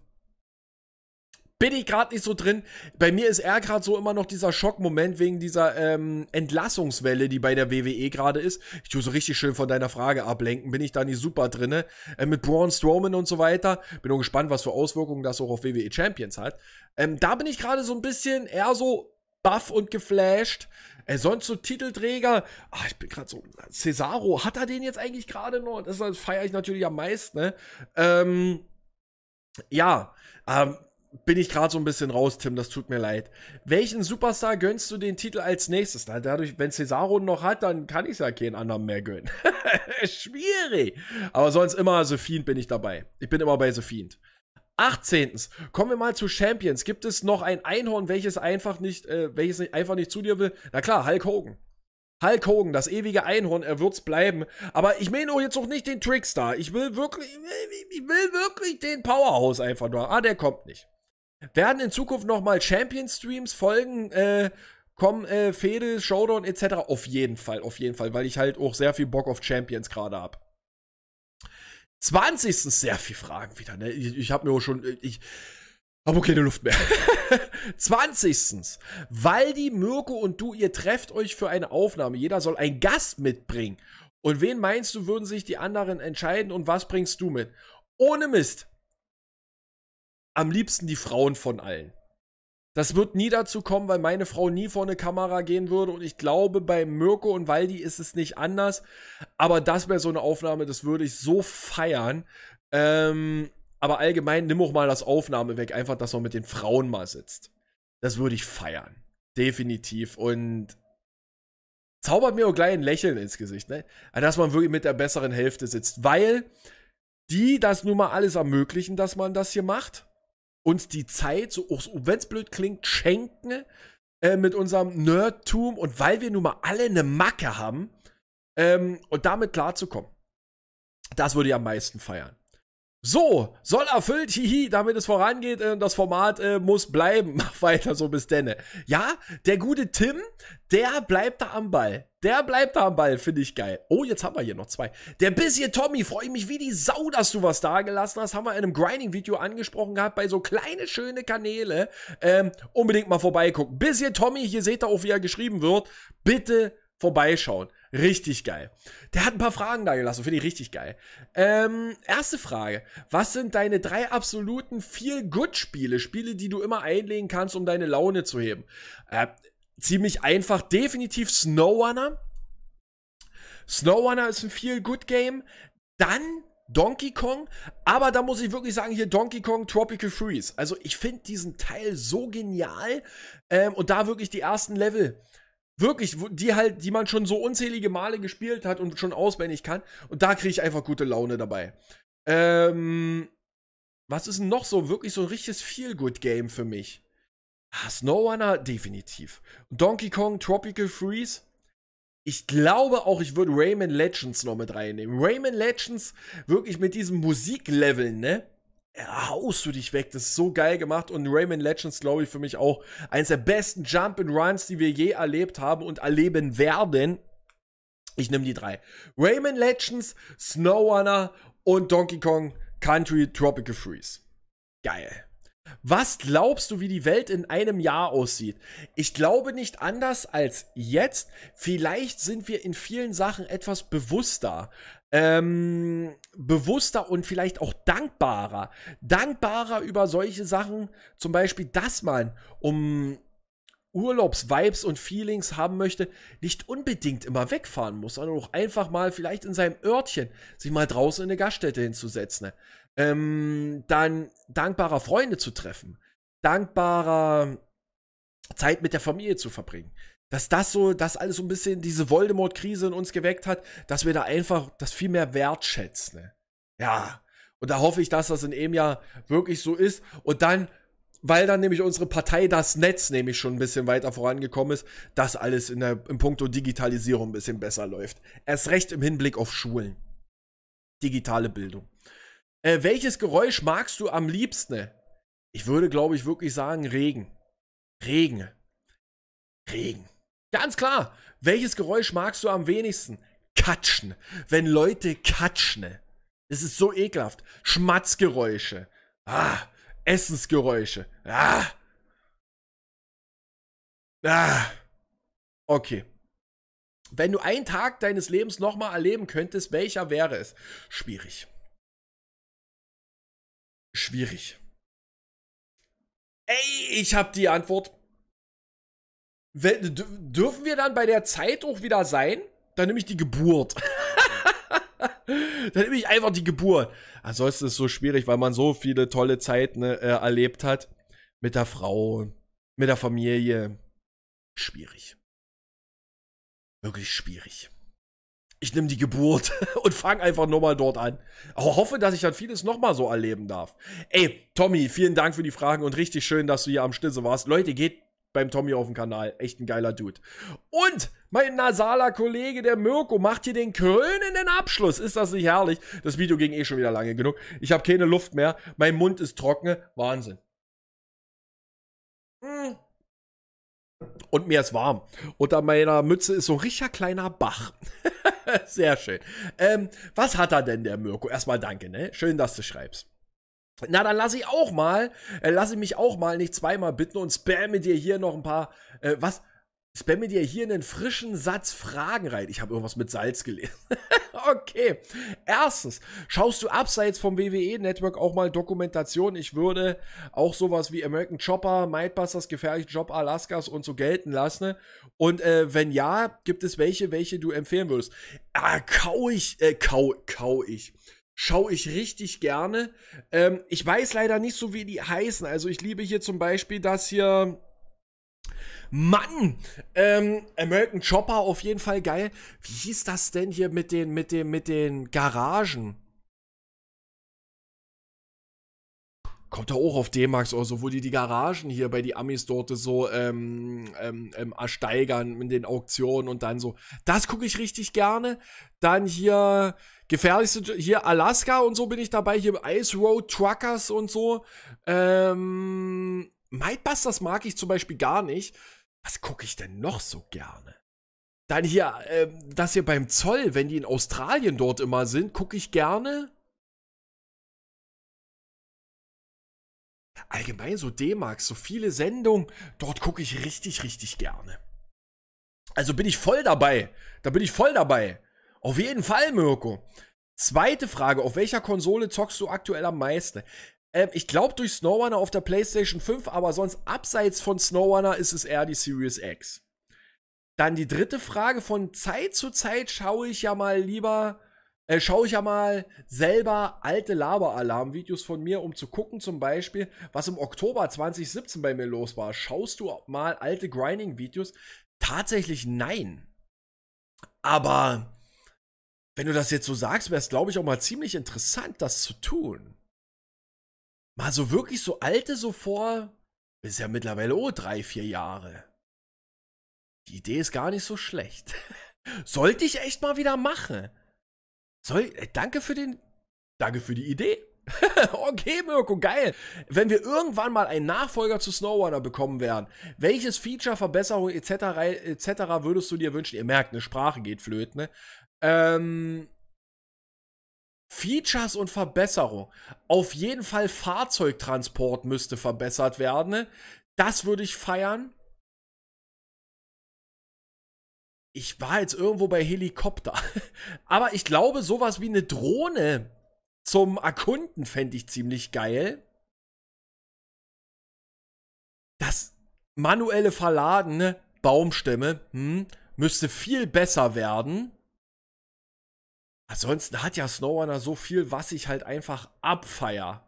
bin ich gerade nicht so drin. Bei mir ist er gerade so immer noch dieser Schockmoment wegen dieser ähm, Entlassungswelle, die bei der WWE gerade ist. Ich tue so richtig schön von deiner Frage ablenken. Bin ich da nicht super drin? äh, mit Braun Strowman und so weiter. Bin nur gespannt, was für Auswirkungen das auch auf WWE Champions hat. Ähm, da bin ich gerade so ein bisschen eher so buff und geflasht. Äh, sonst so Titelträger. Ach, ich bin gerade so. Cesaro, hat er den jetzt eigentlich gerade noch? Das, das feiere ich natürlich am meisten, ne? Ähm, ja, ähm, bin ich gerade so ein bisschen raus, Tim, das tut mir leid. Welchen Superstar gönnst du den Titel als nächstes? Na, dadurch, wenn Cesaro noch hat, dann kann ich es ja keinen anderen mehr gönnen. Schwierig. Aber sonst immer The Fiend bin ich dabei. Ich bin immer bei The Fiend. 18. Kommen wir mal zu Champions. Gibt es noch ein Einhorn, welches einfach nicht, äh, welches nicht, einfach nicht zu dir will? Na klar, Hulk Hogan. Hulk Hogan, das ewige Einhorn, er wird's bleiben. Aber ich meine auch jetzt auch nicht den Trickstar. Ich will wirklich, ich will, ich will wirklich den Powerhouse einfach nur. Ah, der kommt nicht. Werden in Zukunft nochmal Champion-Streams folgen? Äh, kommen äh, Fede, Showdown etc. Auf jeden Fall, auf jeden Fall, weil ich halt auch sehr viel Bock auf Champions gerade habe. 20. sehr viel Fragen wieder, ne? Ich, ich habe mir auch schon. Äh, ich, aber keine Luft mehr. 20. Waldi, Mirko und du, ihr trefft euch für eine Aufnahme. Jeder soll einen Gast mitbringen. Und wen meinst du, würden sich die anderen entscheiden und was bringst du mit? Ohne Mist am liebsten die Frauen von allen. Das wird nie dazu kommen, weil meine Frau nie vor eine Kamera gehen würde. Und ich glaube, bei Mirko und Waldi ist es nicht anders. Aber das wäre so eine Aufnahme, das würde ich so feiern. Ähm, aber allgemein, nimm auch mal das Aufnahme weg, einfach, dass man mit den Frauen mal sitzt. Das würde ich feiern. Definitiv. Und zaubert mir auch gleich ein Lächeln ins Gesicht, ne? Also, dass man wirklich mit der besseren Hälfte sitzt. Weil die das nun mal alles ermöglichen, dass man das hier macht uns die Zeit, so, wenn es blöd klingt, schenken äh, mit unserem Nerdtum und weil wir nun mal alle eine Macke haben ähm, und damit klarzukommen. Das würde ich am meisten feiern. So, soll erfüllt, hihi, damit es vorangeht, äh, das Format äh, muss bleiben. Mach weiter so bis denne. Ja, der gute Tim, der bleibt da am Ball. Der bleibt da am Ball, finde ich geil. Oh, jetzt haben wir hier noch zwei. Der bisschen Tommy, freue ich mich wie die Sau, dass du was da gelassen hast. Haben wir in einem Grinding-Video angesprochen gehabt, bei so kleine, schöne Kanäle. Ähm, unbedingt mal vorbeigucken. Bisschen Tommy, hier seht ihr auch, wie er geschrieben wird. Bitte vorbeischauen. Richtig geil. Der hat ein paar Fragen da gelassen, finde ich richtig geil. Ähm, erste Frage. Was sind deine drei absoluten Feel-Good-Spiele? Spiele, die du immer einlegen kannst, um deine Laune zu heben? Äh, ziemlich einfach. Definitiv SnowRunner. SnowRunner ist ein Feel-Good-Game. Dann Donkey Kong, aber da muss ich wirklich sagen, hier Donkey Kong Tropical Freeze. Also ich finde diesen Teil so genial ähm, und da wirklich die ersten Level wirklich, die halt, die man schon so unzählige Male gespielt hat und schon auswendig kann. Und da kriege ich einfach gute Laune dabei. Ähm, was ist denn noch so wirklich so ein richtiges Feel-Good-Game für mich? Ah, SnowRunner, definitiv. Donkey Kong, Tropical Freeze. Ich glaube auch, ich würde Rayman Legends noch mit reinnehmen. Rayman Legends wirklich mit diesem Musiklevel, ne? haust du dich weg. Das ist so geil gemacht und Rayman Legends, glaube ich, für mich auch eines der besten Jump and Runs, die wir je erlebt haben und erleben werden. Ich nehme die drei. Rayman Legends, SnowRunner und Donkey Kong Country Tropical Freeze. Geil. Was glaubst du, wie die Welt in einem Jahr aussieht? Ich glaube nicht anders als jetzt. Vielleicht sind wir in vielen Sachen etwas bewusster ähm, bewusster und vielleicht auch dankbarer. Dankbarer über solche Sachen, zum Beispiel, dass man, um Urlaubs-Vibes und Feelings haben möchte, nicht unbedingt immer wegfahren muss, sondern auch einfach mal vielleicht in seinem Örtchen sich mal draußen in eine Gaststätte hinzusetzen. Ne? Ähm, dann dankbarer Freunde zu treffen, dankbarer Zeit mit der Familie zu verbringen dass das so, dass alles so ein bisschen diese Voldemort-Krise in uns geweckt hat, dass wir da einfach das viel mehr wertschätzen. Ne? Ja. Und da hoffe ich, dass das in dem Jahr wirklich so ist. Und dann, weil dann nämlich unsere Partei das Netz nämlich schon ein bisschen weiter vorangekommen ist, dass alles in der, im Punkto Digitalisierung ein bisschen besser läuft. Erst recht im Hinblick auf Schulen. Digitale Bildung. Äh, welches Geräusch magst du am liebsten? Ne? Ich würde, glaube ich, wirklich sagen Regen. Regen. Regen. Ganz klar. Welches Geräusch magst du am wenigsten? Katschen. Wenn Leute katschen. Es ne? ist so ekelhaft. Schmatzgeräusche. Ah, Essensgeräusche. Ah. Ah. Okay. Wenn du einen Tag deines Lebens nochmal erleben könntest, welcher wäre es? Schwierig. Schwierig. Ey, ich hab die Antwort. Dürfen wir dann bei der Zeit auch wieder sein? Dann nehme ich die Geburt. dann nehme ich einfach die Geburt. Ansonsten ist es so schwierig, weil man so viele tolle Zeiten äh, erlebt hat. Mit der Frau, mit der Familie. Schwierig. Wirklich schwierig. Ich nehme die Geburt und fange einfach nochmal dort an. Aber hoffe, dass ich dann vieles nochmal so erleben darf. Ey, Tommy, vielen Dank für die Fragen und richtig schön, dass du hier am Stisse warst. Leute, geht beim Tommy auf dem Kanal. Echt ein geiler Dude. Und mein nasaler Kollege, der Mirko, macht hier den krönenden Abschluss. Ist das nicht herrlich? Das Video ging eh schon wieder lange genug. Ich habe keine Luft mehr. Mein Mund ist trocken. Wahnsinn. Hm. Und mir ist warm. Unter meiner Mütze ist so ein richtiger kleiner Bach. Sehr schön. Ähm, was hat er denn, der Mirko? Erstmal danke, ne? Schön, dass du schreibst. Na, dann lass ich auch mal, äh, lass ich mich auch mal nicht zweimal bitten und spamme dir hier noch ein paar, äh, was? Spamme dir hier einen frischen Satz Fragen rein. Ich habe irgendwas mit Salz gelesen. okay. Erstens, schaust du abseits vom WWE-Network auch mal Dokumentationen? Ich würde auch sowas wie American Chopper, Mightbusters, Gefährlich Job Alaskas und so gelten lassen. Und äh, wenn ja, gibt es welche, welche du empfehlen würdest? Ah, kau ich, äh, kau, kau ich schaue ich richtig gerne. Ähm, ich weiß leider nicht so, wie die heißen. Also ich liebe hier zum Beispiel das hier. Mann! Ähm, American Chopper auf jeden Fall geil. Wie hieß das denn hier mit den, mit den, mit den Garagen? Kommt da auch auf D-Max oder so, wo die die Garagen hier bei die Amis dort so ähm, ähm, ähm ersteigern in den Auktionen und dann so. Das gucke ich richtig gerne. Dann hier gefährlichste, hier Alaska und so bin ich dabei, hier Ice Road Truckers und so. Ähm, Mightbusters mag ich zum Beispiel gar nicht. Was gucke ich denn noch so gerne? Dann hier, äh, das hier beim Zoll, wenn die in Australien dort immer sind, gucke ich gerne. Allgemein so D-Max, so viele Sendungen, dort gucke ich richtig, richtig gerne. Also bin ich voll dabei. Da bin ich voll dabei. Auf jeden Fall, Mirko. Zweite Frage, auf welcher Konsole zockst du aktuell am meisten? Ähm, ich glaube durch SnowRunner auf der PlayStation 5, aber sonst abseits von SnowRunner ist es eher die Series X. Dann die dritte Frage, von Zeit zu Zeit schaue ich ja mal lieber, äh, schaue ich ja mal selber alte laberalarm videos von mir, um zu gucken zum Beispiel, was im Oktober 2017 bei mir los war. Schaust du mal alte Grinding-Videos? Tatsächlich nein. Aber wenn du das jetzt so sagst, wäre es, glaube ich, auch mal ziemlich interessant, das zu tun. Mal so wirklich so alte so vor, ist ja mittlerweile oh drei, vier Jahre. Die Idee ist gar nicht so schlecht. Sollte ich echt mal wieder machen. Soll, äh, danke für den, danke für die Idee. okay, Mirko, geil. Wenn wir irgendwann mal einen Nachfolger zu Snowrunner bekommen werden, welches Feature, Verbesserung etc. etc. würdest du dir wünschen? Ihr merkt, eine Sprache geht flöten, ne? Ähm, Features und Verbesserung. Auf jeden Fall Fahrzeugtransport müsste verbessert werden. Das würde ich feiern. Ich war jetzt irgendwo bei Helikopter. Aber ich glaube, sowas wie eine Drohne zum Erkunden fände ich ziemlich geil. Das manuelle Verladen, ne? Baumstämme, hm, müsste viel besser werden. Ansonsten hat ja SnowRunner so viel, was ich halt einfach abfeier.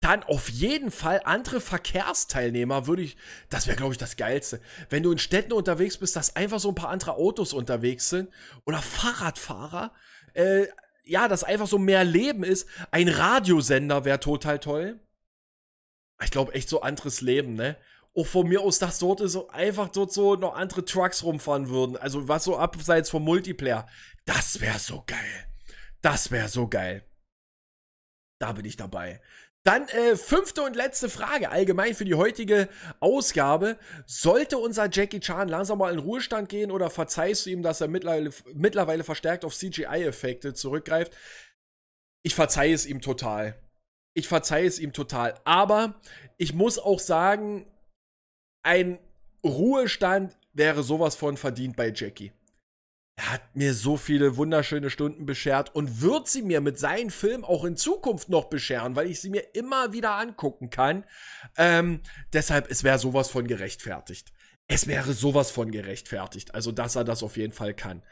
Dann auf jeden Fall andere Verkehrsteilnehmer würde ich, das wäre glaube ich das Geilste. Wenn du in Städten unterwegs bist, dass einfach so ein paar andere Autos unterwegs sind oder Fahrradfahrer, äh, ja, dass einfach so mehr Leben ist. Ein Radiosender wäre total toll. Ich glaube echt so anderes Leben, ne? auch oh, von mir aus, dass dort so einfach dort so noch andere Trucks rumfahren würden. Also was so abseits vom Multiplayer. Das wäre so geil. Das wäre so geil. Da bin ich dabei. Dann äh, fünfte und letzte Frage allgemein für die heutige Ausgabe. Sollte unser Jackie Chan langsam mal in Ruhestand gehen oder verzeihst du ihm, dass er mittlerweile, mittlerweile verstärkt auf CGI-Effekte zurückgreift? Ich verzeihe es ihm total. Ich verzeihe es ihm total. Aber ich muss auch sagen, ein Ruhestand wäre sowas von verdient bei Jackie. Er hat mir so viele wunderschöne Stunden beschert und wird sie mir mit seinen Filmen auch in Zukunft noch bescheren, weil ich sie mir immer wieder angucken kann. Ähm, deshalb, es wäre sowas von gerechtfertigt. Es wäre sowas von gerechtfertigt. Also, dass er das auf jeden Fall kann.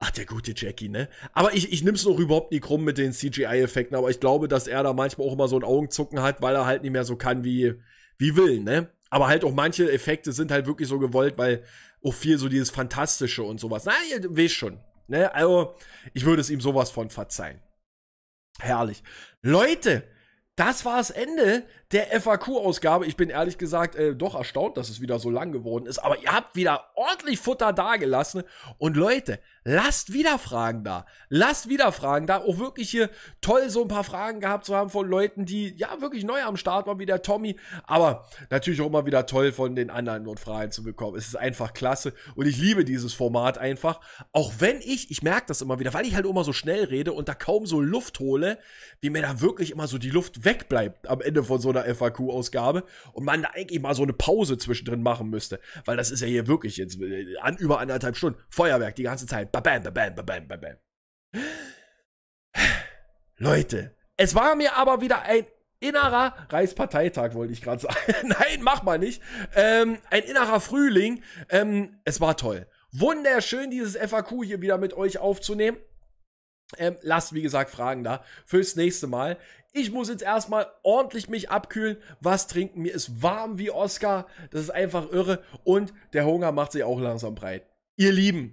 Ach, der gute Jackie, ne? Aber ich, ich nimm's noch überhaupt nicht krumm mit den CGI-Effekten, aber ich glaube, dass er da manchmal auch immer so ein Augenzucken hat, weil er halt nicht mehr so kann, wie, wie will, ne? Aber halt auch manche Effekte sind halt wirklich so gewollt, weil auch viel so dieses Fantastische und sowas. Na, ihr wisst schon. Ne? Also, ich würde es ihm sowas von verzeihen. Herrlich. Leute, das war das Ende der FAQ-Ausgabe. Ich bin ehrlich gesagt äh, doch erstaunt, dass es wieder so lang geworden ist. Aber ihr habt wieder ordentlich Futter dagelassen. Und Leute, lasst wieder Fragen da. Lasst wieder Fragen da. Auch wirklich hier toll, so ein paar Fragen gehabt zu haben von Leuten, die ja wirklich neu am Start waren, wie der Tommy. Aber natürlich auch immer wieder toll von den anderen dort Fragen zu bekommen. Es ist einfach klasse. Und ich liebe dieses Format einfach. Auch wenn ich, ich merke das immer wieder, weil ich halt immer so schnell rede und da kaum so Luft hole, wie mir da wirklich immer so die Luft weg wegbleibt am Ende von so einer FAQ-Ausgabe und man da eigentlich mal so eine Pause zwischendrin machen müsste. Weil das ist ja hier wirklich jetzt äh, an über anderthalb Stunden Feuerwerk die ganze Zeit. Babam, babam, babam, babam. Leute, es war mir aber wieder ein innerer Reichsparteitag, wollte ich gerade sagen. Nein, mach mal nicht. Ähm, ein innerer Frühling. Ähm, es war toll. Wunderschön, dieses FAQ hier wieder mit euch aufzunehmen. Ähm, lasst, wie gesagt, Fragen da fürs nächste Mal. Ich muss jetzt erstmal ordentlich mich abkühlen, was trinken. Mir ist warm wie Oscar. Das ist einfach irre. Und der Hunger macht sich auch langsam breit. Ihr Lieben,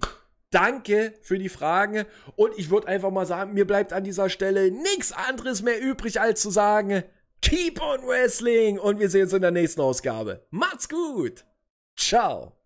danke für die Fragen. Und ich würde einfach mal sagen, mir bleibt an dieser Stelle nichts anderes mehr übrig, als zu sagen, keep on wrestling. Und wir sehen uns in der nächsten Ausgabe. Macht's gut. Ciao.